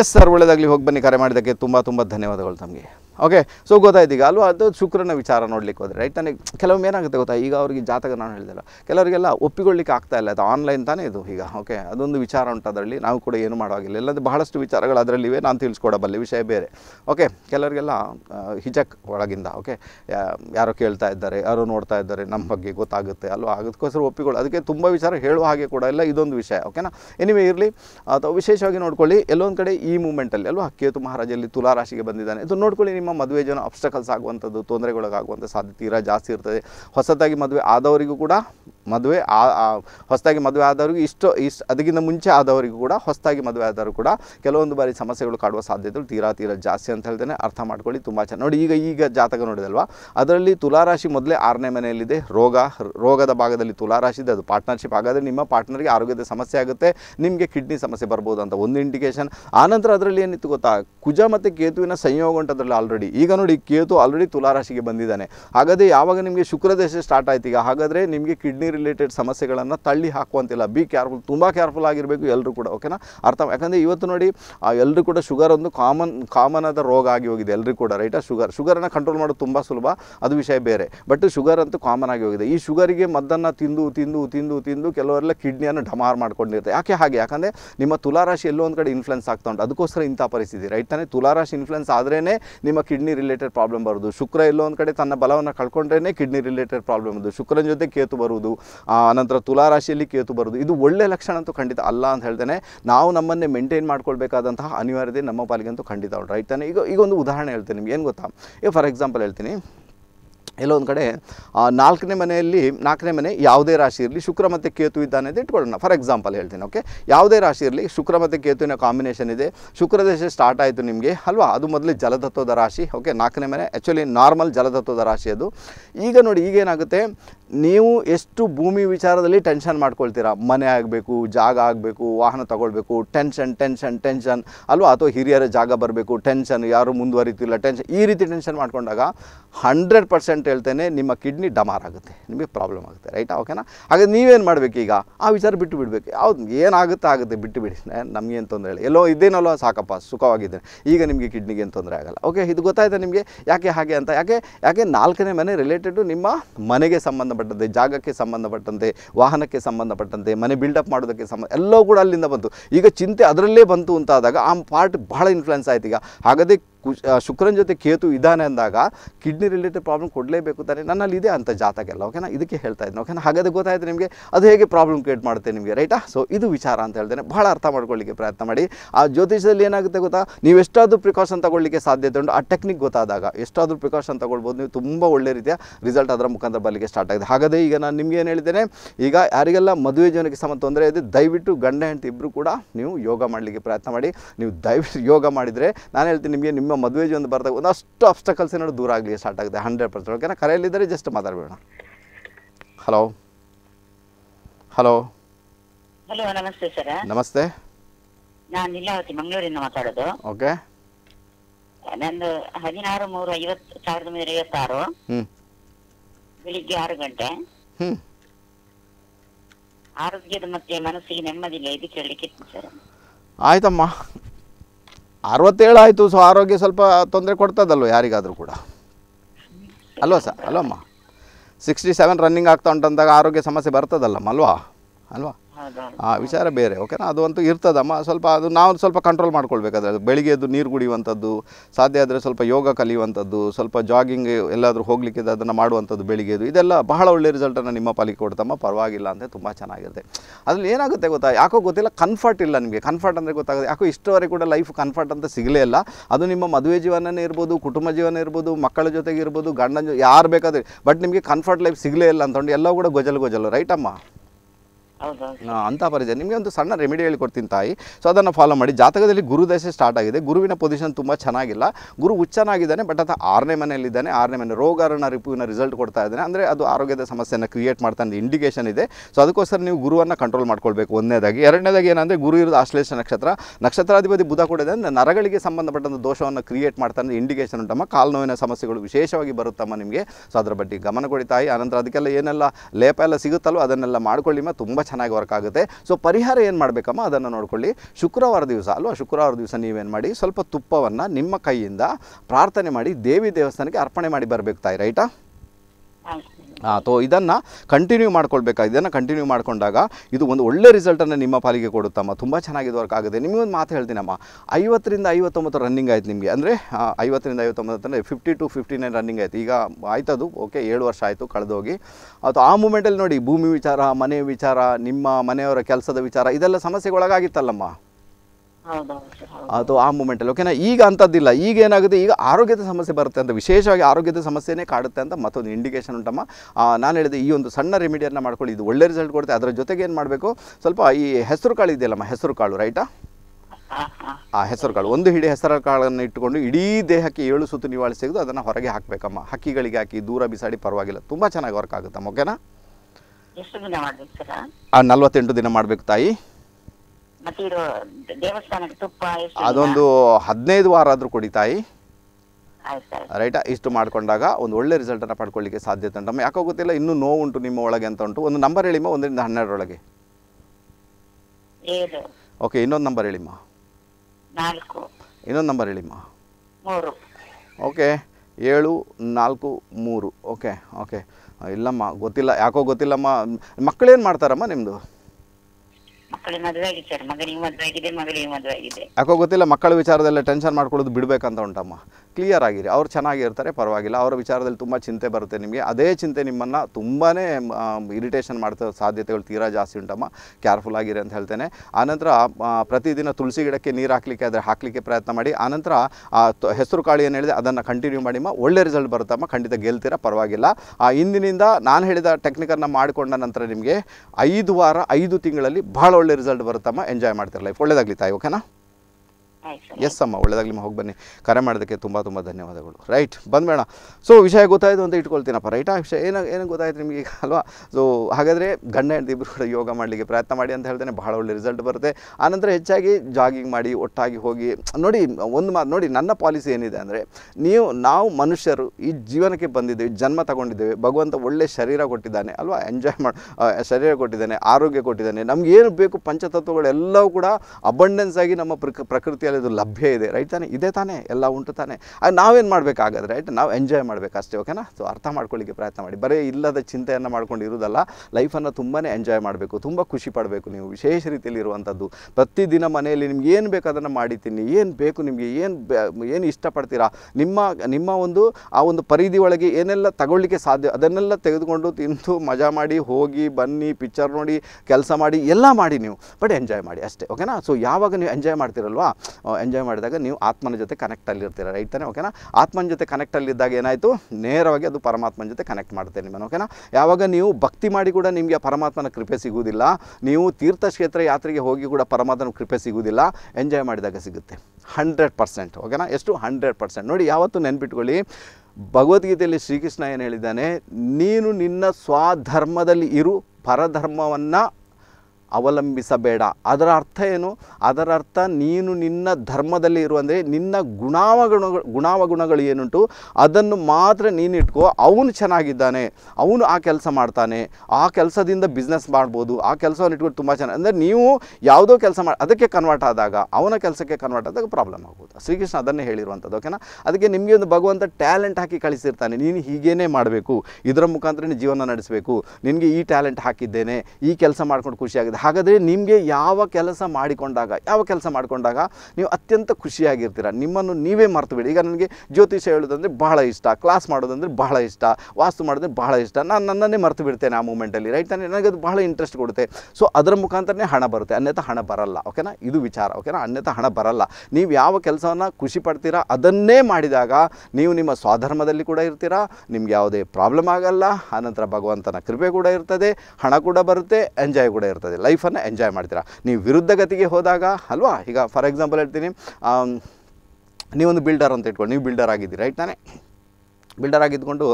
ಎಸ್ ಸರ್ ಒಳ್ಳೆಯದಾಗಲಿ ಹೋಗಿ ಬನ್ನಿ ಕರೆ ಮಾಡಿದ್ದಕ್ಕೆ ತುಂಬ ತುಂಬ ಧನ್ಯವಾದಗಳು ತಮಗೆ ಓಕೆ ಸೊ ಗೊತ್ತಾಯ್ತು ಈಗ ಅಲ್ವಾ ಅದು ಶುಕ್ರನ ವಿಚಾರ ನೋಡ್ಲಿಕ್ಕೆ ಹೋದರೆ ರೈಟ್ ನನಗೆ ಕೆಲವೊಮ್ಮೆ ಏನಾಗುತ್ತೆ ಗೊತ್ತಾ ಈಗ ಅವರಿಗೆ ಜಾತಕ ನಾನು ಹೇಳಿದೆಲ್ಲ ಕೆಲವರಿಗೆಲ್ಲ ಒಪ್ಪಿಕೊಳ್ಳಿಕ್ಕೆ ಆಗ್ತಾ ಇಲ್ಲ ಅದು ಆನ್ಲೈನ್ ತಾನೇ ಇದು ಈಗ ಓಕೆ ಅದೊಂದು ವಿಚಾರ ಉಂಟು ಅದರಲ್ಲಿ ನಾವು ಕೂಡ ಏನು ಮಾಡೋಗಿಲ್ಲ ಇಲ್ಲದೆ ಬಹಳಷ್ಟು ವಿಚಾರಗಳು ಅದರಲ್ಲಿವೆ ನಾನು ತಿಳಿಸ್ಕೊಡಬಲ್ಲ ವಿಷಯ ಬೇರೆ ಓಕೆ ಕೆಲವರಿಗೆಲ್ಲ ಹಿಜಕ್ ಒಳಗಿಂದ ಓಕೆ ಯಾರೋ ಕೇಳ್ತಾ ಇದ್ದಾರೆ ಯಾರೋ ನೋಡ್ತಾ ಇದ್ದಾರೆ ನಮ್ಮ ಬಗ್ಗೆ ಗೊತ್ತಾಗುತ್ತೆ ಅಲ್ವಾ ಅದಕ್ಕೋಸ್ಕರ ಒಪ್ಪಿಕೊಳ್ಳಿ ಅದಕ್ಕೆ ತುಂಬ ವಿಚಾರ ಹೇಳುವ ಹಾಗೆ ಕೂಡ ಇಲ್ಲ ಇದೊಂದು ವಿಷಯ ಓಕೆನಾ ಎನಿವೆ ಇರಲಿ ಅಥವಾ ವಿಶೇಷವಾಗಿ ನೋಡ್ಕೊಳ್ಳಿ ಎಲ್ಲೊಂದು ಕಡೆ ಈ ಮೂಮೆಂಟಲ್ಲಿ ಅಲ್ವಾ ಕೇತು ಮಹಾರಾಜಲ್ಲಿ ತುಲಾರಾಶಿಗೆ ಬಂದಿದ್ದಾನೆ ಇದು ನೋಡ್ಕೊಳ್ಳಿ ನಿಮ್ಮ ಮದುವೆ ಜನ ಅಬ್ಸ್ಟಕಲ್ಸ್ ಆಗುವಂಥದ್ದು ತೊಂದರೆಗೊಳಗಾಗುವಂಥ ಸಾಧ್ಯತೆ ತೀರಾ ಜಾಸ್ತಿ ಇರ್ತದೆ ಹೊಸದಾಗಿ ಮದುವೆ ಆದವರಿಗೂ ಕೂಡ ಮದುವೆ ಹೊಸದಾಗಿ ಮದುವೆ ಆದವ್ರಿಗೂ ಇಷ್ಟು ಇಷ್ಟು ಅದಕ್ಕಿಂತ ಮುಂಚೆ ಆದವರಿಗೂ ಕೂಡ ಹೊಸದಾಗಿ ಮದುವೆ ಆದವರು ಕೂಡ ಕೆಲವೊಂದು ಬಾರಿ ಸಮಸ್ಯೆಗಳು ಕಾಡುವ ಸಾಧ್ಯತೆಗಳು ತೀರಾ ತೀರಾ ಜಾಸ್ತಿ ಅಂತ ಹೇಳ್ತೇನೆ ಅರ್ಥ ಮಾಡ್ಕೊಳ್ಳಿ ತುಂಬ ಚೆನ್ನಾಗಿ ನೋಡಿ ಈಗ ಈಗ ಜಾತಕ ನೋಡಿದಲ್ವಾ ಅದರಲ್ಲಿ ತುಲಾರಾಶಿ ಮೊದಲೇ ಆರನೇ ಮನೆಯಲ್ಲಿದೆ ರೋಗ ರೋಗದ ಭಾಗದಲ್ಲಿ ತುಲಾರಾಶಿದೆ ಅದು ಪಾರ್ಟ್ನರ್ಶಿಪ್ ಹಾಗಾದರೆ ನಿಮ್ಮ ಪಾರ್ಟ್ನರ್ಗೆ ಆರೋಗ್ಯದ ಸಮಸ್ಯೆ ಆಗುತ್ತೆ ನಿಮಗೆ ಕಿಡ್ನಿ ಸಮಸ್ಯೆ ಬರ್ಬೋದು ಅಂತ ಒಂದು ಇಂಡಿಕೇಶನ್ ಆನಂತರ ಅದರಲ್ಲಿ ಏನಿತ್ತು ಗೊತ್ತಾ ಕುಜ ಮತ್ತು ಕೇತುವಿನ ಸಂಯೋಗ ಉಂಟದ್ರಲ್ಲಿ ಆಲ್ರೆಡಿ ಈಗ ನೋಡಿ ಕೇತು ಆಲ್ರೆಡಿ ತುಲಾರಾಶಿಗೆ ಬಂದಿದ್ದಾನೆ ಹಾಗಾದರೆ ಯಾವಾಗ ನಿಮಗೆ ಶುಕ್ರ ದೇಶ ಸ್ಟಾರ್ಟ್ ಆಯ್ತು ಈಗ ಹಾಗಾದರೆ ನಿಮಗೆ ಕಿಡ್ನಿ ರಿಲೇಟೆಡ್ ಸಮಸ್ಯೆಗಳನ್ನು ತಳ್ಳಿ ಹಾಕುವಂತಿಲ್ಲ ಬಿ ಕೇರ್ಫುಲ್ ತುಂಬ ಕೇರ್ಫುಲ್ ಆಗಿರಬೇಕು ಎಲ್ಲರೂ ಕೂಡ ಓಕೆನಾ ಅರ್ಥ ಯಾಕಂದರೆ ಇವತ್ತು ನೋಡಿ ಎಲ್ಲರೂ ಕೂಡ ಶುಗರ್ ಒಂದು ಕಾಮನ್ ಕಾಮನ್ ಆದ ರೋಗ ಆಗಿ ಹೋಗಿದೆ ಎಲ್ಲರೂ ಕೂಡ ರೈಟಾ ಶುಗರ್ ಶುಗರನ್ನು ಕಂಟ್ರೋಲ್ ಮಾಡೋದು ತುಂಬ ಸುಲಭ ಅದು ವಿಷಯ ಬೇರೆ ಬಟ್ ಶುಗರ್ ಅಂತೂ ಕಾಮನ್ ಆಗಿ ಹೋಗಿದೆ ಈ ಶುಗರಿಗೆ ಮದ್ದನ್ನು ತಿಂದು ತಿಂದು ತಿಂದು ತಿಂದು ಕೆಲವರೆಲ್ಲ ಕಿಡ್ನಿಯನ್ನು ಡಮಾರ್ ಮಾಡ್ಕೊಂಡಿರುತ್ತೆ ಯಾಕೆ ಹಾಗೆ ಯಾಕಂದರೆ ನಿಮ್ಮ ತುಲಾರಾಶಿ ಎಲ್ಲೋ ಒಂದು ಕಡೆ ಇನ್ಫ್ಲುಯೆನ್ಸ್ ಆಗ್ತಾ ಉಂಟು ಅದಕ್ಕೋಸ್ಕರ ಇಂಥ ಪರಿಸ್ಥಿತಿ ರೈಟ್ ತಾನೇ ತುಲಾರಾಶಿ ಇನ್ಫ್ಲುಯೆನ್ಸ್ ಆದ್ರೇ ನಿಮ್ಮ ಕಿಡ್ನಿ ರಿಲೇಟೆಡ್ ಪ್ರಾಬ್ಲಮ್ ಬರೋದು ಶುಕ್ರ ಎಲ್ಲೋ ಒಂದು ಕಡೆ ತನ್ನ ಬಲವನ್ನು ಕಳ್ಕೊಂಡ್ರೇ ಕಿಡ್ನಿ ರಿಲೇಟೆಡ್ ಪ್ರಾಬ್ಲಮ್ ಅದು ಶುಕ್ರನ ಜೊತೆ ಕೇತು ಬರುವುದು ಆನಂತರ ತುಲಾರಾಶಿಯಲ್ಲಿ ಕೇತು ಬರೋದು ಇದು ಒಳ್ಳೆಯ ಲಕ್ಷಣ ಅಂತೂ ಖಂಡಿತ ಅಲ್ಲ ಅಂತ ಹೇಳ್ತೇನೆ ನಾವು ನಮ್ಮನ್ನೇ ಮೇಂಟೈನ್ ಮಾಡ್ಕೊಳ್ಬೇಕಾದಂತಹ ಅನಿವಾರ್ಯತೆ ನಮ್ಮ ಅಂತೂ ಖಂಡಿತ ಅವ್ರು ರೈಟ್ ತಾನೆ ಈಗ ಈಗ ಒಂದು ಉದಾಹರಣೆ ಹೇಳ್ತೇನೆ ನಿಮ್ಗೆ ಏನು ಗೊತ್ತಾ ಈಗ ಫಾರ್ ಎಕ್ಸಾಂಪಲ್ ಹೇಳ್ತೀನಿ ಎಲ್ಲೋ ಒಂದು ಕಡೆ ನಾಲ್ಕನೇ ಮನೆಯಲ್ಲಿ ನಾಲ್ಕನೇ ಮನೆ ಯಾವುದೇ ರಾಶಿ ಇರಲಿ ಶುಕ್ರ ಮತ್ತು ಕೇತು ಇದ್ದಾನೆ ಅಂತ ಇಟ್ಕೊಳ್ಳೋಣ ಫಾರ್ ಎಕ್ಸಾಂಪಲ್ ಹೇಳ್ತೀನಿ ಓಕೆ ಯಾವುದೇ ರಾಶಿ ಇರಲಿ ಶುಕ್ರ ಮತ್ತು ಕೇತುವಿನ ಕಾಂಬಿನೇಷನ್ ಇದೆ ಶುಕ್ರ ದೇಶ ಸ್ಟಾರ್ಟ್ ಆಯಿತು ನಿಮಗೆ ಅಲ್ವಾ ಅದು ಮೊದಲು ಜಲತತ್ವದ ರಾಶಿ ಓಕೆ ನಾಲ್ಕನೇ ಮನೆ ಆ್ಯಕ್ಚುಲಿ ನಾರ್ಮಲ್ ಜಲತತ್ವದ ರಾಶಿ ಅದು ಈಗ ನೋಡಿ ಈಗೇನಾಗುತ್ತೆ ನೀವು ಎಷ್ಟು ಭೂಮಿ ವಿಚಾರದಲ್ಲಿ ಟೆನ್ಷನ್ ಮಾಡ್ಕೊಳ್ತೀರಾ ಮನೆ ಆಗಬೇಕು ಜಾಗ ಆಗಬೇಕು ವಾಹನ ತಗೊಳ್ಬೇಕು ಟೆನ್ಷನ್ ಟೆನ್ಷನ್ ಟೆನ್ಷನ್ ಅಲ್ವಾ ಅಥವಾ ಹಿರಿಯರ ಜಾಗ ಬರಬೇಕು ಟೆನ್ಷನ್ ಯಾರು ಮುಂದುವರಿತಿಲ್ಲ ಟೆನ್ಷನ್ ಈ ರೀತಿ ಟೆನ್ಷನ್ ಮಾಡ್ಕೊಂಡಾಗ ಹಂಡ್ರೆಡ್ ಪರ್ಸೆಂಟ್ ಹೇಳ್ತೇನೆ ನಿಮ್ಮ ಕಿಡ್ನಿ ಡಮಾರ್ ಆಗುತ್ತೆ ನಿಮಗೆ ಪ್ರಾಬ್ಲಮ್ ಆಗುತ್ತೆ ರೈಟಾ ಓಕೆನಾ ಹಾಗಾದ್ರೆ ನೀವೇನು ಮಾಡಬೇಕು ಈಗ ಆ ವಿಚಾರ ಬಿಟ್ಟು ಬಿಡಬೇಕು ಯಾವ್ದು ಏನಾಗುತ್ತೆ ಆಗುತ್ತೆ ಬಿಟ್ಟು ಬಿಡಿ ನಮಗೇನು ತೊಂದರೆ ಇಲ್ಲ ಎಲ್ಲೋ ಇದ್ದೇನಲ್ಲೋ ಸಾಕಪ್ಪ ಸುಖವಾಗಿದ್ದೇನೆ ಈಗ ನಿಮಗೆ ಕಿಡ್ನಿಗೆ ಏನು ತೊಂದರೆ ಆಗಲ್ಲ ಓಕೆ ಇದು ಗೊತ್ತಾಯ್ತಾ ನಿಮಗೆ ಯಾಕೆ ಹಾಗೆ ಅಂತ ಯಾಕೆ ಯಾಕೆ ನಾಲ್ಕನೇ ಮನೆ ರಿಲೇಟೆಡು ನಿಮ್ಮ ಮನೆಗೆ ಸಂಬಂಧ ಸಂಬಂಧಪಟ್ಟಂತೆ ಜಾಗಕ್ಕೆ ಸಂಬಂಧಪಟ್ಟಂತೆ ವಾಹನಕ್ಕೆ ಸಂಬಂಧಪಟ್ಟಂತೆ ಮನೆ ಬಿಲ್ಡಪ್ ಮಾಡೋದಕ್ಕೆ ಸಂಬಂಧ ಎಲ್ಲವೂ ಕೂಡ ಅಲ್ಲಿಂದ ಬಂತು ಈಗ ಚಿಂತೆ ಅದರಲ್ಲೇ ಬಂತು ಅಂತಾದಾಗ ಆ ಪಾರ್ಟ್ ಬಹಳ ಇನ್ಫ್ಲುಯೆನ್ಸ್ ಆಯ್ತು ಈಗ ಹಾಗಾದರೆ ಶುಕ್ರನ ಜೊತೆ ಕೇತು ಇದ್ದಾನೆ ಅಂದಾಗ ಕಿಡ್ನಿ ರಿಲೇಟೆಡ್ ಪ್ರಾಬ್ಲಮ್ ಕೊಡಲೇಬೇಕು ತಾನೆ ನನ್ನಲ್ಲಿ ಇದೆ ಅಂತ ಜಾತಕೆಲ್ಲ ಓಕೆನಾ ಇದಕ್ಕೆ ಹೇಳ್ತಾ ಇದ್ದೀನಿ ಓಕೆನಾ ಹಾಗಾದ್ರೆ ಗೊತ್ತಾಯಿತು ನಿಮಗೆ ಅದು ಹೇಗೆ ಪ್ರಾಬ್ಲಮ್ ಕ್ರಿಯೇಟ್ ಮಾಡುತ್ತೆ ನಿಮಗೆ ರೈಟಾ ಸೊ ಇದು ವಿಚಾರ ಅಂತ ಹೇಳ್ತೇನೆ ಬಹಳ ಅರ್ಥ ಮಾಡ್ಕೊಳ್ಳಿಕ್ಕೆ ಪ್ರಯತ್ನ ಮಾಡಿ ಆ ಜ್ಯೋತಿಷದಲ್ಲಿ ಏನಾಗುತ್ತೆ ಗೊತ್ತಾ ನೀವು ಎಷ್ಟಾದರೂ ಪ್ರಿಕಾಷನ್ ತಗೊಳ್ಳಿಕ್ಕೆ ಸಾಧ್ಯತೆ ಉಂಟು ಆ ಟೆಕ್ನಿಕ್ ಗೊತ್ತಾದಾಗ ಎಷ್ಟಾದರೂ ಪ್ರಿಕಾಷನ್ ತಗೊಳ್ಬೋದು ನೀವು ತುಂಬ ಒಳ್ಳೆ ರೀತಿಯ ರಿಸಲ್ಟ್ ಅದರ ಮುಖಾಂತರ ಬರಲಿಕ್ಕೆ ಸ್ಟಾರ್ಟ್ ಆಗಿದೆ ಹಾಗಾದರೆ ಈಗ ನಾನು ನಿಮಗೆ ಏನು ಹೇಳ್ತೇನೆ ಈಗ ಯಾರಿಗೆಲ್ಲ ಮದುವೆ ಜೀವನಕ್ಕೆ ಸಮ ತೊಂದರೆ ಇದೆ ದಯವಿಟ್ಟು ಗಂಡ ಹೆಂಡತಿ ಇಬ್ಬರು ಕೂಡ ನೀವು ಯೋಗ ಮಾಡಲಿಕ್ಕೆ ಪ್ರಯತ್ನ ಮಾಡಿ ನೀವು ದಯವಿಟ್ಟು ಯೋಗ ಮಾಡಿದರೆ ನಾನು ಹೇಳ್ತೀನಿ ನಿಮಗೆ ನಿಮ್ಮ ನಿಮ್ಮ ಮದುವೆ ಜೀವನ ಬರ್ದಾಗ ಒಂದಷ್ಟು ಅಬ್ಸ್ಟಕಲ್ಸ್ ಏನಾದ್ರು ದೂರ ಆಗಲಿ ಸ್ಟಾರ್ಟ್ ಆಗಿದೆ ಹಂಡ್ರೆಡ್ ಪರ್ಸೆಂಟ್ ಓಕೆನಾ ಕರೆಯಲ್ಲಿದ್ದರೆ ಜಸ್ಟ್ ಮಾತಾಡಬೇಡ ಹಲೋ ಹಲೋ ಹಲೋ ನಮಸ್ತೆ ಸರ್ ನಮಸ್ತೆ ನಾನು ಇಲ್ಲಾವತಿ ಮಂಗಳೂರಿಂದ ಮಾತಾಡೋದು ಓಕೆ ನಂದು ಹದಿನಾರು ಮೂರು ಐವತ್ತು ಸಾವಿರದ ಒಂಬೈನೂರ ಐವತ್ತಾರು ಬೆಳಿಗ್ಗೆ ಆರು ಗಂಟೆ ಆರೋಗ್ಯದ ಮತ್ತೆ ಮನಸ್ಸಿಗೆ ನೆಮ್ಮದಿ ಇಲ್ಲ ಇದು ಕೇಳಲಿಕ್ಕೆ ಸರ್ ಆಯ್ತಮ್ಮ ಅರವತ್ತೇಳು ಆಯಿತು ಸೊ ಆರೋಗ್ಯ ಸ್ವಲ್ಪ ತೊಂದರೆ ಕೊಡ್ತದಲ್ವ ಯಾರಿಗಾದರೂ ಕೂಡ ಅಲ್ವಾ ಸ ಅಲ್ವಮ್ಮ ಸಿಕ್ಸ್ಟಿ ಸೆವೆನ್ ರನ್ನಿಂಗ್ ಆಗ್ತಾ ಉಂಟಂದಾಗ ಆರೋಗ್ಯ ಸಮಸ್ಯೆ ಬರ್ತದಲ್ಲಮ್ಮ ಅಲ್ವಾ ಅಲ್ವಾ ಆ ವಿಚಾರ ಬೇರೆ ಓಕೆನಾ ಅದು ಅಂತೂ ಇರ್ತದಮ್ಮ ಸ್ವಲ್ಪ ಅದು ನಾವು ಸ್ವಲ್ಪ ಕಂಟ್ರೋಲ್ ಮಾಡ್ಕೊಳ್ಬೇಕಾದ್ರೆ ಬೆಳಿಗ್ಗೆ ಎದ್ದು ನೀರು ಕುಡಿಯುವಂಥದ್ದು ಸಾಧ್ಯ ಆದರೆ ಸ್ವಲ್ಪ ಯೋಗ ಕಲಿಯುವಂಥದ್ದು ಸ್ವಲ್ಪ ಜಾಗಿಂಗ್ ಎಲ್ಲಾದರೂ ಹೋಗಲಿಕ್ಕೆ ಅದನ್ನು ಮಾಡುವಂಥದ್ದು ಎದ್ದು ಇದೆಲ್ಲ ಬಹಳ ಒಳ್ಳೆ ರಿಸಲ್ಟನ್ನು ನಿಮ್ಮ ಪಾಲಿಗೆ ಕೊಡ್ತಮ್ಮ ಪರವಾಗಿಲ್ಲ ಅಂತ ತುಂಬ ಚೆನ್ನಾಗಿರುತ್ತೆ ಅದ್ರಲ್ಲಿ ಏನಾಗುತ್ತೆ ಗೊತ್ತಾ ಯಾಕೋ ಗೊತ್ತಿಲ್ಲ ಕನ್ಫರ್ಟ್ ಇಲ್ಲ ನಿಮಗೆ ಕನ್ಫರ್ಟ್ ಅಂದರೆ ಗೊತ್ತಾಗುತ್ತೆ ಯಾಕೋ ಇಷ್ಟವರೆಗೆ ಕೂಡ ಲೈಫ್ ಕನ್ಫರ್ಟ್ ಅಂತ ಸಿಗಲೇ ಇಲ್ಲ ಅದು ನಿಮ್ಮ ಮದುವೆ ಜೀವನನೇ ಇರ್ಬೋದು ಕುಟುಂಬ ಜೀವನ ಇರ್ಬೋದು ಮಕ್ಕಳ ಜೊತೆಗೆ ಇರ್ಬೋದು ಗಂಡನ ಜೊ ಯಾರು ಬೇಕಾದ್ರೆ ಬಟ್ ನಿಮಗೆ ಕನ್ಫರ್ಟ್ ಲೈಫ್ ಸಿಗಲೇ ಇಲ್ಲ ಅಂತಂದು ಎಲ್ಲ ಕೂಡ ಗೊಜಲ್ ಗೊಜಲು ರೈಟ್ ಅಮ್ಮ ಅಂತ ಪರಿಚಯ ನಿಮಗೆ ಒಂದು ಸಣ್ಣ ರೆಮಿಡಿ ಕೊಡ್ತೀನಿ ತಾಯಿ ಸೊ ಅದನ್ನು ಫಾಲೋ ಮಾಡಿ ಜಾತಕದಲ್ಲಿ ಗುರು ದಶೆ ಸ್ಟಾರ್ಟ್ ಆಗಿದೆ ಗುರುವಿನ ಪೊಸಿಷನ್ ತುಂಬ ಚೆನ್ನಾಗಿಲ್ಲ ಗುರು ಹುಚ್ಚನಾಗಿದ್ದಾನೆ ಬಟ್ ಅದು ಆರನೇ ಮನೆಯಲ್ಲಿದ್ದಾನೆ ಆರನೇ ಮನೆ ರೋಗಾರಣ ರಿಪುವಿನ ರಿಸಲ್ಟ್ ಕೊಡ್ತಾ ಇದ್ದಾನೆ ಅಂದರೆ ಅದು ಆರೋಗ್ಯದ ಸಮಸ್ಯೆಯನ್ನು ಕ್ರಿಯೇಟ್ ಮಾಡ್ತಾ ಇಂಡಿಕೇಷನ್ ಇದೆ ಸೊ ಅದಕ್ಕೋಸ್ಕರ ನೀವು ಗುರುವನ್ನು ಕಂಟ್ರೋಲ್ ಮಾಡ್ಕೊಳ್ಬೇಕು ಒಂದನೇದಾಗಿ ಎರಡನೇದಾಗಿ ಏನಂದರೆ ಗುರು ಇರೋದು ಆಶ್ಲೇಷ ನಕ್ಷತ್ರ ನಕ್ಷತ್ರಾಧಿಪತಿ ಬುಧ ಕೂಡ ಇದೆ ಅಂದರೆ ನರಗಳಿಗೆ ಸಂಬಂಧಪಟ್ಟಂಥ ದೋಷವನ್ನು ಕ್ರಿಯೇಟ್ ಮಾಡ್ತಾನೆ ಇಂಡಿಕೇಷನ್ ಉಂಟಮ್ಮ ಕಾಲು ನೋವಿನ ಸಮಸ್ಯೆಗಳು ವಿಶೇಷವಾಗಿ ಬರುತ್ತಮ್ಮ ನಿಮಗೆ ಸೊ ಅದರ ಬಗ್ಗೆ ಗಮನ ಕೊಡಿ ತಾಯಿ ಆನಂತರ ಅದಕ್ಕೆಲ್ಲ ಏನೆಲ್ಲ ಲೇಪ ಎಲ್ಲ ಸಿಗುತ್ತಲ್ಲೋ ಅದನ್ನೆಲ್ಲ ಮಾಡ್ಕೊಳ್ಳಿಮ್ಮ ತುಂಬ ಚೆನ್ನಾಗಿ ಚೆನ್ನಾಗಿ ವರ್ಕ್ ಆಗುತ್ತೆ ಸೊ ಪರಿಹಾರ ಏನು ಮಾಡಬೇಕಮ್ಮ ಅದನ್ನು ನೋಡ್ಕೊಳ್ಳಿ ಶುಕ್ರವಾರ ದಿವಸ ಅಲ್ವಾ ಶುಕ್ರವಾರ ದಿವಸ ನೀವೇನು ಮಾಡಿ ಸ್ವಲ್ಪ ತುಪ್ಪವನ್ನು ನಿಮ್ಮ ಕೈಯಿಂದ ಪ್ರಾರ್ಥನೆ ಮಾಡಿ ದೇವಿ ದೇವಸ್ಥಾನಕ್ಕೆ ಅರ್ಪಣೆ ಮಾಡಿ ಬರಬೇಕು ತಾಯಿ ರೈಟಾ ಸೊ ಇದನ್ನು ಕಂಟಿನ್ಯೂ ಮಾಡ್ಕೊಳ್ಬೇಕಾ ಇದನ್ನು ಕಂಟಿನ್ಯೂ ಮಾಡಿಕೊಂಡಾಗ ಇದು ಒಂದು ಒಳ್ಳೆ ರಿಸಲ್ಟನ್ನು ನಿಮ್ಮ ಪಾಲಿಗೆ ಕೊಡುತ್ತಮ್ಮ ತುಂಬ ಚೆನ್ನಾಗಿದ ವರ್ಕ್ ಆಗುತ್ತೆ ನಿಮಗೊಂದು ಮಾತು ಹೇಳ್ತೀನಮ್ಮ ಐವತ್ತರಿಂದ ಐವತ್ತೊಂಬತ್ತು ರನ್ನಿಂಗ್ ಆಯಿತು ನಿಮಗೆ ಅಂದರೆ ಐವತ್ತರಿಂದ ಐವತ್ತೊಂಬತ್ತು ಅಂದರೆ fifty to fifty nine running ಆಯಿತು ಈಗ ಆಯ್ತದು ಓಕೆ ಏಳು ವರ್ಷ ಆಯಿತು ಕಳೆದೋಗಿ ಅದು ಆ ಮೂಮೆಂಟಲ್ಲಿ ನೋಡಿ ಭೂಮಿ ವಿಚಾರ ಮನೆ ವಿಚಾರ ನಿಮ್ಮ ಮನೆಯವರ ಕೆಲಸದ ವಿಚಾರ ಇದೆಲ್ಲ ಒಳಗಾಗಿತ್ತಲ್ಲಮ್ಮ ಅದು ಆ ಮೂಮೆಂಟಲ್ಲಿ ಓಕೆನಾ ಈಗ ಅಂಥದ್ದಿಲ್ಲ ಈಗ ಏನಾಗುತ್ತೆ ಈಗ ಆರೋಗ್ಯದ ಸಮಸ್ಯೆ ಬರುತ್ತೆ ಅಂತ ವಿಶೇಷವಾಗಿ ಆರೋಗ್ಯದ ಸಮಸ್ಯೆನೇ ಕಾಡುತ್ತೆ ಅಂತ ಮತ್ತೊಂದು ಇಂಡಿಕೇಶನ್ ಉಂಟಮ್ಮ ನಾನು ಹೇಳಿದೆ ಈ ಒಂದು ಸಣ್ಣ ರೆಮಿಡಿಯನ್ನು ಮಾಡ್ಕೊಳ್ಳಿ ಇದು ಒಳ್ಳೆ ರಿಸಲ್ಟ್ ಕೊಡುತ್ತೆ ಅದರ ಜೊತೆಗೆ ಏನು ಮಾಡಬೇಕು ಸ್ವಲ್ಪ ಈ ಹೆಸರು ಕಾಳು ಇದೆಯಲ್ಲಮ್ಮ ಹೆಸರು ಕಾಳು ರೈಟಾ ಆ ಹೆಸರು ಕಾಳು ಒಂದು ಹಿಡಿ ಹೆಸರು ಕಾಳನ್ನು ಇಟ್ಟುಕೊಂಡು ಇಡೀ ದೇಹಕ್ಕೆ ಏಳು ಸುತ್ತು ನಿವಾಳಿ ತೆಗೆದು ಅದನ್ನು ಹೊರಗೆ ಹಾಕಬೇಕಮ್ಮ ಹಕ್ಕಿಗಳಿಗೆ ಹಾಕಿ ದೂರ ಬಿಸಾಡಿ ಪರವಾಗಿಲ್ಲ ತುಂಬ ಚೆನ್ನಾಗಿ ವರ್ಕ್ ಆಗುತ್ತಮ್ಮ ಓಕೆನಾ ನಲ್ವತ್ತೆಂಟು ದಿನ ಮಾಡಬೇಕು ತಾಯಿ ಅದೊಂದು ಹದಿನೈದು ವಾರ ಆದರೂ ಕೊಡಿ ತಾಯಿ ರೈಟಾ ಇಷ್ಟು ಮಾಡಿಕೊಂಡಾಗ ಒಂದು ಒಳ್ಳೆ ರಿಸಲ್ಟನ್ನು ಪಡ್ಕೊಳ್ಳಿಕ್ಕೆ ಸಾಧ್ಯತೆ ಉಂಟಮ್ಮ ಯಾಕೋ ಗೊತ್ತಿಲ್ಲ ಇನ್ನೂ ನೋವು ಉಂಟು ನಿಮ್ಮ ಒಳಗೆ ಅಂತ ಉಂಟು ಒಂದು ನಂಬರ್ ಹೇಳಿಮ್ಮ ಒಂದರಿಂದ ಹನ್ನೆರಡರೊಳಗೆ ಓಕೆ ಇನ್ನೊಂದು ನಂಬರ್ ಹೇಳಿಮ್ಮ ಇನ್ನೊಂದು ನಂಬರ್ ಹೇಳಿಮ್ಮ ಓಕೆ ಏಳು ನಾಲ್ಕು ಮೂರು ಓಕೆ ಓಕೆ ಇಲ್ಲಮ್ಮ ಗೊತ್ತಿಲ್ಲ ಯಾಕೋ ಗೊತ್ತಿಲ್ಲಮ್ಮ ಮಕ್ಕಳೇನು ಮಾಡ್ತಾರಮ್ಮ ನಿಮ್ಮದು ಮಕ್ಕಳು ಯಾಕೋ ಗೊತ್ತಿಲ್ಲ ಮಕ್ಕಳ ವಿಚಾರದಲ್ಲಿ ಟೆನ್ಷನ್ ಮಾಡ್ಕೊಳ್ಳೋದು ಬಿಡಬೇಕಂತ ಉಂಟಮ್ಮ ಕ್ಲಿಯರ್ ಆಗಿರಿ ಅವ್ರು ಚೆನ್ನಾಗಿರ್ತಾರೆ ಪರವಾಗಿಲ್ಲ ಅವರ ವಿಚಾರದಲ್ಲಿ ತುಂಬ ಚಿಂತೆ ಬರುತ್ತೆ ನಿಮಗೆ ಅದೇ ಚಿಂತೆ ನಿಮ್ಮನ್ನು ತುಂಬಾ ಇರಿಟೇಷನ್ ಮಾಡ್ತಾ ಸಾಧ್ಯತೆಗಳು ತೀರಾ ಜಾಸ್ತಿ ಉಂಟಮ್ಮ ಕೇರ್ಫುಲ್ ಆಗಿರಿ ಅಂತ ಹೇಳ್ತೇನೆ ಆನಂತರ ಪ್ರತಿದಿನ ತುಳಸಿ ಗಿಡಕ್ಕೆ ನೀರು ಹಾಕಲಿಕ್ಕೆ ಆದರೆ ಹಾಕಲಿಕ್ಕೆ ಪ್ರಯತ್ನ ಮಾಡಿ ಆನಂತರ ಹೆಸರು ಕಾಳಿ ಏನು ಹೇಳಿದೆ ಅದನ್ನು ಕಂಟಿನ್ಯೂ ಮಾಡಿಮ್ಮ ಒಳ್ಳೆ ರಿಸಲ್ಟ್ ಬರುತ್ತಮ್ಮ ಖಂಡಿತ ಗೆಲ್ತೀರಾ ಪರವಾಗಿಲ್ಲ ಆ ಇಂದಿನಿಂದ ನಾನು ಹೇಳಿದ ಟೆಕ್ನಿಕನ್ನು ಮಾಡಿಕೊಂಡ ನಂತರ ನಿಮಗೆ ಐದು ವಾರ ಐದು ತಿಂಗಳಲ್ಲಿ ಬಹಳ ಫುಲ್ ರಿಸಲ್ಟ್ ಬರುತ್ತೆಮ್ಮ ಎಂಜಾಯ್ ಮಾಡ್ತೀರಾ ಲೈಫ್ ಫುಲ್ ಆಗಲಿ ತಾಯಿ ಓಕೆನಾ ಎಸ್ ಅಮ್ಮ ನಿಮ್ಮ ಹೋಗಿ ಬನ್ನಿ ಕರೆ ಮಾಡೋದಕ್ಕೆ ತುಂಬ ತುಂಬ ಧನ್ಯವಾದಗಳು ರೈಟ್ ಬಂದ್ಬೇಡ ಸೊ ವಿಷಯ ಗೊತ್ತಾಯಿತು ಅಂತ ಇಟ್ಕೊಳ್ತೀನಪ್ಪ ರೈಟ್ ಆ ವಿಷಯ ಏನೋ ಏನಕ್ಕೆ ಗೊತ್ತಾಯ್ತು ನಿಮಗೆ ಈಗ ಅಲ್ವಾ ಸೊ ಹಾಗಾದರೆ ಗಂಡ ಹೆಂಡತಿ ಇಬ್ಬರು ಕೂಡ ಯೋಗ ಮಾಡಲಿಕ್ಕೆ ಪ್ರಯತ್ನ ಮಾಡಿ ಅಂತ ಹೇಳ್ತೇನೆ ಭಾಳ ಒಳ್ಳೆ ರಿಸಲ್ಟ್ ಬರುತ್ತೆ ಆನಂತರ ಹೆಚ್ಚಾಗಿ ಜಾಗಿಂಗ್ ಮಾಡಿ ಒಟ್ಟಾಗಿ ಹೋಗಿ ನೋಡಿ ಒಂದು ಮಾತು ನೋಡಿ ನನ್ನ ಪಾಲಿಸಿ ಏನಿದೆ ಅಂದರೆ ನೀವು ನಾವು ಮನುಷ್ಯರು ಈ ಜೀವನಕ್ಕೆ ಬಂದಿದ್ದೇವೆ ಜನ್ಮ ತಗೊಂಡಿದ್ದೇವೆ ಭಗವಂತ ಒಳ್ಳೆ ಶರೀರ ಕೊಟ್ಟಿದ್ದಾನೆ ಅಲ್ವಾ ಎಂಜಾಯ್ ಮಾಡಿ ಶರೀರ ಕೊಟ್ಟಿದ್ದಾನೆ ಆರೋಗ್ಯ ಕೊಟ್ಟಿದ್ದಾನೆ ಏನು ಬೇಕು ಪಂಚತತ್ವಗಳೆಲ್ಲವೂ ಕೂಡ ಅಬಂಡೆನ್ಸ್ ಆಗಿ ನಮ್ಮ ಪ್ರಕೃತಿಯಲ್ಲಿ ಇದು ಲಭ್ಯ ಇದೆ ರೈಟ್ ತಾನೇ ಇದೆ ತಾನೇ ಎಲ್ಲ ಉಂಟು ತಾನೆ ನಾವೇನು ಮಾಡಬೇಕಾಗದ್ರೆ ರೈಟ್ ನಾವು ಎಂಜಾಯ್ ಮಾಡಬೇಕು ಅಷ್ಟೇ ಓಕೆನಾ ಸೊ ಅರ್ಥ ಮಾಡ್ಕೊಳ್ಳಿಕ್ಕೆ ಪ್ರಯತ್ನ ಮಾಡಿ ಬರೀ ಇಲ್ಲದ ಚಿಂತೆಯನ್ನು ಮಾಡ್ಕೊಂಡು ಇರುವುದಲ್ಲ ಲೈಫನ್ನು ತುಂಬಾ ಎಂಜಾಯ್ ಮಾಡಬೇಕು ತುಂಬ ಖುಷಿ ಪಡಬೇಕು ನೀವು ವಿಶೇಷ ರೀತಿಯಲ್ಲಿ ಇರುವಂಥದ್ದು ಪ್ರತಿದಿನ ಮನೆಯಲ್ಲಿ ನಿಮ್ಗೆ ಏನು ಬೇಕು ಅದನ್ನು ಮಾಡಿ ತಿನ್ನಿ ಏನು ಬೇಕು ನಿಮಗೆ ಏನು ಏನು ಇಷ್ಟಪಡ್ತೀರಾ ನಿಮ್ಮ ನಿಮ್ಮ ಒಂದು ಆ ಒಂದು ಪರಿಧಿ ಒಳಗೆ ಏನೆಲ್ಲ ತಗೊಳ್ಳಿಕ್ಕೆ ಸಾಧ್ಯ ಅದನ್ನೆಲ್ಲ ತೆಗೆದುಕೊಂಡು ತಿಂತು ಮಜಾ ಮಾಡಿ ಹೋಗಿ ಬನ್ನಿ ಪಿಕ್ಚರ್ ನೋಡಿ ಕೆಲಸ ಮಾಡಿ ಎಲ್ಲ ಮಾಡಿ ನೀವು ಬಟ್ ಎಂಜಾಯ್ ಮಾಡಿ ಅಷ್ಟೇ ಓಕೆನಾ ಸೊ ಯಾವಾಗ ನೀವು ಎಂಜಾಯ್ ಮಾಡ್ತಿರಲ್ವಾ ಎಂಜಾಯ್ ಮಾಡಿದಾಗ ನೀವು ಆತ್ಮನ ಜೊತೆ ಕನೆಕ್ಟಲ್ಲಿರ್ತೀರ ರೈಟ್ ತಾನೆ ಓಕೆನಾ ಆತ್ಮನ ಜೊತೆ ಕನೆಕ್ಟಲ್ಲಿದ್ದಾಗ ಏನಾಯಿತು ನೇರವಾಗಿ ಅದು ಪರಮಾತ್ಮನ ಜೊತೆ ಕನೆಕ್ಟ್ ಮಾಡ್ತೇನೆ ನಿಮ್ಮನ್ನು ಓಕೆನಾ ಯಾವಾಗ ನೀವು ಭಕ್ತಿ ಮಾಡಿ ಕೂಡ ನಿಮಗೆ ಪರಮಾತ್ಮನ ಕೃಪೆ ಸಿಗುವುದಿಲ್ಲ ನೀವು ತೀರ್ಥಕ್ಷೇತ್ರ ಯಾತ್ರೆಗೆ ಹೋಗಿ ಕೂಡ ಪರಮಾತ್ಮನ ಕೃಪೆ ಸಿಗುವುದಿಲ್ಲ ಎಂಜಾಯ್ ಮಾಡಿದಾಗ ಸಿಗುತ್ತೆ ಹಂಡ್ರೆಡ್ ಪರ್ಸೆಂಟ್ ಓಕೆನಾ ಎಷ್ಟು ಹಂಡ್ರೆಡ್ ಪರ್ಸೆಂಟ್ ನೋಡಿ ಯಾವತ್ತೂ ನೆನ್ಪಿಟ್ಕೊಳ್ಳಿ ಭಗವದ್ಗೀತೆಯಲ್ಲಿ ಶ್ರೀಕೃಷ್ಣ ಏನು ಹೇಳಿದ್ದಾನೆ ನೀನು ನಿನ್ನ ಸ್ವಧರ್ಮದಲ್ಲಿ ಇರು ಪರಧರ್ಮವನ್ನು ಅವಲಂಬಿಸಬೇಡ ಅದರ ಅರ್ಥ ಏನು ಅದರ ಅರ್ಥ ನೀನು ನಿನ್ನ ಧರ್ಮದಲ್ಲಿ ಇರುವಂದರೆ ನಿನ್ನ ಗುಣಾವಗುಣ ಗುಣಾವಗುಣಗಳು ಏನುಂಟು ಅದನ್ನು ಮಾತ್ರ ನೀನು ಇಟ್ಕೋ ಅವನು ಚೆನ್ನಾಗಿದ್ದಾನೆ ಅವನು ಆ ಕೆಲಸ ಮಾಡ್ತಾನೆ ಆ ಕೆಲಸದಿಂದ ಬಿಸ್ನೆಸ್ ಮಾಡ್ಬೋದು ಆ ಕೆಲಸವನ್ನು ಇಟ್ಕೊಂಡು ತುಂಬ ಚೆನ್ನಾಗಿ ಅಂದರೆ ನೀವು ಯಾವುದೋ ಕೆಲಸ ಮಾಡಿ ಅದಕ್ಕೆ ಕನ್ವರ್ಟ್ ಆದಾಗ ಅವನ ಕೆಲಸಕ್ಕೆ ಕನ್ವರ್ಟ್ ಆದಾಗ ಪ್ರಾಬ್ಲಮ್ ಆಗ್ಬೋದು ಶ್ರೀಕೃಷ್ಣ ಅದನ್ನೇ ಹೇಳಿರುವಂಥದ್ದು ಓಕೆನಾ ಅದಕ್ಕೆ ನಿಮಗೆ ಒಂದು ಭಗವಂತ ಟ್ಯಾಲೆಂಟ್ ಹಾಕಿ ಕಳಿಸಿರ್ತಾನೆ ನೀನು ಹೀಗೇನೇ ಮಾಡಬೇಕು ಇದರ ಮುಖಾಂತರ ಜೀವನ ನಡೆಸಬೇಕು ನಿನಗೆ ಈ ಟ್ಯಾಲೆಂಟ್ ಹಾಕಿದ್ದೇನೆ ಈ ಕೆಲಸ ಮಾಡ್ಕೊಂಡು ಖುಷಿಯಾಗಿದೆ ಹಾಗಾದರೆ ನಿಮಗೆ ಯಾವ ಕೆಲಸ ಮಾಡಿಕೊಂಡಾಗ ಯಾವ ಕೆಲಸ ಮಾಡಿಕೊಂಡಾಗ ನೀವು ಅತ್ಯಂತ ಖುಷಿಯಾಗಿರ್ತೀರ ನಿಮ್ಮನ್ನು ನೀವೇ ಮರ್ತುಬಿಡಿ ಈಗ ನನಗೆ ಜ್ಯೋತಿಷ್ಯ ಹೇಳೋದಂದರೆ ಬಹಳ ಇಷ್ಟ ಕ್ಲಾಸ್ ಮಾಡೋದಂದರೆ ಬಹಳ ಇಷ್ಟ ವಾಸ್ತು ಮಾಡೋದಂದ್ರೆ ಬಹಳ ಇಷ್ಟ ನಾನು ನನ್ನನ್ನೇ ಮರ್ತು ಬಿಡ್ತೇನೆ ಆ ಮೂಮೆಂಟಲ್ಲಿ ರೈಟ್ ನನಗೆ ಅದು ಬಹಳ ಇಂಟ್ರೆಸ್ಟ್ ಕೊಡುತ್ತೆ ಸೊ ಅದರ ಮುಖಾಂತರನೇ ಹಣ ಬರುತ್ತೆ ಅನ್ಯಥ ಹಣ ಬರಲ್ಲ ಓಕೆನಾ ಇದು ವಿಚಾರ ಓಕೆನಾ ಅನ್ಯಥ ಹಣ ಬರಲ್ಲ ನೀವು ಯಾವ ಕೆಲಸವನ್ನು ಖುಷಿ ಪಡ್ತೀರಾ ಅದನ್ನೇ ಮಾಡಿದಾಗ ನೀವು ನಿಮ್ಮ ಸ್ವಾಧರ್ಮದಲ್ಲಿ ಕೂಡ ಇರ್ತೀರಾ ನಿಮ್ಗೆ ಯಾವುದೇ ಪ್ರಾಬ್ಲಮ್ ಆಗಲ್ಲ ಆನಂತರ ಭಗವಂತನ ಕೃಪೆ ಕೂಡ ಇರ್ತದೆ ಹಣ ಕೂಡ ಬರುತ್ತೆ ಎಂಜಾಯ್ ಕೂಡ ಇರ್ತದೆ ಲೈಫ್ ಲೈಫನ್ನು ಎಂಜಾಯ್ ಮಾಡ್ತೀರಾ ನೀವು ಗತಿಗೆ ಹೋದಾಗ ಅಲ್ವಾ ಈಗ ಫಾರ್ ಎಕ್ಸಾಂಪಲ್ ಹೇಳ್ತೀನಿ ನೀವೊಂದು ಬಿಲ್ಡರ್ ಅಂತ ಇಟ್ಕೊಂಡು ನೀವು ಬಿಲ್ಡರ್ ಆಗಿದ್ದೀರಿ ರೈಟ್ ನಾನೇ ಬಿಲ್ಡರ್ ಆಗಿದ್ದುಕೊಂಡು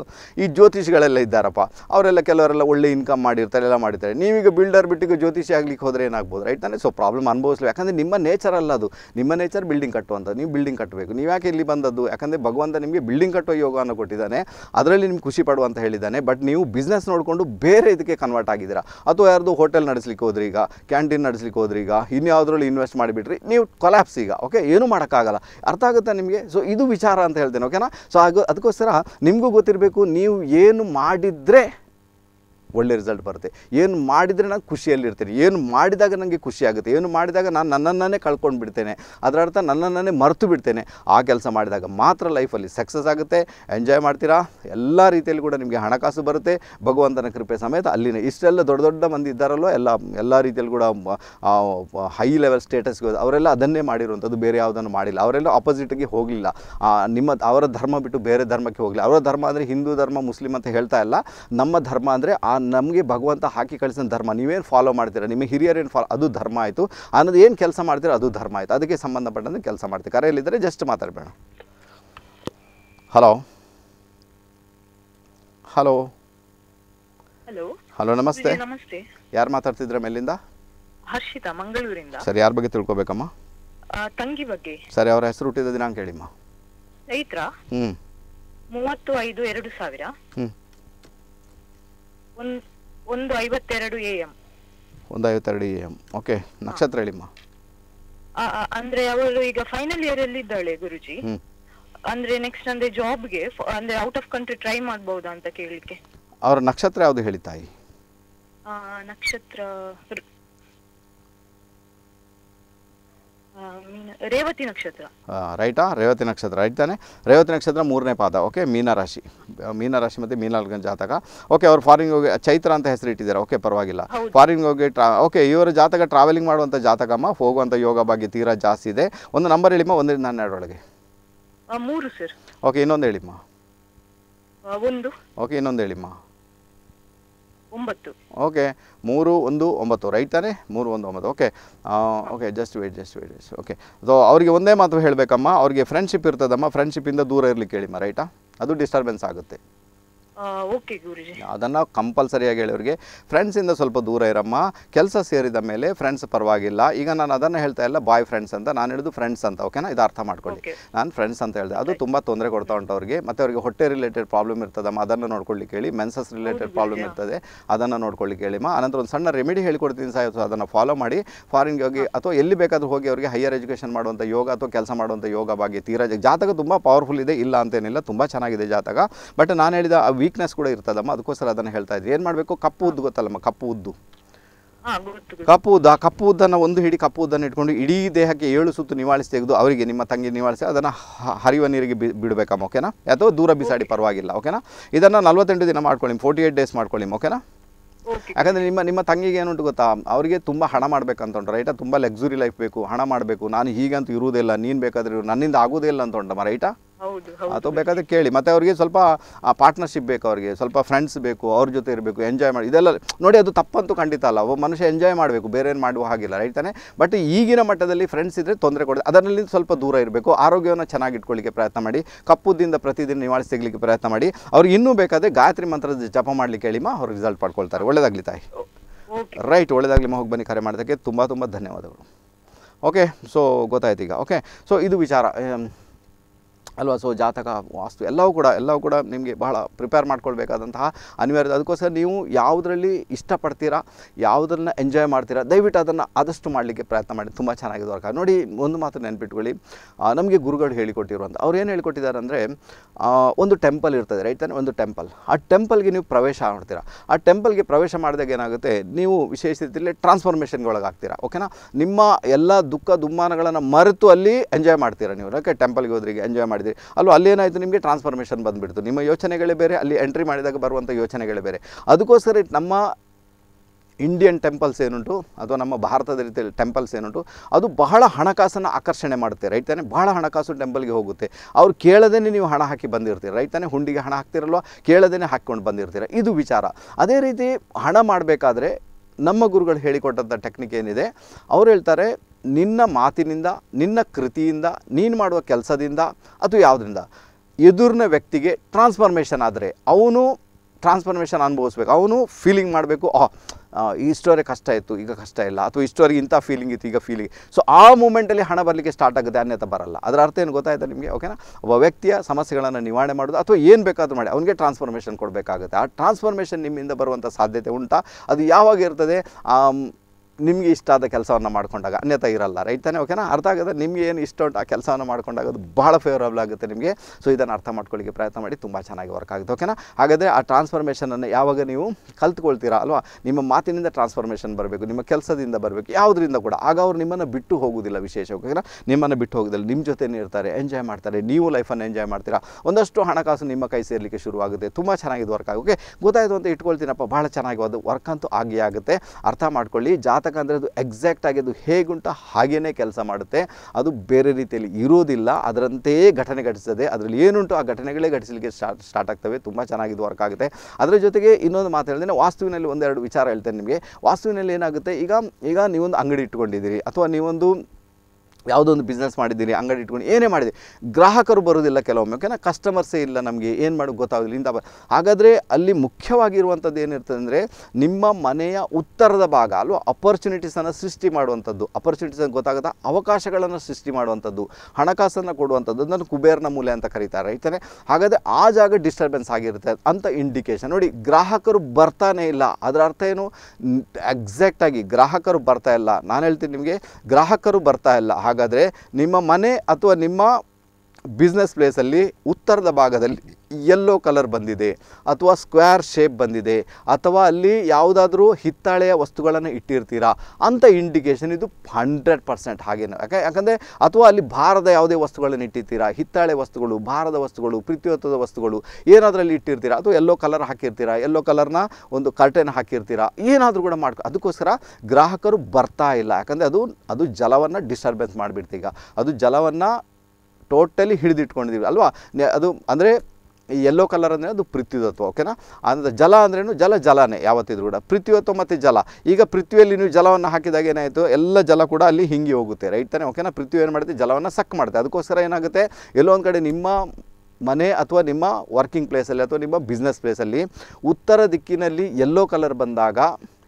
ಈ ಜ್ಯೋತಿಷಿಗಳೆಲ್ಲ ಇದ್ದಾರಪ್ಪ ಅವರೆಲ್ಲ ಕೆಲವರೆಲ್ಲ ಒಳ್ಳೆ ಇನ್ಕಮ್ ಮಾಡಿರ್ತಾರೆ ಎಲ್ಲ ಮಾಡಿರ್ತಾರೆ ನೀವೀಗ ಬಿಲ್ಡರ್ ಬಿಟ್ಟಿಗೆ ಜ್ಯೋತಿಷಿ ಆಗಲಿಕ್ಕೆ ಹೋದರೆ ಏನಾಗ್ಬೋದು ರೈಟ್ ತಾನೇ ಸೊ ಪ್ರಾಬ್ಲಮ್ ಅನುಭವಿಸ್ಲಿ ಯಾಕಂದರೆ ನಿಮ್ಮ ನೇಚರ್ ಅಲ್ಲ ಅದು ನಿಮ್ಮ ನೇಚರ್ ಬಿಲ್ಡಿಂಗ್ ಕಟ್ಟುವಂಥದ್ದು ನೀವು ಬಿಲ್ಡಿಂಗ್ ಕಟ್ಟಬೇಕು ನೀವು ಯಾಕೆ ಇಲ್ಲಿ ಬಂದದ್ದು ಯಾಕಂದರೆ ಭಗವಂತ ನಿಮಗೆ ಬಿಲ್ಡಿಂಗ್ ಕಟ್ಟುವ ಯೋಗವನ್ನು ಕೊಟ್ಟಿದ್ದಾನೆ ಅದರಲ್ಲಿ ನಿಮ್ಗೆ ಖುಷಿ ಪಡುವಂತ ಹೇಳಿದ್ದಾನೆ ಬಟ್ ನೀವು ಬಿಸ್ನೆಸ್ ನೋಡಿಕೊಂಡು ಬೇರೆ ಇದಕ್ಕೆ ಕನ್ವರ್ಟ್ ಆಗಿದ್ದೀರಾ ಅಥವಾ ಯಾರ್ದು ಹೋಟೆಲ್ ನಡೆಸಲಿಕ್ಕೆ ಹೋದ್ರಿ ಈಗ ಕ್ಯಾಂಟೀನ್ ನಡೆಸಲಿಕ್ಕೆ ಹೋದ್ರಿ ಈಗ ಇನ್ಯಾವುದ್ರಲ್ಲಿ ಇನ್ವೆಸ್ಟ್ ಮಾಡಿಬಿಟ್ರಿ ನೀವು ಕೊಲ್ಯಾಪ್ಸ್ ಈಗ ಓಕೆ ಏನೂ ಮಾಡೋಕ್ಕಾಗಲ್ಲ ಅರ್ಥ ಆಗುತ್ತಾ ನಿಮಗೆ ಸೊ ಇದು ವಿಚಾರ ಅಂತ ಹೇಳ್ತೇನೆ ಓಕೆನಾ ಸೊ ಹಾಗು ಅದಕ್ಕೋಸ್ಕರ ನಿಮಗೂ ಗೊತ್ತಿರಬೇಕು ನೀವು ಏನು ಮಾಡಿದರೆ ಒಳ್ಳೆ ರಿಸಲ್ಟ್ ಬರುತ್ತೆ ಏನು ಮಾಡಿದರೆ ನಾನು ಇರ್ತೀನಿ ಏನು ಮಾಡಿದಾಗ ನನಗೆ ಖುಷಿ ಆಗುತ್ತೆ ಏನು ಮಾಡಿದಾಗ ನಾನು ನನ್ನನ್ನೇ ಕಳ್ಕೊಂಡು ಬಿಡ್ತೇನೆ ಅದರ ಅರ್ಥ ನನ್ನನ್ನೇ ಮರೆತು ಬಿಡ್ತೇನೆ ಆ ಕೆಲಸ ಮಾಡಿದಾಗ ಮಾತ್ರ ಲೈಫಲ್ಲಿ ಸಕ್ಸಸ್ ಆಗುತ್ತೆ ಎಂಜಾಯ್ ಮಾಡ್ತೀರಾ ಎಲ್ಲ ರೀತಿಯಲ್ಲಿ ಕೂಡ ನಿಮಗೆ ಹಣಕಾಸು ಬರುತ್ತೆ ಭಗವಂತನ ಕೃಪೆ ಸಮೇತ ಅಲ್ಲಿನ ಇಷ್ಟೆಲ್ಲ ದೊಡ್ಡ ದೊಡ್ಡ ಮಂದಿ ಇದ್ದಾರಲ್ಲೋ ಎಲ್ಲ ಎಲ್ಲ ರೀತಿಯಲ್ಲಿ ಕೂಡ ಹೈ ಲೆವೆಲ್ ಸ್ಟೇಟಸ್ಗೆ ಹೋದ ಅವರೆಲ್ಲ ಅದನ್ನೇ ಮಾಡಿರುವಂಥದ್ದು ಬೇರೆ ಯಾವುದನ್ನು ಮಾಡಿಲ್ಲ ಅವರೆಲ್ಲ ಆಪೋಸಿಟ್ಗೆ ಹೋಗಲಿಲ್ಲ ನಿಮ್ಮ ಅವರ ಧರ್ಮ ಬಿಟ್ಟು ಬೇರೆ ಧರ್ಮಕ್ಕೆ ಹೋಗಲಿಲ್ಲ ಅವರ ಧರ್ಮ ಅಂದರೆ ಹಿಂದೂ ಧರ್ಮ ಮುಸ್ಲಿಮ್ ಅಂತ ಹೇಳ್ತಾ ಇಲ್ಲ ನಮ್ಮ ಧರ್ಮ ಅಂದರೆ ಆ ನಮಗೆ ಭಗವಂತ ಹಾಕಿ ಕಳಿಸಿದ ಧರ್ಮ ನೀವೇನು ಫಾಲೋ ಮಾಡ್ತೀರಾ ನಿಮ್ಮ ಹಿರಿಯರೇನು ಫಾಲೋ ಅದು ಧರ್ಮ ಆಯಿತು ಅನ್ನೋದು ಏನು ಕೆಲಸ ಮಾಡ್ತೀರ ಅದು ಧರ್ಮ ಆಯಿತು ಅದಕ್ಕೆ ಸಂಬಂಧಪಟ್ಟಂತೆ ಕೆಲಸ ಮಾಡ್ತೀವಿ ಕರೆಯಲ್ಲಿದ್ದರೆ ಜಸ್ಟ್ ಮಾತಾಡಬೇಡ ಹಲೋ ಹಲೋ ಹಲೋ ನಮಸ್ತೆ ನಮಸ್ತೆ ಯಾರು ಮಾತಾಡ್ತಿದ್ರ ಮೇಲಿಂದ ಹರ್ಷಿತಾ ಮಂಗಳೂರಿಂದ ಸರಿ ಯಾರ ಬಗ್ಗೆ ತಿಳ್ಕೊಬೇಕಮ್ಮ ತಂಗಿ ಬಗ್ಗೆ ಸರಿ ಅವರ ಹೆಸರು ಹುಟ್ಟಿದ ದಿನಾಂಕ ಹೇಳಿಮ್ಮ ಚೈತ್ರ ಹ್ಮ್ ಮೂವತ್ತು ಐದು ಹ್ಮ್ ಒಂದು ಐವತ್ತೆರಡು ಎ ಎಂ ಒಂದು ಐವತ್ತೆರಡು ಎ ಎಂ ಓಕೆ ನಕ್ಷತ್ರ ಹೇಳಿಮ್ಮ ಅಂದ್ರೆ ಅವರು ಈಗ ಫೈನಲ್ ಇಯರ್ ಅಲ್ಲಿ ಇದ್ದಾಳೆ ಗುರುಜಿ ಅಂದ್ರೆ ನೆಕ್ಸ್ಟ್ ಅಂದ್ರೆ ಜಾಬ್ಗೆ ಅಂದ್ರೆ ಔಟ್ ಆಫ್ ಕಂಟ್ರಿ ಟ್ರೈ ಮಾಡಬಹುದಾ ಅಂತ ಕೇಳಲಿಕ್ಕೆ ಅವರ ನಕ್ಷತ್ರ ಯಾವುದು ಹೇಳಿ ತಾಯಿ ನಕ್ಷತ್ರ ರೇವತಿ ನಕ್ಷತ್ರ ರೈಟಾ ರೇವತಿ ನಕ್ಷತ್ರ ರೈಟ್ ತಾನೆ ರೇವತಿ ನಕ್ಷತ್ರ ಮೂರನೇ ಪಾದ ಓಕೆ ಮೀನರಾಶಿ ಮೀನರಾಶಿ ಮತ್ತು ಮೀನಾಲ್ಗಂಜ್ ಜಾತಕ ಓಕೆ ಅವ್ರು ಫಾರಿನ್ಗೆ ಹೋಗಿ ಚೈತ್ರ ಅಂತ ಹೆಸರು ಇಟ್ಟಿದ್ದಾರೆ ಓಕೆ ಪರವಾಗಿಲ್ಲ ಫಾರಿನ್ ಹೋಗಿ ಓಕೆ ಇವರ ಜಾತಕ ಟ್ರಾವೆಲಿಂಗ್ ಮಾಡುವಂಥ ಜಾತಕಮ್ಮ ಹೋಗುವಂಥ ಯೋಗ ಬಗ್ಗೆ ತೀರಾ ಜಾಸ್ತಿ ಇದೆ ಒಂದು ನಂಬರ್ ಹೇಳಿಮ್ಮ ಒಂದರಿಂದ ಹನ್ನೆರಡರೊಳಗೆ ಮೂರು ಸರ್ ಓಕೆ ಇನ್ನೊಂದು ಹೇಳಿಮ್ಮ ಓಕೆ ಇನ್ನೊಂದು ಹೇಳಿಮ್ಮ ಒಂಬತ್ತು ಓಕೆ ಮೂರು ಒಂದು ಒಂಬತ್ತು ರೈಟ್ ತಾನೇ ಮೂರು ಒಂದು ಒಂಬತ್ತು okay okay just wait just wait just okay so ಅವರಿಗೆ ಒಂದೇ ಮಾತು ಹೇಳಬೇಕಮ್ಮ ಅವ್ರಿಗೆ ಫ್ರೆಂಡ್ಶಿಪ್ ಇರ್ತದಮ್ಮ ಫ್ರೆಂಡ್ಶಿಪ್ಪಿಂದ ದೂರ ಇರಲಿಕ್ಕೆ ಹೇಳಿಮ್ಮ ರೈಟಾ ಅದು ಡಿಸ್ಟರ್ಬೆನ್ಸ್ ಆಗುತ್ತೆ ಓಕೆ ಆಗಿ ಅದನ್ನು ಕಂಪಲ್ಸರಿಯಾಗಿ ಹೇಳೋರಿಗೆ ಫ್ರೆಂಡ್ಸಿಂದ ಸ್ವಲ್ಪ ದೂರ ಇರಮ್ಮ ಕೆಲಸ ಸೇರಿದ ಮೇಲೆ ಫ್ರೆಂಡ್ಸ್ ಪರವಾಗಿಲ್ಲ ಈಗ ನಾನು ಅದನ್ನು ಹೇಳ್ತಾ ಇಲ್ಲ ಬಾಯ್ ಫ್ರೆಂಡ್ಸ್ ಅಂತ ನಾನು ಹೇಳಿದು ಫ್ರೆಂಡ್ಸ್ ಅಂತ ಓಕೆನಾ ಇದು ಅರ್ಥ ಮಾಡ್ಕೊಳ್ಳಿ ನಾನು ಫ್ರೆಂಡ್ಸ್ ಅಂತ ಹೇಳಿದೆ ಅದು ತುಂಬ ತೊಂದರೆ ಕೊಡ್ತಾ ಉಂಟು ಅವ್ರಿಗೆ ಮತ್ತೆ ಅವರಿಗೆ ಹೊಟ್ಟೆ ರಿಲೇಟೆಡ್ ಪ್ರಾಬ್ಲಮ್ ಇರ್ತದಮ್ಮ ಅದನ್ನು ನೋಡ್ಕೊಳ್ಳಿಕ್ಕೆ ಹೇಳಿ ಮೆನ್ಸಸ್ ರಿಲೇಟೆಡ್ ಪ್ರಾಬ್ಲಮ್ ಇರ್ತದೆ ಅದನ್ನು ನೋಡ್ಕೊಳ್ಳಿಕ್ಕೆ ಮಾ ಅನಂತರ ಒಂದು ಸಣ್ಣ ರೆಮಿಡಿ ಹೇಳ್ಕೊಡ್ತೀನಿ ಸಾಯ್ತು ಅದನ್ನು ಫಾಲೋ ಮಾಡಿ ಫಾರಿನ್ಗೆ ಹೋಗಿ ಅಥವಾ ಎಲ್ಲಿ ಬೇಕಾದ್ರೂ ಹೋಗಿ ಅವರಿಗೆ ಹೈಯರ್ ಎಜುಕೇಷನ್ ಮಾಡುವಂಥ ಯೋಗ ಅಥವಾ ಕೆಲಸ ಮಾಡುವಂಥ ಯೋಗ ಬಗ್ಗೆ ತೀರಾ ಜಾತಕ ತುಂಬ ಪವರ್ಫುಲ್ ಇದೆ ಇಲ್ಲ ಅಂತೇನಿಲ್ಲ ತುಂಬ ಚೆನ್ನಾಗಿದೆ ಜಾತಕ ಬಟ್ ನಾನು ಹೇಳಿದ ವೀಕ್ನೆಸ್ ಕೂಡ ಇರ್ತದಮ್ಮ ಅದಕ್ಕೋಸ್ಕರ ಅದನ್ನು ಹೇಳ್ತಾ ಇದ್ವಿ ಏನು ಮಾಡಬೇಕು ಕಪ್ಪು ಉದ್ದು ಗೊತ್ತಲ್ಲಮ್ಮ ಕಪ್ಪು ಉದ್ದು ಕಪ್ಪು ಉದ್ದ ಕಪ್ಪು ಉದ್ದನ್ನು ಒಂದು ಹಿಡಿ ಕಪ್ಪು ಉದ್ದನ್ನು ಇಟ್ಕೊಂಡು ಇಡೀ ದೇಹಕ್ಕೆ ಏಳು ಸುತ್ತು ನಿವಾಳಿಸಿ ತೆಗೆದು ಅವರಿಗೆ ನಿಮ್ಮ ತಂಗಿ ನಿವಾಳಿಸಿ ಅದನ್ನು ಹರಿಯುವ ನೀರಿಗೆ ಬಿ ಬಿಡಬೇಕಮ್ಮ ಓಕೆನಾ ಅಥವಾ ದೂರ ಬಿಸಾಡಿ ಪರವಾಗಿಲ್ಲ ಓಕೆನಾ ಇದನ್ನು ನಲ್ವತ್ತೆಂಟು ದಿನ ಮಾಡ್ಕೊಳ್ಳಿ ಫೋರ್ಟಿ ಏಯ್ಟ್ ಡೇಸ್ ಮಾಡ್ಕೊಳ್ಳಿ ಓಕೆನಾ ಯಾಕಂದರೆ ನಿಮ್ಮ ನಿಮ್ಮ ತಂಗಿಗೆ ಏನುಂಟು ಗೊತ್ತಾ ಅವರಿಗೆ ತುಂಬ ಹಣ ಮಾಡ್ಬೇಕಂತ ರೈಟಾ ತುಂಬ ಲಕ್ಸುರಿ ಲೈಫ್ ಬೇಕು ಹಣ ಮಾಡಬೇಕು ನಾನು ಹೀಗಂತೂ ಇರುವುದಿಲ್ಲ ನೀನು ಬೇಕಾದ್ರೂ ನನ್ನಿಂದ ಆಗೋದೇ ಇಲ್ಲ ಅಂತ ಉಂಟಮ್ಮ ರೈಟಾ ಅಥವಾ ಬೇಕಾದ್ರೆ ಕೇಳಿ ಮತ್ತೆ ಅವರಿಗೆ ಸ್ವಲ್ಪ ಆ ಪಾರ್ಟ್ನರ್ಶಿಪ್ ಬೇಕು ಅವರಿಗೆ ಸ್ವಲ್ಪ ಫ್ರೆಂಡ್ಸ್ ಬೇಕು ಅವ್ರ ಜೊತೆ ಇರಬೇಕು ಎಂಜಾಯ್ ಮಾಡಿ ಇದೆಲ್ಲ ನೋಡಿ ಅದು ತಪ್ಪಂತೂ ಖಂಡಿತ ಅಲ್ಲ ಒಬ್ಬ ಮನುಷ್ಯ ಎಂಜಾಯ್ ಮಾಡಬೇಕು ಬೇರೆ ಏನು ಮಾಡುವ ಹಾಗಿಲ್ಲ ರೈಟ್ ತಾನೆ ಬಟ್ ಈಗಿನ ಮಟ್ಟದಲ್ಲಿ ಫ್ರೆಂಡ್ಸ್ ಇದ್ರೆ ತೊಂದರೆ ಕೊಡೋದು ಅದರಲ್ಲಿ ಸ್ವಲ್ಪ ದೂರ ಇರಬೇಕು ಆರೋಗ್ಯವನ್ನು ಇಟ್ಕೊಳ್ಳಿಕ್ಕೆ ಪ್ರಯತ್ನ ಮಾಡಿ ಕಪ್ಪುದಿಂದ ಪ್ರತಿದಿನ ನಿವಾರಿಸಿ ಸಿಗಲಿಕ್ಕೆ ಪ್ರಯತ್ನ ಮಾಡಿ ಅವ್ರು ಇನ್ನೂ ಬೇಕಾದ್ರೆ ಗಾಯತ್ರಿ ಮಂತ್ರದ ಜಪ ಮಾಡಲಿಕ್ಕೆ ಮಾ ಅವ್ರು ರಿಸಲ್ಟ್ ಪಡ್ಕೊಳ್ತಾರೆ ಒಳ್ಳೇದಾಗಲಿ ತಾಯಿ ರೈಟ್ ಮಾ ಹೋಗಿ ಬನ್ನಿ ಕರೆ ಮಾಡೋದಕ್ಕೆ ತುಂಬ ತುಂಬ ಧನ್ಯವಾದಗಳು ಓಕೆ ಸೊ ಗೊತ್ತಾಯ್ತು ಈಗ ಓಕೆ ಸೊ ಇದು ವಿಚಾರ ಅಲ್ವಾ ಸೊ ಜಾತಕ ವಾಸ್ತು ಎಲ್ಲವೂ ಕೂಡ ಎಲ್ಲವೂ ಕೂಡ ನಿಮಗೆ ಬಹಳ ಪ್ರಿಪೇರ್ ಮಾಡ್ಕೊಳ್ಬೇಕಾದಂತಹ ಅನಿವಾರ್ಯ ಅದಕ್ಕೋಸ್ಕರ ನೀವು ಯಾವುದರಲ್ಲಿ ಇಷ್ಟಪಡ್ತೀರಾ ಯಾವುದನ್ನು ಎಂಜಾಯ್ ಮಾಡ್ತೀರಾ ದಯವಿಟ್ಟು ಅದನ್ನು ಆದಷ್ಟು ಮಾಡಲಿಕ್ಕೆ ಪ್ರಯತ್ನ ಮಾಡಿ ತುಂಬ ಚೆನ್ನಾಗಿದೆ ವರ್ಕ ನೋಡಿ ಒಂದು ಮಾತ್ರ ನೆನ್ಪಿಟ್ಕೊಳ್ಳಿ ನಮಗೆ ಗುರುಗಳು ಅಂತ ಅವ್ರು ಏನು ಹೇಳಿಕೊಟ್ಟಿದ್ದಾರೆ ಅಂದರೆ ಒಂದು ಟೆಂಪಲ್ ಇರ್ತದೆ ರೈಟ್ ಒಂದು ಟೆಂಪಲ್ ಆ ಟೆಂಪಲ್ಗೆ ನೀವು ಪ್ರವೇಶ ಮಾಡ್ತೀರಾ ಆ ಟೆಂಪಲ್ಗೆ ಪ್ರವೇಶ ಮಾಡಿದಾಗ ಏನಾಗುತ್ತೆ ನೀವು ವಿಶೇಷ ರೀತಿಯಲ್ಲಿ ಟ್ರಾನ್ಸ್ಫಾರ್ಮೇಷನ್ಗೆ ಒಳಗಾಗ್ತೀರಾ ಓಕೆನಾ ನಿಮ್ಮ ಎಲ್ಲ ದುಃಖ ದುಮ್ಮಾನಗಳನ್ನು ಮರೆತು ಅಲ್ಲಿ ಎಂಜಾಯ್ ಮಾಡ್ತೀರಾ ನೀವು ಓಕೆ ಟೆಂಪಲ್ಗೆ ಹೋದ್ರಿಗೆ ಎಂಜಾಯ್ ಮಾಡಿದ್ರೆ ಮಾಡಿದ್ರಿ ಅಲ್ಲೂ ಅಲ್ಲೇನಾಯಿತು ನಿಮಗೆ ಟ್ರಾನ್ಸ್ಫಾರ್ಮೇಷನ್ ಬಂದುಬಿಡ್ತು ನಿಮ್ಮ ಯೋಚನೆಗಳೇ ಬೇರೆ ಅಲ್ಲಿ ಎಂಟ್ರಿ ಮಾಡಿದಾಗ ಬರುವಂಥ ಯೋಚನೆಗಳೇ ಬೇರೆ ಅದಕ್ಕೋಸ್ಕರ ನಮ್ಮ ಇಂಡಿಯನ್ ಟೆಂಪಲ್ಸ್ ಏನುಂಟು ಅಥವಾ ನಮ್ಮ ಭಾರತದ ರೀತಿಯಲ್ಲಿ ಟೆಂಪಲ್ಸ್ ಏನುಂಟು ಅದು ಬಹಳ ಹಣಕಾಸನ್ನು ಆಕರ್ಷಣೆ ಮಾಡುತ್ತೆ ರೈತನೇ ಬಹಳ ಹಣಕಾಸು ಟೆಂಪಲ್ಗೆ ಹೋಗುತ್ತೆ ಅವ್ರು ಕೇಳದೇ ನೀವು ಹಣ ಹಾಕಿ ಬಂದಿರ್ತೀರಿ ರೈತನೇ ಹುಂಡಿಗೆ ಹಣ ಹಾಕ್ತಿರಲ್ವ ಕೇಳದೇ ಹಾಕ್ಕೊಂಡು ಬಂದಿರ್ತೀರ ಇದು ವಿಚಾರ ಅದೇ ರೀತಿ ಹಣ ಮಾಡಬೇಕಾದ್ರೆ ನಮ್ಮ ಗುರುಗಳು ಹೇಳಿಕೊಟ್ಟಂಥ ಟೆಕ್ನಿಕ್ ಏನಿದೆ ಅವ್ರು ಹೇಳ್ತಾರೆ ನಿನ್ನ ಮಾತಿನಿಂದ ನಿನ್ನ ಕೃತಿಯಿಂದ ನೀನು ಮಾಡುವ ಕೆಲಸದಿಂದ ಅಥವಾ ಯಾವುದರಿಂದ ಎದುರಿನ ವ್ಯಕ್ತಿಗೆ ಟ್ರಾನ್ಸ್ಫಾರ್ಮೇಷನ್ ಆದರೆ ಅವನು ಟ್ರಾನ್ಸ್ಫಾರ್ಮೇಷನ್ ಅನುಭವಿಸ್ಬೇಕು ಅವನು ಫೀಲಿಂಗ್ ಮಾಡಬೇಕು ಆ ಸ್ಟೋರಿ ಕಷ್ಟ ಇತ್ತು ಈಗ ಕಷ್ಟ ಇಲ್ಲ ಅಥವಾ ಈ ಸ್ಟೋರಿಗೆ ಇಂಥ ಫೀಲಿಂಗ್ ಇತ್ತು ಈಗ ಫೀಲಿಂಗ್ ಸೊ ಆ ಮೂಮೆಂಟಲ್ಲಿ ಹಣ ಬರಲಿಕ್ಕೆ ಸ್ಟಾರ್ಟ್ ಆಗುತ್ತೆ ಅನ್ಯತ ಬರಲ್ಲ ಅದರ ಅರ್ಥ ಏನು ಗೊತ್ತಾಯಿತು ನಿಮಗೆ ಓಕೆನಾ ಒಬ್ಬ ವ್ಯಕ್ತಿಯ ಸಮಸ್ಯೆಗಳನ್ನು ನಿವಾರಣೆ ಮಾಡೋದು ಅಥವಾ ಏನು ಬೇಕಾದರೂ ಮಾಡಿ ಅವನಿಗೆ ಟ್ರಾನ್ಸ್ಫಾರ್ಮೇಷನ್ ಕೊಡಬೇಕಾಗುತ್ತೆ ಆ ಟ್ರಾನ್ಸ್ಫಾರ್ಮೇಷನ್ ನಿಮ್ಮಿಂದ ಬರುವಂಥ ಸಾಧ್ಯತೆ ಉಂಟಾ ಅದು ಯಾವಾಗ ಇರ್ತದೆ ನಿಮಗೆ ಇಷ್ಟ ಆದ ಕೆಲಸವನ್ನು ಮಾಡ್ಕೊಂಡಾಗ ಅನ್ಯತೆ ಇರಲ್ಲ ರೈಟ್ ತಾನೇ ಓಕೆನಾ ಅರ್ಥ ಆಗುತ್ತೆ ನಿಮಗೆ ಏನು ಇಷ್ಟ ಉಂಟು ಆ ಕೆಲಸವನ್ನು ಮಾಡಿಕೊಂಡಾಗ ಅದು ಭಾಳ ಫೇವರಬಲ್ ಆಗುತ್ತೆ ನಿಮಗೆ ಸೊ ಇದನ್ನು ಅರ್ಥ ಮಾಡ್ಕೊಳ್ಳಿಕ್ಕೆ ಪ್ರಯತ್ನ ಮಾಡಿ ತುಂಬ ಚೆನ್ನಾಗಿ ವರ್ಕ್ ಆಗುತ್ತೆ ಓಕೆನಾ ಹಾಗಾದರೆ ಆ ಟ್ರಾನ್ಸ್ಫಾರ್ಮೇಷನನ್ನು ಯಾವಾಗ ನೀವು ಕಲ್ತ್ಕೊಳ್ತೀರಾ ಅಲ್ವಾ ನಿಮ್ಮ ಮಾತಿನಿಂದ ಟ್ರಾನ್ಸ್ಫಾರ್ಮೇಷನ್ ಬರಬೇಕು ನಿಮ್ಮ ಕೆಲಸದಿಂದ ಬರಬೇಕು ಯಾವುದರಿಂದ ಕೂಡ ಆಗ ಅವರು ನಿಮ್ಮನ್ನು ಬಿಟ್ಟು ಹೋಗೋದಿಲ್ಲ ವಿಶೇಷ ಓಕೆನಾ ನಿಮ್ಮನ್ನು ಬಿಟ್ಟು ಹೋಗೋದಿಲ್ಲ ನಿಮ್ಮ ಜೊತೆನೇ ಇರ್ತಾರೆ ಎಂಜಾಯ್ ಮಾಡ್ತಾರೆ ನೀವು ಲೈಫನ್ನು ಎಂಜಾಯ್ ಮಾಡ್ತೀರಾ ಒಂದಷ್ಟು ಹಣಕಾಸು ನಿಮ್ಮ ಕೈ ಸೇರಲಿಕ್ಕೆ ಶುರುವಾಗುತ್ತೆ ತುಂಬ ಚೆನ್ನಾಗಿದೆ ವರ್ಕ್ ಆಗೋಕೆ ಗೊತ್ತಾಯಿತು ಅಂತ ಇಟ್ಕೊಳ್ತೀನಪ್ಪ ಭಾಳ ಚೆನ್ನಾಗಿ ಅದು ವರ್ಕ್ ಅಂತೂ ಆಗೇ ಆಗುತ್ತೆ ಅರ್ಥ ಮಾಡ್ಕೊಳ್ಳಿ ಜಾತಕ ಯಾಕಂದರೆ ಅದು ಎಕ್ಸಾಕ್ಟ್ ಆಗಿ ಅದು ಹೇಗುಂಟ ಹಾಗೇ ಕೆಲಸ ಮಾಡುತ್ತೆ ಅದು ಬೇರೆ ರೀತಿಯಲ್ಲಿ ಇರೋದಿಲ್ಲ ಅದರಂತೆಯೇ ಘಟನೆ ಘಟಿಸ್ತದೆ ಅದರಲ್ಲಿ ಏನುಂಟು ಆ ಘಟನೆಗಳೇ ಘಟಿಸಲಿಕ್ಕೆ ಸ್ಟಾರ್ಟ್ ಸ್ಟಾರ್ಟ್ ಆಗ್ತವೆ ತುಂಬ ಚೆನ್ನಾಗಿದ್ದು ವರ್ಕ್ ಆಗುತ್ತೆ ಅದರ ಜೊತೆಗೆ ಇನ್ನೊಂದು ಮಾತು ಹೇಳಿದ್ರೆ ವಾಸ್ತುವಿನಲ್ಲಿ ಒಂದೆರಡು ವಿಚಾರ ಹೇಳ್ತೇನೆ ನಿಮಗೆ ವಾಸ್ತುವಿನಲ್ಲಿ ಏನಾಗುತ್ತೆ ಈಗ ಈಗ ನೀವೊಂದು ಅಂಗಡಿ ಇಟ್ಕೊಂಡಿದ್ದೀರಿ ಅಥವಾ ನೀವೊಂದು ಯಾವುದೋ ಒಂದು ಬಿಸ್ನೆಸ್ ಮಾಡಿದ್ದೀರಿ ಅಂಗಡಿ ಇಟ್ಕೊಂಡು ಏನೇ ಮಾಡಿದೆ ಗ್ರಾಹಕರು ಬರೋದಿಲ್ಲ ಕೆಲವೊಮ್ಮೆ ಓಕೆನಾ ಕಸ್ಟಮರ್ಸೇ ಇಲ್ಲ ನಮಗೆ ಏನು ಮಾಡೋದು ಗೊತ್ತಾಗೋದಿಲ್ಲ ಇಂಥ ಹಾಗಾದರೆ ಅಲ್ಲಿ ಮುಖ್ಯವಾಗಿರುವಂಥದ್ದು ಏನಿರ್ತದೆ ಅಂದರೆ ನಿಮ್ಮ ಮನೆಯ ಉತ್ತರದ ಭಾಗ ಅಲ್ವಾ ಅಪರ್ಚುನಿಟೀಸನ್ನು ಸೃಷ್ಟಿ ಮಾಡುವಂಥದ್ದು ಅಪರ್ಚುನಿಟೀಸನ್ನು ಗೊತ್ತಾಗುತ್ತಾ ಅವಕಾಶಗಳನ್ನು ಸೃಷ್ಟಿ ಮಾಡುವಂಥದ್ದು ಹಣಕಾಸನ್ನು ಕೊಡುವಂಥದ್ದು ಅದನ್ನು ಕುಬೇರ್ನ ಮೂಲೆ ಅಂತ ಕರೀತಾರೆ ರೈತನೇ ಹಾಗಾದರೆ ಆ ಜಾಗ ಡಿಸ್ಟರ್ಬೆನ್ಸ್ ಆಗಿರುತ್ತೆ ಅಂತ ಇಂಡಿಕೇಶನ್ ನೋಡಿ ಗ್ರಾಹಕರು ಬರ್ತಾನೇ ಇಲ್ಲ ಅದರ ಅರ್ಥ ಏನು ಎಕ್ಸಾಕ್ಟಾಗಿ ಗ್ರಾಹಕರು ಬರ್ತಾ ಇಲ್ಲ ನಾನು ಹೇಳ್ತೀನಿ ನಿಮಗೆ ಗ್ರಾಹಕರು ಬರ್ತಾ ಇಲ್ಲ ಹಾಗಾದರೆ ನಿಮ್ಮ ಮನೆ ಅಥವಾ ನಿಮ್ಮ ಬಿಸ್ನೆಸ್ ಪ್ಲೇಸಲ್ಲಿ ಉತ್ತರದ ಭಾಗದಲ್ಲಿ ಯೆಲ್ಲೋ ಕಲರ್ ಬಂದಿದೆ ಅಥವಾ ಸ್ಕ್ವೇರ್ ಶೇಪ್ ಬಂದಿದೆ ಅಥವಾ ಅಲ್ಲಿ ಯಾವುದಾದ್ರೂ ಹಿತ್ತಾಳೆಯ ವಸ್ತುಗಳನ್ನು ಇಟ್ಟಿರ್ತೀರಾ ಅಂತ ಇಂಡಿಕೇಶನ್ ಇದು ಹಂಡ್ರೆಡ್ ಪರ್ಸೆಂಟ್ ಹಾಗೇನು ಯಾಕೆ ಯಾಕಂದರೆ ಅಥವಾ ಅಲ್ಲಿ ಭಾರದ ಯಾವುದೇ ವಸ್ತುಗಳನ್ನು ಇಟ್ಟಿರ್ತೀರಾ ಹಿತ್ತಾಳೆ ವಸ್ತುಗಳು ಭಾರದ ವಸ್ತುಗಳು ಪ್ರೀತಿಯತ್ವದ ವಸ್ತುಗಳು ಅಲ್ಲಿ ಇಟ್ಟಿರ್ತೀರಾ ಅಥವಾ ಎಲ್ಲೋ ಕಲರ್ ಹಾಕಿರ್ತೀರಾ ಎಲ್ಲೋ ಕಲರ್ನ ಒಂದು ಕರ್ಟನ್ ಹಾಕಿರ್ತೀರಾ ಏನಾದರೂ ಕೂಡ ಮಾಡ್ಕೊ ಅದಕ್ಕೋಸ್ಕರ ಗ್ರಾಹಕರು ಬರ್ತಾ ಇಲ್ಲ ಯಾಕಂದರೆ ಅದು ಅದು ಜಲವನ್ನು ಡಿಸ್ಟರ್ಬೆನ್ಸ್ ಮಾಡಿಬಿಡ್ತೀಗ ಅದು ಜಲವನ್ನು ಟೋಟಲಿ ಹಿಡಿದಿಟ್ಕೊಂಡಿದ್ದೀವಿ ಅಲ್ವಾ ಅದು ಅಂದರೆ ಈ ಎಲ್ಲೋ ಕಲರ್ ಅಂದರೆ ಅದು ಪೃಥ್ವಿದತ್ವ ಓಕೆನಾ ಅಂದರೆ ಜಲ ಅಂದ್ರೇನು ಜಲ ಜಲನೇ ಯಾವತ್ತಿದ್ರು ಕೂಡ ಪೃಥ್ವಿತ್ವ ಮತ್ತು ಜಲ ಈಗ ಪೃಥ್ವಿಯಲ್ಲಿ ನೀವು ಜಲವನ್ನು ಹಾಕಿದಾಗ ಏನಾಯಿತು ಎಲ್ಲ ಜಲ ಕೂಡ ಅಲ್ಲಿ ಹಿಂಗಿ ಹೋಗುತ್ತೆ ರೈಟ್ ತಾನೇ ಓಕೆನಾ ಪೃಥ್ವಿ ಏನು ಮಾಡುತ್ತೆ ಜಲವನ್ನು ಸಕ್ ಮಾಡುತ್ತೆ ಅದಕ್ಕೋಸ್ಕರ ಏನಾಗುತ್ತೆ ಎಲ್ಲೋ ಒಂದು ಕಡೆ ನಿಮ್ಮ ಮನೆ ಅಥವಾ ನಿಮ್ಮ ವರ್ಕಿಂಗ್ ಪ್ಲೇಸಲ್ಲಿ ಅಥವಾ ನಿಮ್ಮ ಬಿಸ್ನೆಸ್ ಪ್ಲೇಸಲ್ಲಿ ಉತ್ತರ ದಿಕ್ಕಿನಲ್ಲಿ ಯೆಲ್ಲೋ ಕಲರ್ ಬಂದಾಗ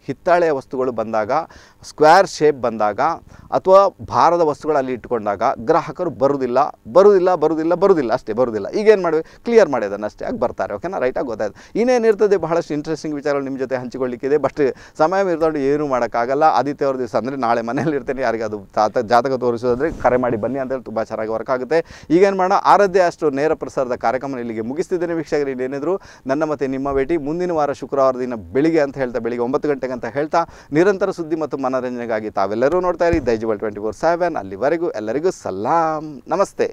ಹಿತ್ತಾಳೆ ವಸ್ತುಗಳು ಬಂದಾಗ ಸ್ಕ್ವೇರ್ ಶೇಪ್ ಬಂದಾಗ ಅಥವಾ ಭಾರದ ವಸ್ತುಗಳು ಅಲ್ಲಿ ಇಟ್ಕೊಂಡಾಗ ಗ್ರಾಹಕರು ಬರುವುದಿಲ್ಲ ಬರುವುದಿಲ್ಲ ಬರುವುದಿಲ್ಲ ಬರುವುದಿಲ್ಲ ಅಷ್ಟೇ ಬರುವುದಿಲ್ಲ ಈಗೇನು ಮಾಡಬೇಕು ಕ್ಲಿಯರ್ ಮಾಡಿದಾನ ಅಷ್ಟೇ ಆಗಿ ಬರ್ತಾರೆ ಓಕೆನಾ ರೈಟಾಗಿ ಗೊತ್ತಾಯ್ತು ಇರ್ತದೆ ಬಹಳಷ್ಟು ಇಂಟ್ರೆಸ್ಟಿಂಗ್ ವಿಚಾರಗಳು ನಿಮ್ಮ ಜೊತೆ ಹಂಚಿಕೊಳ್ಳಿಕ್ಕಿದೆ ಬಟ್ ಸಮಯ ಇರ್ತಾಳು ಏನೂ ಮಾಡೋಕ್ಕಾಗಲ್ಲ ಆದಿತ್ಯವಾರ ದಿವಸ ಅಂದರೆ ನಾಳೆ ಮನೆಯಲ್ಲಿ ಇರ್ತೇನೆ ಯಾರಿಗೆ ಅದು ಜಾತ ಜಾತಕ ತೋರಿಸೋದ್ರೆ ಕರೆ ಮಾಡಿ ಬನ್ನಿ ಅಂತೇಳಿ ತುಂಬ ಚೆನ್ನಾಗಿ ವರ್ಕ್ ಆಗುತ್ತೆ ಈಗೇನು ಮಾಡೋಣ ಆರಾಧ್ಯ ಅಷ್ಟು ನೇರ ಪ್ರಸಾರದ ಕಾರ್ಯಕ್ರಮ ಇಲ್ಲಿಗೆ ಮುಗಿಸ್ತಿದ್ದೇನೆ ವೀಕ್ಷಕರು ಇನ್ನೇನಿದ್ರು ನನ್ನ ಮತ್ತೆ ನಿಮ್ಮ ಭೇಟಿ ಮುಂದಿನ ವಾರ ಶುಕ್ರವಾರ ದಿನ ಬೆಳಿಗ್ಗೆ ಅಂತ ಹೇಳ್ತಾ ಬೆಳಿಗ್ಗೆ ಒಂಬತ್ತು ಗಂಟೆಗೆ ಅಂತ ಹೇಳ್ತಾ ನಿರಂತರ ಸುದ್ದಿ ಮತ್ತು ಮನೋರಂಜನೆಗಾಗಿ ತಾವೆಲ್ಲರೂ ನೋಡ್ತಾ ಇರಿ ದೈಜಬಲ್ ಟ್ವೆಂಟಿ ಫೋರ್ ಸೆವೆನ್ ಅಲ್ಲಿವರೆಗೂ ಎಲ್ಲರಿಗೂ ಸಲಾಂ ನಮಸ್ತೆ